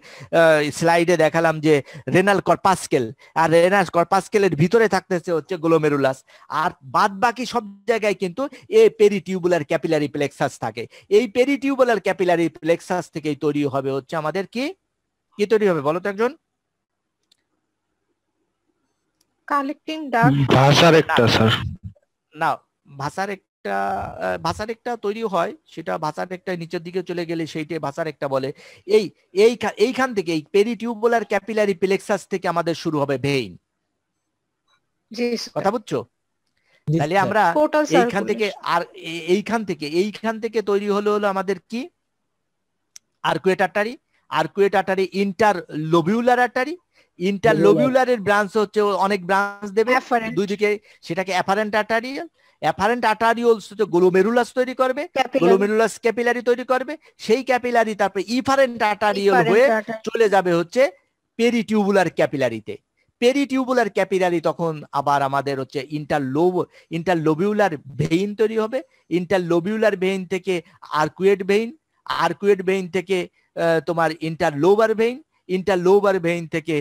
স্লাইডে দেখালাম যে রেনাল কর্পাসকেল আর রেনাল কর্পাসকেলের ভিতরে থাকতেছে হচ্ছে গ্লোমেরুলাস আর বাদ বাকি সব জায়গায় কিন্তু এ টিউবুলার ক্যাপিলারি প্লেক্সাস থাকে এই পেরিটিউবুলার ক্যাপিলারি প্লেক্সাস থেকেই তৈরি হবে হচ্ছে আমাদের কি কি তৈরি হবে বলো তো একজন কালেক্টিং ডাক ভাষার একটা স্যার না ভাষার এক একটা ভাষার একটা তৈরি হয় সেটা ভাষার একটা নিচের দিকে চলে গেলে সেইটা ভাষার একটা বলে এই এই এইখান থেকে এই পেরিটিউবুলার ক্যাপিলারি প্লেক্সাস থেকে আমাদের শুরু হবে ভেইন কথা বুঝছো তাহলে আমরা এইখান থেকে আর এইখান থেকে এইখান থেকে তৈরি হলো হলো আমাদের কি arcuate artery arcuate artery interlobular artery লোবিউলারের ব্রাঞ্চ হচ্ছে অনেক ব্রাঞ্চ দেবে দুই দিকে সেটাকে অ্যাপারেন্ট আর্টারি অ্যাপারেন্ট আটারিওলস তো গ্লোমেরুলাস তৈরি করবে গ্লোমেরুলাস ক্যাপিলারি তৈরি করবে সেই ক্যাপিলারি তারপরে ইফারেন্ট আটারিওল হয়ে চলে যাবে হচ্ছে পেরিটিউবুলার ক্যাপিলারিতে পেরিটিউবুলার ক্যাপিলারি তখন আবার আমাদের হচ্ছে ইন্টারলোব ইন্টারলোবিউলার ভেইন তৈরি হবে ইন্টারলোবিউলার ভেইন থেকে আর্কুয়েট ভেইন আর্কুয়েট ভেইন থেকে তোমার ইন্টারলোবার ভেইন ইন্টারলোবার ভেইন থেকে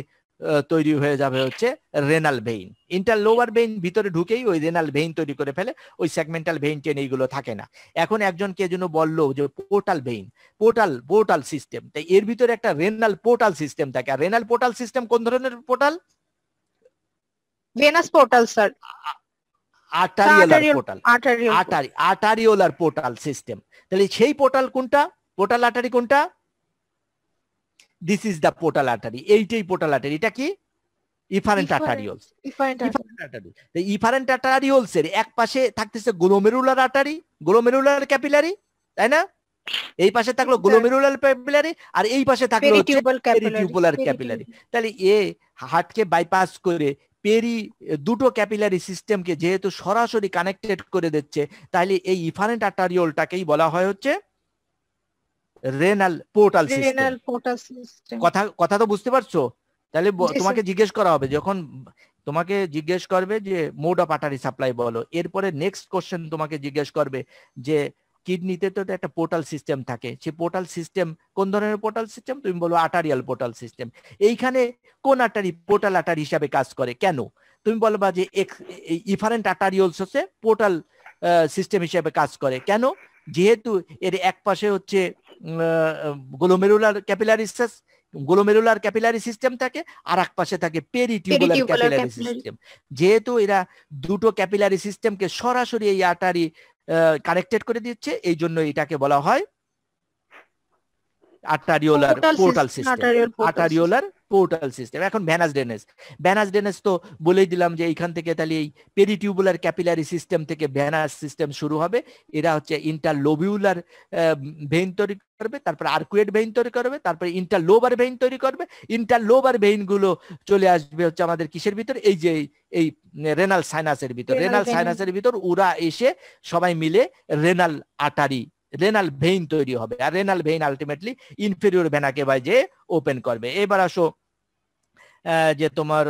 তৈরি হয়ে যাবে হচ্ছে renal vein interlobar vein ভিতরে ঢুকেই ওই রেনাল ভেইন তৈরি করে ফেলে ওই সেগমেন্টাল ভেইন টেন এইগুলো থাকে না এখন একজন কে যেন বললো যে portal vein portal portal system তাই এর ভিতরে একটা রেনাল পোর্টাল সিস্টেম থাকে আর রেনাল পোর্টাল সিস্টেম কোন ধরনের portal venous portal sir arteriolar portal artery arteriolar portal system তাহলে সেই পোর্টাল কোনটা পোর্টাল আর্টারি কোনটা this is the portal artery এইটাই পোর্টাল আর্টারি এটা কি efferent arterioles efferent artery efferent arterioles এর এক পাশে থাকতেছে গ্লোমেরুলার আর্টারি গ্লোমেরুলার ক্যাপিলারি তাই না এই পাশে থাকলো গ্লোমেরুলার ক্যাপিলারি আর এই পাশে থাকলো পেরিটিউবুলার ক্যাপিলারি তাহলে এ হার্টকে বাইপাস করে পেরি দুটো ক্যাপিলারি সিস্টেমকে যেহেতু সরাসরি কানেক্টেড করে দিচ্ছে তাহলে এই ইফারেন্ট আর্টারিওলটাকেই বলা হয় হচ্ছে renal portal renal portal system কথা কথা তো বুঝতে পারছো তাহলে তোমাকে জিজ্ঞেস করা হবে যখন তোমাকে জিজ্ঞেস করবে যে মোড অফ আটারি সাপ্লাই বলো এরপরে নেক্সট কোশ্চেন তোমাকে জিজ্ঞেস করবে যে কিডনিতে তো একটা পোর্টাল সিস্টেম থাকে সেই পোর্টাল সিস্টেম কোন ধরনের পোর্টাল সিস্টেম তুমি বলো আটারিয়াল পোর্টাল সিস্টেম এইখানে কোন আটারি পোর্টাল আটারি হিসাবে কাজ করে কেন তুমি বলবা যে ইফারেন্ট আটারিওলস হচ্ছে পোর্টাল সিস্টেম হিসাবে কাজ করে কেন যেহেতু এর এক পাশে হচ্ছে গোলোমেরুলার ক্যাপিলারিসেস গোলোমেরুলার ক্যাপিলারি সিস্টেম থাকে আর এক পাশে থাকে পেরিটিউবুলার ক্যাপিলারি সিস্টেম যেহেতু এরা দুটো ক্যাপিলারি সিস্টেমকে সরাসরি এই আটারি কানেক্টেড করে দিচ্ছে এই জন্য এটাকে বলা হয় arteriolar portal system arteriolar portal system এখন ভ্যানাস ডেনেস ভ্যানাস ডেনেস তো বলেই দিলাম যে এইখান থেকে তাহলে এই পেরিটিউবুলার ক্যাপিলারি সিস্টেম থেকে ভ্যানাস সিস্টেম শুরু হবে এরা হচ্ছে ইন্টারলোবিউলার ভেইন তৈরি করবে তারপর আর্কুয়েট ভেইন তৈরি করবে তারপর ইন্টারলোবার ভেইন তৈরি করবে ইন্টারলোবার ভেইন গুলো চলে আসবে হচ্ছে আমাদের কিসের ভিতর এই যে এই রেনাল সাইনাসের ভিতর রেনাল সাইনাসের ভিতর ওরা এসে সবাই মিলে রেনাল আটারি রেনাল ভেইন তৈরি হবে আর রেনাল ভেইন আলটিমেটলি ইনফেরিয়র ভেনাকে বা যে ওপেন করবে এবার আসো যে তোমার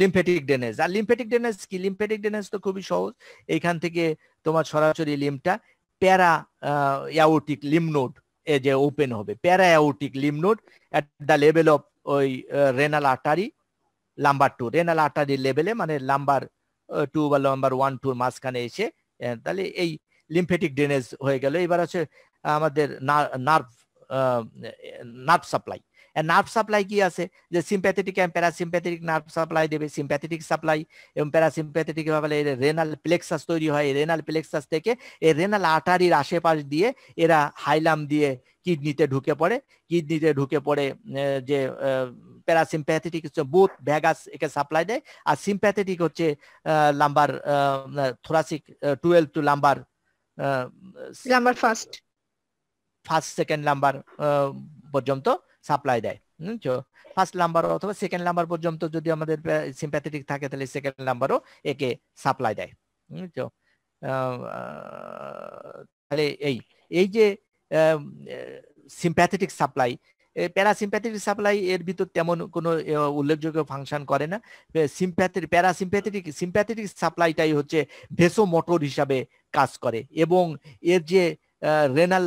লিম্ফেটিক ড্রেনেজ আর লিম্ফেটিক ড্রেনেজ কি লিম্ফেটিক ড্রেনেজ তো খুবই সহজ এইখান থেকে তোমার সরাসরি লিমটা প্যারা অ্যাওটিক লিমনোড এ যে ওপেন হবে para aortic lymph node at the level of ওই renal artery lumbar two renal আটারির লেভেলে মানে লাম্বার টু বা লাম্বার ওয়ান টুর মাঝখানে এসে তাহলে এই লিম্ফেটিক ড্রেনেজ হয়ে গেল এবার হচ্ছে আমাদের nerve nerve supply nerve supply কি আছে যে sympathetic and parasympathetic nerve supply দেবে সিম্প্যাথেটিক সাপ্লাই এবং প্যারাসিম্প্যাথেটিক ভাবে রেনাল প্লেক্সাস তৈরি হয় এই রেনাল প্লেক্সাস থেকে এই রেনাল আটারির আশেপাশ দিয়ে এরা হাইলাম দিয়ে কিডনিতে ঢুকে পড়ে কিডনিতে ঢুকে পড়ে যে প্যারাসিম্প্যাথেটিক হচ্ছে বুথ ভ্যাগাস একে সাপ্লাই দেয় আর সিম্প্যাথেটিক হচ্ছে lumbar thoracic twelve to lumbar number first first second number পর্যন্ত সাপ্লাই দেয় ফার্স্ট নাম্বার অথবা সেকেন্ড নাম্বার পর্যন্ত যদি আমাদের সিম্প্যাথেটিক থাকে তাহলে সেকেন্ড নাম্বারও একে সাপ্লাই দেয় তো তাহলে এই এই যে সিম্প্যাথেটিক সাপ্লাই প্যারাসিম্প্যাথেটিক সাপ্লাই এর ভিতর তেমন কোনো উল্লেখযোগ্য ফাংশন করে না সিম্প্যাথেটিক প্যারাসিম্প্যাথেটিক সিম্প্যাথেটিক সাপ্লাইটাই হচ্ছে ভেসো মোটর হিসাবে কাজ করে এবং এর যে রেনাল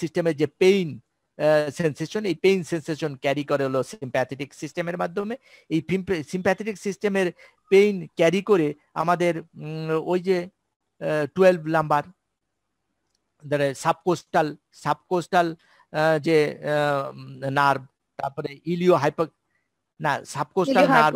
সিস্টেমের যে পেইন সেন্সেশন এই পেইন সেন্সেশন ক্যারি করে হলো সিম্প্যাথেটিক সিস্টেমের মাধ্যমে এই সিম্প্যাথেটিক সিস্টেমের পেইন ক্যারি করে আমাদের ওই যে টুয়েলভ লাম্বার সাবকোস্টাল সাবকোস্টাল যে নার্ভ তারপরে ইলিও হাইপো না subcostal nerve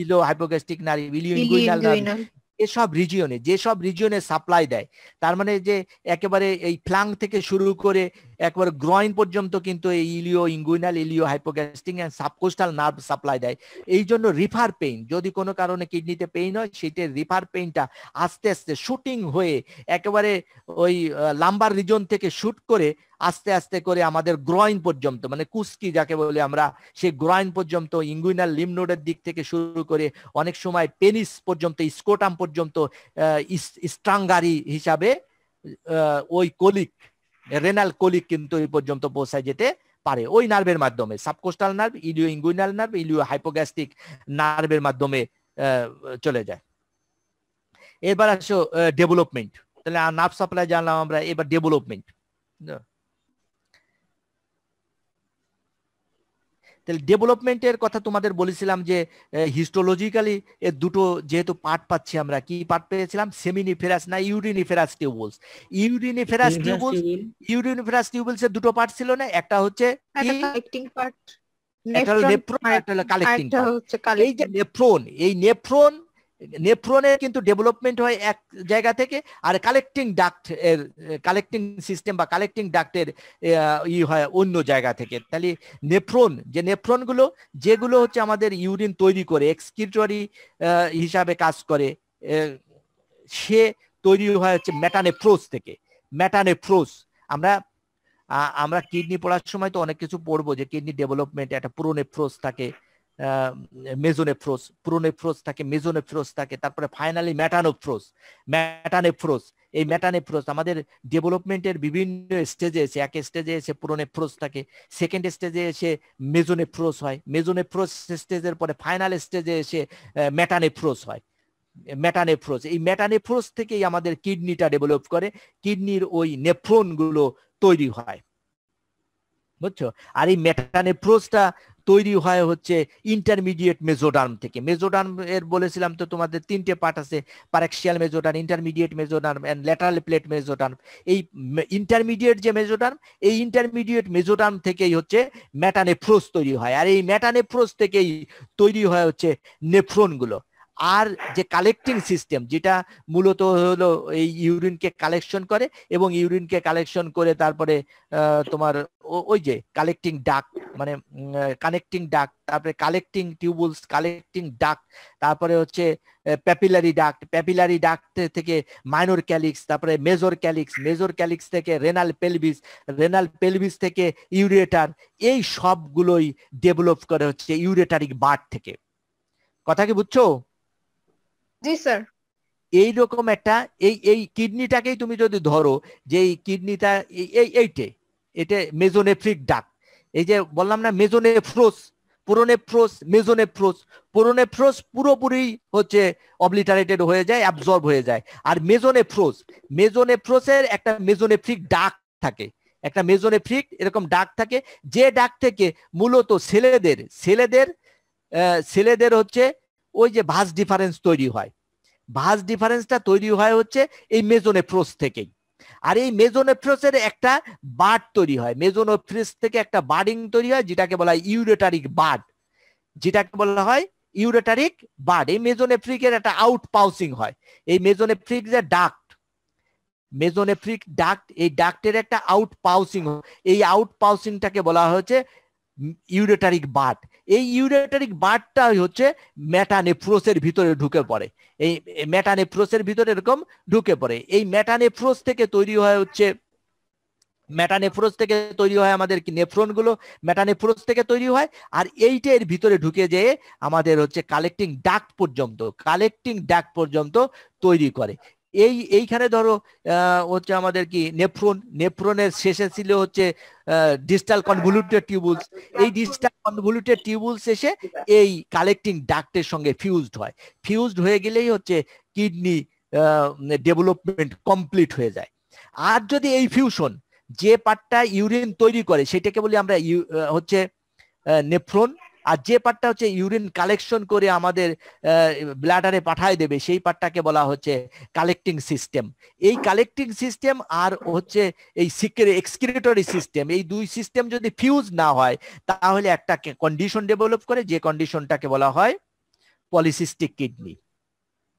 ilio hypogastric nerve ilio inguinal nerve এসব রিজিয়নে যেসব রিজিয়নে সাপ্লাই দেয় তার মানে যে একেবারে এই ফ্লাং থেকে শুরু করে একবার গ্রয়েন পর্যন্ত কিন্তু এই ilio inguinal ilio hypogastric and subcostal nerve supply দেয় এই জন্য রিফার পেইন যদি কোনো কারণে কিডনিতে পেইন হয় সেটা রিফার পেইনটা আস্তে আস্তে শুটিং হয়ে একেবারে ওই লাম্বার রিজন থেকে শুট করে আস্তে আস্তে করে আমাদের গ্রয়েন পর্যন্ত মানে কুস্কি যাকে বলে আমরা সেই গ্রয়েন পর্যন্ত ইঙ্গুইনাল লিমনোডের দিক থেকে শুরু করে অনেক সময় পেনিস পর্যন্ত স্কোটাম পর্যন্ত স্ট্রাঙ্গারি হিসাবে ওই কলিক রেনাল কলিক কিন্তু এই পর্যন্ত পৌঁছায় যেতে পারে ওই নার্ভের মাধ্যমে subcostal nerve ইলিও inguinal nerve ilio hypogastric নার্ভের মাধ্যমে চলে যায় এবার আসো ডেভেলপমেন্ট তাহলে নার্ভ সাপ্লাই জানলাম আমরা এবার ডেভেলপমেন্ট তাহলে ডেভেলপমেন্টের কথা তোমাদের বলেছিলাম যে হিস্টোলজিক্যালি এর দুটো যেহেতু পার্ট পাচ্ছি আমরা কি পার্ট পেয়েছিলাম সেমিনিফেরাস না uriniferous tubules uriniferous tubules uriniferous tubules এর দুটো পার্ট ছিল না একটা হচ্ছে কালেক্টিং পার্ট একটা নেফ্রন এটা হলো কালেক্টিং এই যে নেফ্রন এই নেফ্রন নেফ্রনের কিন্তু ডেভেলপমেন্ট হয় এক জায়গা থেকে আর কালেক্টিং ডাক্ট এর কালেক্টিং সিস্টেম বা কালেক্টিং ডাক্টের ই হয় অন্য জায়গা থেকে তাহলে নেফ্রন যে নেফ্রনগুলো যেগুলো হচ্ছে আমাদের ইউরিন তৈরি করে এক্সকিউটরি হিসাবে কাজ করে সে তৈরি হয় হচ্ছে ম্যাটানেফ্রোস থেকে ম্যাটানেফ্রোস আমরা আমরা কিডনি পড়ার সময় তো অনেক কিছু পড়বো যে কিডনি ডেভেলপমেন্ট একটা ফ্রোস থাকে মেজোনেফ্রোস প্রোনেফ্রোস থাকে মেজোনেফ্রোস থাকে তারপরে ফাইনালি ম্যাটানোফ্রোস ম্যাটানেফ্রোস এই ম্যাটানেফ্রোস আমাদের ডেভেলপমেন্টের বিভিন্ন স্টেজে এসে এক স্টেজে এসে প্রোনেফ্রোস থাকে সেকেন্ড স্টেজে এসে মেজোনেফ্রোস হয় মেজোনেফ্রোস স্টেজের পরে ফাইনাল স্টেজে এসে ম্যাটানেফ্রোস হয় ম্যাটানেফ্রোস এই ম্যাটানেফ্রোস থেকেই আমাদের কিডনিটা ডেভেলপ করে কিডনির ওই নেফ্রোনগুলো তৈরি হয় বুঝছো আর এই ম্যাটানেফ্রোসটা তৈরি হয় হচ্ছে ইন্টারমিডিয়েট মেজোডার্ম থেকে মেজোডার্ম এর বলেছিলাম তো তোমাদের তিনটে পার্ট আছে paraxial mesoderm intermediate mesoderm and lateral plate mesoderm এই ইন্টারমিডিয়েট যে মেজোডার্ম এই ইন্টারমিডিয়েট মেজোডার্ম থেকেই হচ্ছে ম্যাটানেফ্রোস তৈরি হয় আর এই ম্যাটানেফ্রোস থেকেই তৈরি হয় হচ্ছে নেফ্রনগুলো আর যে কালেক্টিং সিস্টেম যেটা মূলত হলো এই ইউরিনকে কালেকশন করে এবং ইউরিনকে কালেকশন করে তারপরে তোমার ওই যে কালেক্টিং ডাক মানে কানেক্টিং ডাক তারপরে কালেক্টিং টিউবুলস কালেক্টিং ডাক তারপরে হচ্ছে প্যাপিলারি ডাক প্যাপিলারি ডাক থেকে মাইনর ক্যালিক্স তারপরে মেজর ক্যালিক্স মেজর ক্যালিক্স থেকে রেনাল পেলভিস রেনাল পেলভিস থেকে ইউরেটার এই সবগুলোই ডেভেলপ করে হচ্ছে ইউরেটারিক বার্ড থেকে কথা কি বুঝছো জি স্যার এই রকম একটা এই এই কিডনিটাকেই তুমি যদি ধরো যে এই কিডনিটা এই এইটে এটা মেজোনেফ্রিক ডাক এই যে বললাম না মেজোনেফ্রোস ফ্রোস মেজোনেফ্রোস ফ্রোস পুরোপুরি হচ্ছে অবলিটারেটেড হয়ে যায় অ্যাবজর্ব হয়ে যায় আর মেজোনেফ্রোস মেজোনেফ্রোসের একটা মেজোনেফ্রিক ডাক থাকে একটা মেজোনেফ্রিক এরকম ডাক থাকে যে ডাক থেকে মূলত ছেলেদের ছেলেদের ছেলেদের হচ্ছে ওই যে ভাস ডিফারেন্স তৈরি হয় ভাস ডিফারেন্সটা তৈরি হয় হচ্ছে এই মেজোনেফ্রোস থেকেই আর এই মেজোনেফ্রোসের একটা বাড তৈরি হয় মেজোনেফ্রিস থেকে একটা বার্ডিং তৈরি হয় যেটাকে বলা হয় ইউরেটারিক বাড যেটাকে বলা হয় ইউরেটারিক বাড এই মেজোনেফ্রিকের একটা আউট পাউসিং হয় এই মেজোনেফ্রিক যে ডাক মেজোনেফ্রিক ডাক্ট এই ডাক্টের একটা আউট পাউসিং এই আউট পাউসিংটাকে বলা হয়েছে ইউরেটারিক বাট এই ইউরেটারিক বাটটা হচ্ছে ম্যাটানেফ্রোসের ভিতরে ঢুকে পড়ে এই ম্যাটানেফ্রোসের ভিতরে এরকম ঢুকে পড়ে এই ম্যাটানেফ্রোস থেকে তৈরি হয় হচ্ছে ম্যাটানেফ্রোস থেকে তৈরি হয় আমাদের কি নেফ্রন গুলো ম্যাটানেফ্রোস থেকে তৈরি হয় আর এইটা এর ভিতরে ঢুকে যেয়ে আমাদের হচ্ছে কালেক্টিং ডাক পর্যন্ত কালেক্টিং ডাক পর্যন্ত তৈরি করে এই এইখানে ধরো হচ্ছে আমাদের কি নেফ্রন নেফ্রনের শেষে ছিল হচ্ছে ডিস্টাল কনভলিউটেড টিউবুলস এই ডিস্টাল কনভলিউটেড টিউবুলস এসে এই কালেক্টিং ডাক্টের সঙ্গে ফিউজড হয় ফিউজড হয়ে গেলেই হচ্ছে কিডনি ডেভেলপমেন্ট কমপ্লিট হয়ে যায় আর যদি এই ফিউশন যে পার্টটা ইউরিন তৈরি করে সেটাকে বলি আমরা হচ্ছে নেফ্রন আর যে পার্টটা হচ্ছে ইউরিন কালেকশন করে আমাদের ব্লাডারে পাঠায় দেবে সেই পার্টটাকে বলা হচ্ছে কালেক্টিং সিস্টেম এই কালেক্টিং সিস্টেম আর হচ্ছে এই সিকের এক্সক্রিটরি সিস্টেম এই দুই সিস্টেম যদি ফিউজ না হয় তাহলে একটা কন্ডিশন ডেভেলপ করে যে কন্ডিশনটাকে বলা হয় পলিসিস্টিক কিডনি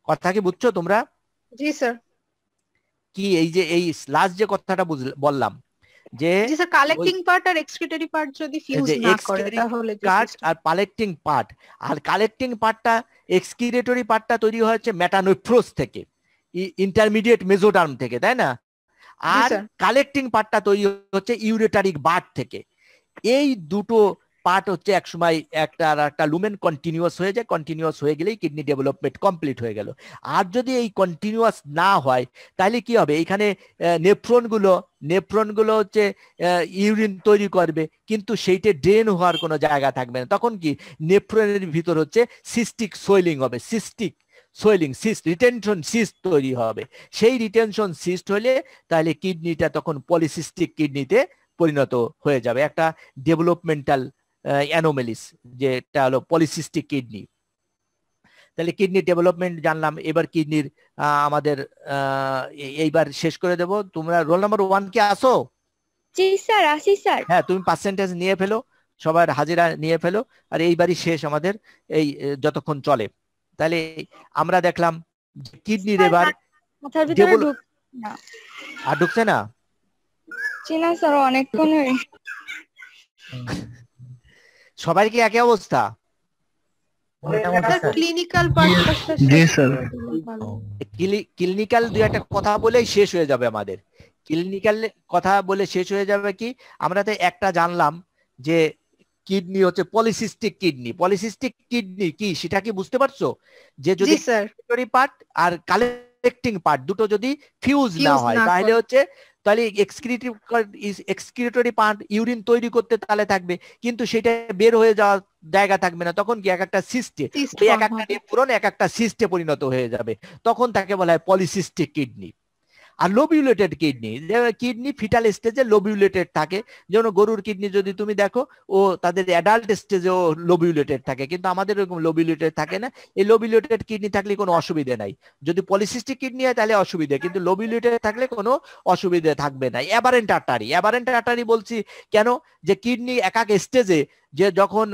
কথা কি বুঝছো তোমরা জি স্যার কি এই যে এই লাস্ট যে কথাটা বললাম যে কালেক্টিং পার্ট আর এক্সক্রিটরি পার্ট যদি ফিউজ না করে তাহলে কাজ আর কালেক্টিং পার্ট আর কালেক্টিং পার্টটা এক্সক্রিটরি পার্টটা তৈরি হয়েছে ম্যাটানোফ্রোস থেকে ইন্টারমিডিয়েট মেজোডার্ম থেকে তাই না আর কালেক্টিং পার্টটা তৈরি হচ্ছে ইউরেটারিক বার্ড থেকে এই দুটো পার্ট হচ্ছে এক সময় একটা আর একটা লুমেন কন্টিনিউয়াস হয়ে যায় কন্টিনিউয়াস হয়ে গেলেই কিডনি ডেভেলপমেন্ট কমপ্লিট হয়ে গেল আর যদি এই কন্টিনিউয়াস না হয় তাহলে কি হবে এখানে নেফ্রনগুলো নেফ্রনগুলো হচ্ছে ইউরিন তৈরি করবে কিন্তু সেইটা ড্রেন হওয়ার কোনো জায়গা থাকবে না তখন কি নেফ্রনের ভিতর হচ্ছে সিস্টিক সোয়েলিং হবে cystic swelling cyst retention cyst তৈরি হবে সেই রিটেনশন সিস্ট হলে তাহলে কিডনিটা তখন পলিসিস্টিক কিডনিতে পরিণত হয়ে যাবে একটা ডেভেলপমেন্টাল অ্যানোমেলিস যেটা হলো পলিসিস্টিক কিডনি তাহলে কিডনি ডেভেলপমেন্ট জানলাম এবার কিডনির আমাদের এইবার শেষ করে দেব তোমরা রোল নাম্বার ওয়ান কে আসো স্যার আসি স্যার হ্যাঁ তুমি পার্সেন্টেজ নিয়ে ফেলো সবার হাজিরা নিয়ে ফেলো আর এইবারই শেষ আমাদের এই যতক্ষণ চলে তাহলে আমরা দেখলাম কিডনি এবার আর ঢুকছে না চিনা স্যার অনেকক্ষণ হয়ে সবাই কি একই অবস্থা ক্লিনিক্যাল দুই একটা কথা বলেই শেষ হয়ে যাবে আমাদের ক্লিনিক্যাল কথা বলে শেষ হয়ে যাবে কি আমরা তো একটা জানলাম যে কিডনি হচ্ছে পলিসিস্টিক কিডনি পলিসিস্টিক কিডনি কি সেটা কি বুঝতে পারছো যে যদি পার্ট আর কালেক্টিং পার্ট দুটো যদি ফিউজ না হয় তাহলে হচ্ছে তাহলে এক্সক্রিটিভ এক্সক্রিটরি পার্ট ইউরিন তৈরি করতে তাহলে থাকবে কিন্তু সেটা বের হয়ে যাওয়ার জায়গা থাকবে না তখন কি এক একটা সিস্টে এক একটা পূরণ এক একটা সিস্টে পরিণত হয়ে যাবে তখন তাকে বলা হয় পলিসিস্টিক কিডনি আর লোবিউলেটেড কিডনি কিডনি ফিটাল স্টেজে লোবিউলেটেড থাকে যেমন গরুর কিডনি যদি তুমি দেখো ও তাদের অ্যাডাল্ট স্টেজেও লোবিউলেটেড থাকে কিন্তু আমাদের এরকম লোবিউলেটেড থাকে না এই লোবিউলেটেড কিডনি থাকলে কোনো অসুবিধে নাই যদি পলিসিস্টিক কিডনি হয় তাহলে অসুবিধে কিন্তু লোবিউলেটেড থাকলে কোনো অসুবিধে থাকবে না অ্যাবারেন্ট আটারি অ্যাবারেন্ট আটারি বলছি কেন যে কিডনি এক এক স্টেজে যে যখন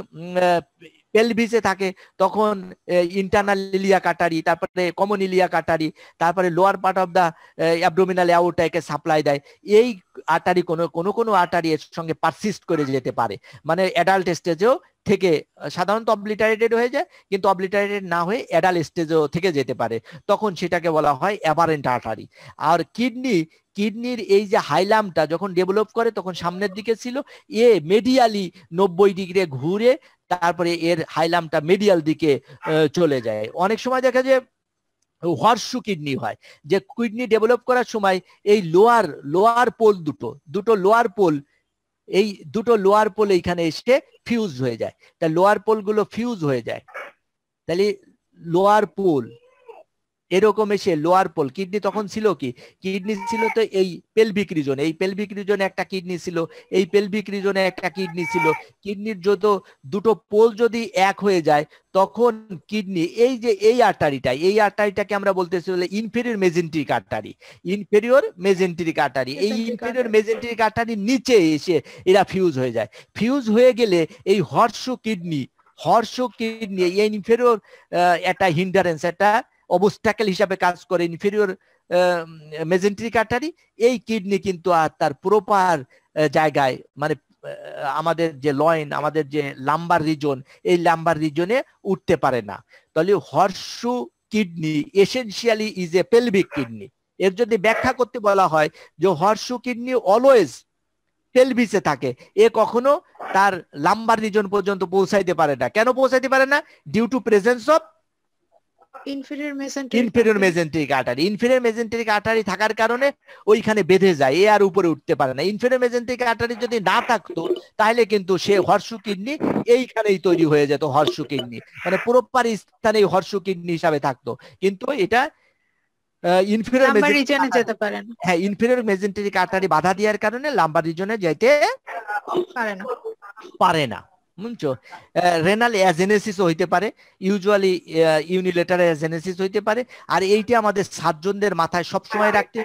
পেলভিসে থাকে তখন ইন্টারনাল ইলিয়া কাটারি তারপরে কমন ইলিয়া কাটারি তারপরে lower part of the abdominal অ্যাওটাকে সাপ্লাই দেয় এই আটারি কোনো কোনো কোনো আটারি এর সঙ্গে পারসিস্ট করে যেতে পারে মানে অ্যাডাল্ট স্টেজেও থেকে সাধারণত অবলিটারেটেড হয়ে যায় কিন্তু অবলিটারেটেড না হয়ে অ্যাডাল্ট স্টেজও থেকে যেতে পারে তখন সেটাকে বলা হয় অ্যাভারেন্ট আর্টারি আর কিডনি কিডনির এই যে হাইলামটা যখন ডেভেলপ করে তখন সামনের দিকে ছিল এ মেডিয়ালি নব্বই ডিগ্রি ঘুরে তারপরে এর হাইলামটা মেডিয়াল দিকে চলে যায় অনেক সময় দেখা যায় হর্ষু কিডনি হয় যে কিডনি ডেভেলপ করার সময় এই লোয়ার লোয়ার পোল দুটো দুটো লোয়ার পোল এই দুটো লোয়ার পোল এইখানে এসে ফিউজ হয়ে যায় তা লোয়ার পোলগুলো ফিউজ হয়ে যায় তাহলে লোয়ার পোল এরকম এসে লোয়ার পোল কিডনি তখন ছিল কি কিডনি ছিল তো এই পেলভিক রিজন এই পেলভিক রিজনে একটা কিডনি ছিল এই পেলভিক রিজনে একটা কিডনি ছিল কিডনির যত দুটো পোল যদি এক হয়ে যায় তখন কিডনি এই যে এই আর্টারিটা এই আর্টারিটাকে আমরা বলতেছি বলে ইনফেরিয়র মেজেন্ট্রিক আর্টারি ইনফেরিয়র মেজেন্ট্রিক আর্টারি এই ইনফেরিয়র মেজেন্ট্রিক আর্টারির নিচে এসে এরা ফিউজ হয়ে যায় ফিউজ হয়ে গেলে এই হর্ষ কিডনি হর্ষ কিডনি এই ইনফেরিয়র একটা হিন্ডারেন্স একটা অবস্ট্যাকেল হিসাবে কাজ করে ইনফেরিয়র মেজেন্ট্রি আর্টারি এই কিডনি কিন্তু আর তার প্রপার জায়গায় মানে আমাদের যে লয়েন আমাদের যে লাম্বার রিজন এই লাম্বার রিজনে উঠতে পারে না তাহলে horseshoe kidney essentially is a pelvic kidney এর যদি ব্যাখ্যা করতে বলা হয় যে হর্সু কিডনি অলওয়েজ পেলভিসে থাকে এ কখনো তার লাম্বার রিজন পর্যন্ত পৌঁছাইতে পারে না কেন পৌঁছাইতে পারে না due to presence of inferior mesenteric inferior mesenteric artery inferior mesenteric artery থাকার কারণে ওইখানে বেঁধে যায় এ আর উপরে উঠতে পারে না ইনফেরিয়র মেসেন্টেরিক আর্টারি যদি না থাকতো তাহলে কিন্তু সে হর্ষু কিডনি এইখানেই তৈরি হয়ে যেত হর্ষু কিডনি মানে প্রপার স্থানে হর্ষু কিডনি হিসাবে থাকতো কিন্তু এটা ইনফেরিয়র রিজনে যেতে পারে না হ্যাঁ ইনফেরিয়র মেসেন্টেরিক আর্টারি বাধা দেওয়ার কারণে লাম্বার রিজনে যেতে পারে না পারে না বুঝছো রেনাল অ্যাজেনেসিস হইতে পারে ইউজুয়ালি ইউনিলেটার অ্যাজেনেসিস হইতে পারে আর এইটা আমাদের সাতজনদের মাথায় সময় হ্যাঁ, রাখতে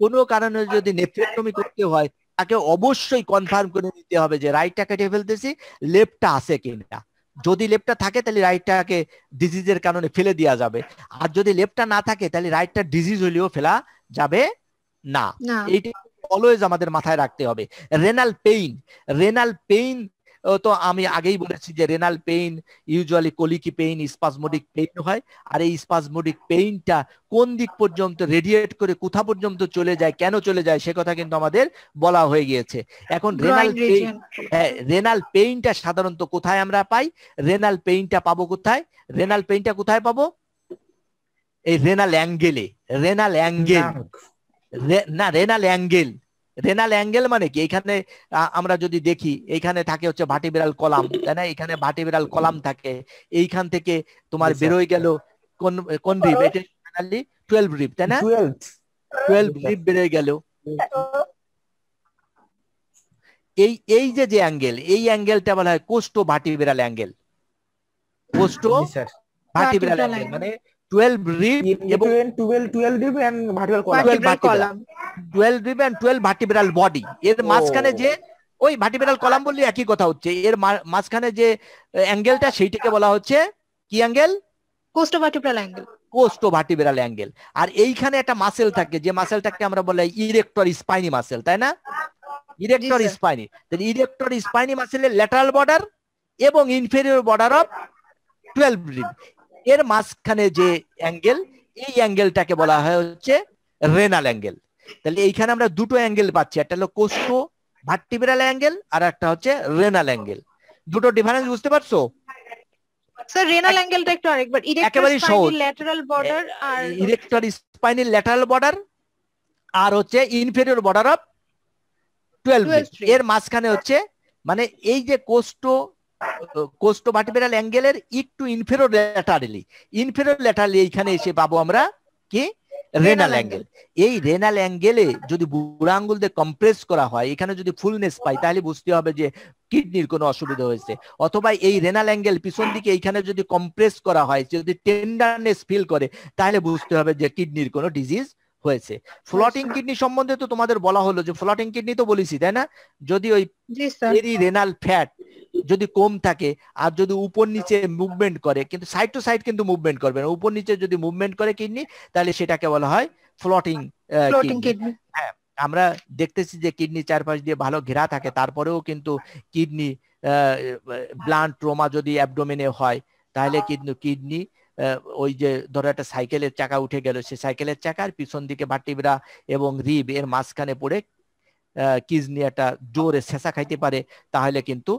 কোনো কারণে যদি নেফ্রেক্টমি করতে হয় তাকে অবশ্যই কনফার্ম করে নিতে হবে যে রাইটটা কেটে ফেলতেছি লেফটটা আছে কিনা যদি লেফটটা থাকে তাহলে রাইটটাকে ডিজিজের কারণে ফেলে দেওয়া যাবে আর যদি লেফটটা না থাকে তাহলে রাইটটা ডিজিজ হলেও ফেলা যাবে না এইটা অলওয়েজ আমাদের মাথায় রাখতে হবে রেনাল পেইন রেনাল পেইন তো আমি আগেই বলেছি যে renal pain usually colicky pain spasmodic pain হয় আর এই স্পাজমোডিক পেইনটা কোন দিক পর্যন্ত রেডিয়েট করে কোথা পর্যন্ত চলে যায় কেন চলে যায় সে কথা কিন্তু আমাদের বলা হয়ে গিয়েছে এখন রেনাল পেইন রেনাল পেইনটা সাধারণত কোথায় আমরা পাই রেনাল পেইনটা পাবো কোথায় রেনাল পেইনটা কোথায় পাবো এই রেনাল অ্যাঙ্গেলে রেনাল অ্যাঙ্গেল না রেনাল অ্যাঙ্গেল রেনাল অ্যাঙ্গেল মানে কি এখানে আমরা যদি দেখি এইখানে থাকে হচ্ছে বিড়াল কলাম তাই না এখানে বিড়াল কলাম থাকে এইখান থেকে তোমার আচ্ছা, বেরোয় আচ্ছা। গেল কোন কোন রিপ এটা টুয়েলভ রিপ তাই না টুয়েলভ রিপ বেরোয় গেল এই এই যে যে অ্যাঙ্গেল এই অ্যাঙ্গেলটা বলা হয় কোষ্ঠ বিড়াল অ্যাঙ্গেল কোষ্ঠ বিড়াল অ্যাঙ্গেল মানে এবং কলাম oh. মাঝখানে যে অ্যাঙ্গেলটা সেইটাকে বলা হচ্ছে কি angle costo angle costo angle আর এইখানে একটা মাসেল থাকে যে মাসেলটাকে আমরা বলে ইরেক্টর স্পাইনি মাসেল তাই না ইরেক্টর স্পাইনি ইরেক্টর স্পাইনি মাসেলের ল্যাটারাল বর্ডার এবং inferior border of twelve rib এর মাঝখানে যে অ্যাঙ্গেল এই অ্যাঙ্গেলটাকে বলা হয় হচ্ছে রেনাল অ্যাঙ্গেল তাহলে এইখানে আমরা দুটো অ্যাঙ্গেল পাচ্ছি একটা হলো কোষ্ঠ ভার্টিব্রাল অ্যাঙ্গেল আর একটা হচ্ছে রেনাল অ্যাঙ্গেল দুটো ডিফারেন্স বুঝতে পারছো স্যার রেনাল অ্যাঙ্গেলটা একটু আর ইরেক্টর বর্ডার আর হচ্ছে বর্ডার এর মাঝখানে হচ্ছে মানে এই যে কোষ্ঠ কোস্টোভার্টিব্রাল অ্যাঙ্গেলের একটু ইনফেরো ল্যাটারালি ইনফেরো ল্যাটারালি এইখানে এসে পাবো আমরা কি রেনাল অ্যাঙ্গেল এই রেনাল অ্যাঙ্গেলে যদি বুড়া আঙ্গুল দিয়ে কম্প্রেস করা হয় এখানে যদি ফুলনেস পাই তাহলে বুঝতে হবে যে কিডনির কোনো অসুবিধা হয়েছে অথবা এই রেনাল অ্যাঙ্গেল পিছন দিকে এইখানে যদি কম্প্রেস করা হয় যদি টেন্ডারনেস ফিল করে তাহলে বুঝতে হবে যে কিডনির কোনো ডিজিজ হয়েছে ফ্লটিং কিডনি সম্বন্ধে তো তোমাদের বলা হলো যে ফ্লটিং কিডনি তো বলেছি তাই না যদি ওই পেরি রেনাল ফ্যাট যদি কম থাকে আর যদি উপর নিচে মুভমেন্ট করে কিন্তু সাইড টু সাইড কিন্তু মুভমেন্ট করবে না উপর নিচে যদি মুভমেন্ট করে কিডনি তাহলে সেটাকে বলা হয় ফ্লটিং হ্যাঁ, কিডনি আমরা দেখতেছি যে কিডনি চারপাশ দিয়ে ভালো ঘেরা থাকে তারপরেও কিন্তু কিডনি ব্লান্ট ট্রোমা যদি অ্যাবডোমেনে হয় তাহলে কিন্তু কিডনি ওই যে ধরো একটা সাইকেলের চাকা উঠে গেল সে সাইকেলের চাকার পিছন দিকে ভাটিবরা এবং রিব এর মাঝখানে পড়ে কিডনি একটা জোরে শেষা খাইতে পারে তাহলে কিন্তু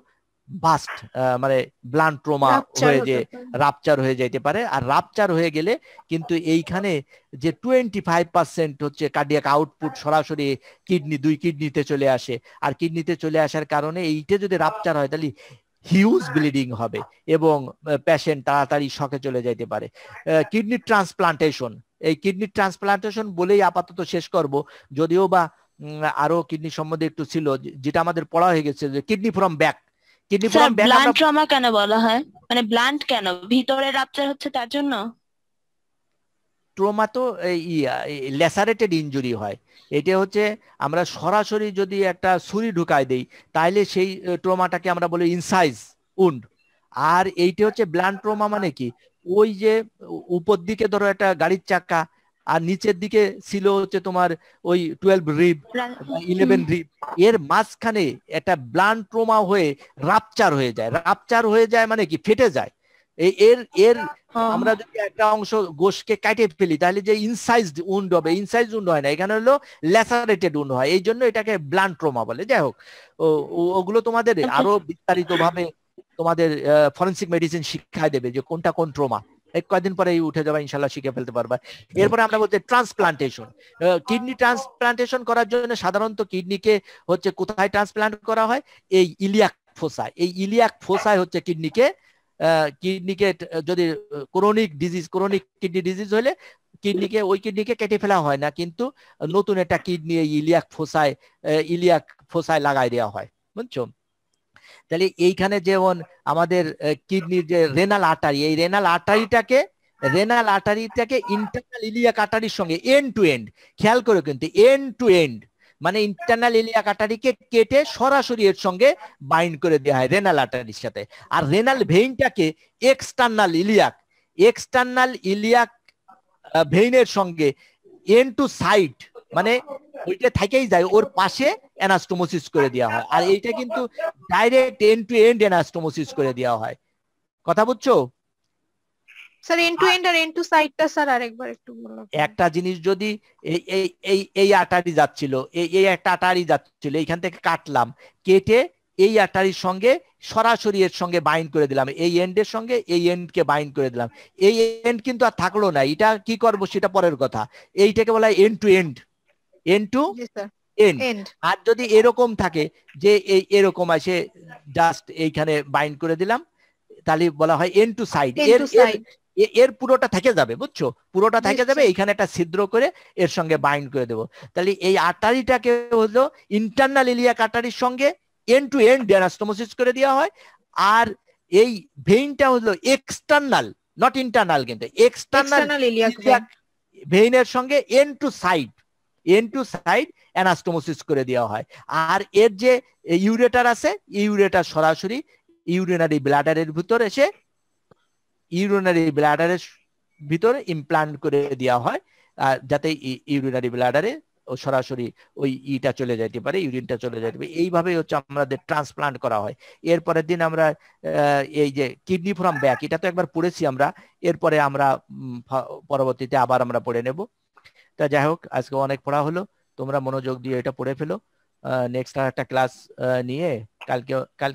বাস্ট মানে ব্লান ট্রোমা হয়ে যে রাপচার হয়ে যাইতে পারে আর রাপচার হয়ে গেলে কিন্তু এইখানে যে টোয়েন্টি ফাইভ পার্সেন্ট হচ্ছে কার্ডিয়াক আউটপুট সরাসরি কিডনি দুই কিডনিতে চলে আসে আর কিডনিতে চলে আসার কারণে এইটা যদি রাপচার হয় তাহলে হিউজ ব্লিডিং হবে এবং প্যাশেন্ট তাড়াতাড়ি শখে চলে যাইতে পারে কিডনি ট্রান্সপ্লান্টেশন এই কিডনি ট্রান্সপ্লান্টেশন বলেই আপাতত শেষ করব যদিও বা আরো কিডনি সম্বন্ধে একটু ছিল যেটা আমাদের পড়া হয়ে গেছে যে kidney from back kidney from back blunt trauma কেন বলা হয় মানে ব্লান্ট কেন ভিতরে রাপচার হচ্ছে তার জন্য ট্রোমা তো ল্যাসারেটেড ইঞ্জুরি হয় এটা হচ্ছে আমরা সরাসরি যদি একটা ছুরি ঢুকাই দেই তাহলে সেই ট্রোমাটাকে আমরা বলি ইনসাইজ উন্ড আর এইটা হচ্ছে ব্ল্যান্ড ট্রোমা মানে কি ওই যে উপর দিকে ধরো একটা গাড়ির চাকা আর নিচের দিকে ছিল হচ্ছে তোমার ওই টুয়েলভ রিব ইলেভেন রিব এর মাঝখানে একটা ব্ল্যান্ড ট্রোমা হয়ে রাপচার হয়ে যায় রাপচার হয়ে যায় মানে কি ফেটে যায় এর এর হ্যাঁ। আমরা যদি একটা অংশ গোষ্ঠকে কাটে ফেলি তাহলে যে ইনসাইজ উন্ড হবে ইনসাইজ উন্ড হয় না এখানে হলো ল্যাসারেটেড উন্ড হয় এই জন্য এটাকে ব্লান্ট ট্রোমা বলে যাই হোক ওগুলো তোমাদের আরো বিস্তারিত ভাবে তোমাদের ফরেন্সিক মেডিসিন শিক্ষায় দেবে যে কোনটা কোন ট্রোমা এক কয়দিন পরে উঠে যাবে ইনশাল্লাহ শিখে ফেলতে পারবা এরপরে আমরা বলতে ট্রান্সপ্লান্টেশন কিডনি ট্রান্সপ্লান্টেশন করার জন্য সাধারণত কিডনিকে হচ্ছে কোথায় ট্রান্সপ্লান্ট করা হয় এই ইলিয়াক ফোসা এই ইলিয়াক ফোসায় হচ্ছে কিডনিকে আহ কিডনিকে যদি chronic disease chronic kidney disease হলে কিডনিকে ওই কিডনিকে কেটে ফেলা হয় না কিন্তু নতুন একটা কিডনি ইলিয়াক ফোসায় ইলিয়াক ফোসায় লাগাই দেওয়া হয় বুঝছো তাহলে এইখানে যেমন আমাদের কিডনির যে রেনাল আটারি এই রেনাল আটারিটাকে রেনাল আটারিটাকে ইন্টারনাল ইলিয়াক আটারির সঙ্গে এন্ড টু এন্ড খেয়াল করো কিন্তু এন্ড টু এন্ড মানে ইন্টারনাল ইলিয়া কাটারিকে কেটে সরাসরি এর সঙ্গে বাইন্ড করে দেওয়া হয় রেনাল আটারির সাথে আর রেনাল ভেইনটাকে এক্সটার্নাল ইলিয়াক এক্সটার্নাল ইলিয়াক ভেইনের সঙ্গে এন টু সাইড মানে ওইটা থেকেই যায় ওর পাশে অ্যানাস্টোমোসিস করে দেওয়া হয় আর এইটা কিন্তু direct end to end anastomosis করে দেওয়া হয় কথা বুঝছো স্যার এন্ড টু এন্ড আর এন্ড টু সাইডটা স্যার আরেকবার একটু বলুন একটা জিনিস যদি এই এই এই এই আটারি যাচ্ছিল এই এই একটা আটারি যাচ্ছিল এইখান থেকে কাটলাম কেটে এই আটারির সঙ্গে সরাসরি এর সঙ্গে বাইন্ড করে দিলাম এই এন্ডের সঙ্গে এই এন্ডকে বাইন্ড করে দিলাম এই এন্ড কিন্তু আর থাকলো না এটা কি করব সেটা পরের কথা এইটাকে বলা হয় end to end end to end আর যদি এরকম থাকে যে এই এরকম আছে জাস্ট এইখানে বাইন্ড করে দিলাম তাহলে বলা হয় এন্ড টু সাইড এর পুরোটা থেকে যাবে বুঝছো পুরোটা থেকে যাবে এখানে একটা ছিদ্র করে এর সঙ্গে বাইন্ড করে দেবো তাহলে এই আটারিটাকে হলো ইন্টারনাল ইলিয়া কাটারির সঙ্গে এন্ড টু এন্ড ডেনাস্টোমোসিস করে দেওয়া হয় আর এই ভেইনটা হলো এক্সটার্নাল নট ইন্টারনাল কিন্তু এক্সটার্নাল ভেইনের সঙ্গে end to side end to side anastomosis করে দেওয়া হয় আর এর যে ইউরেটার আছে ইউরেটার সরাসরি ইউরিনারি ব্লাডারের ভিতর এসে ইউরোনারি ব্লাডারের ভিতরে ইমপ্লান্ট করে দেওয়া হয় আর যাতে ইউরিনারি ব্লাডারে সরাসরি ওই ইটা চলে যাইতে পারে ইউরিনটা চলে যাইতে পারে এইভাবে হচ্ছে আমাদের ট্রান্সপ্লান্ট করা হয় এরপরের দিন আমরা এই যে কিডনি ফ্রম ব্যাক এটা তো একবার পড়েছি আমরা এরপরে আমরা পরবর্তীতে আবার আমরা পড়ে নেব তা যাই হোক আজকে অনেক পড়া হলো তোমরা মনোযোগ দিয়ে এটা পড়ে ফেলো নেক্সট একটা ক্লাস নিয়ে কালকে কাল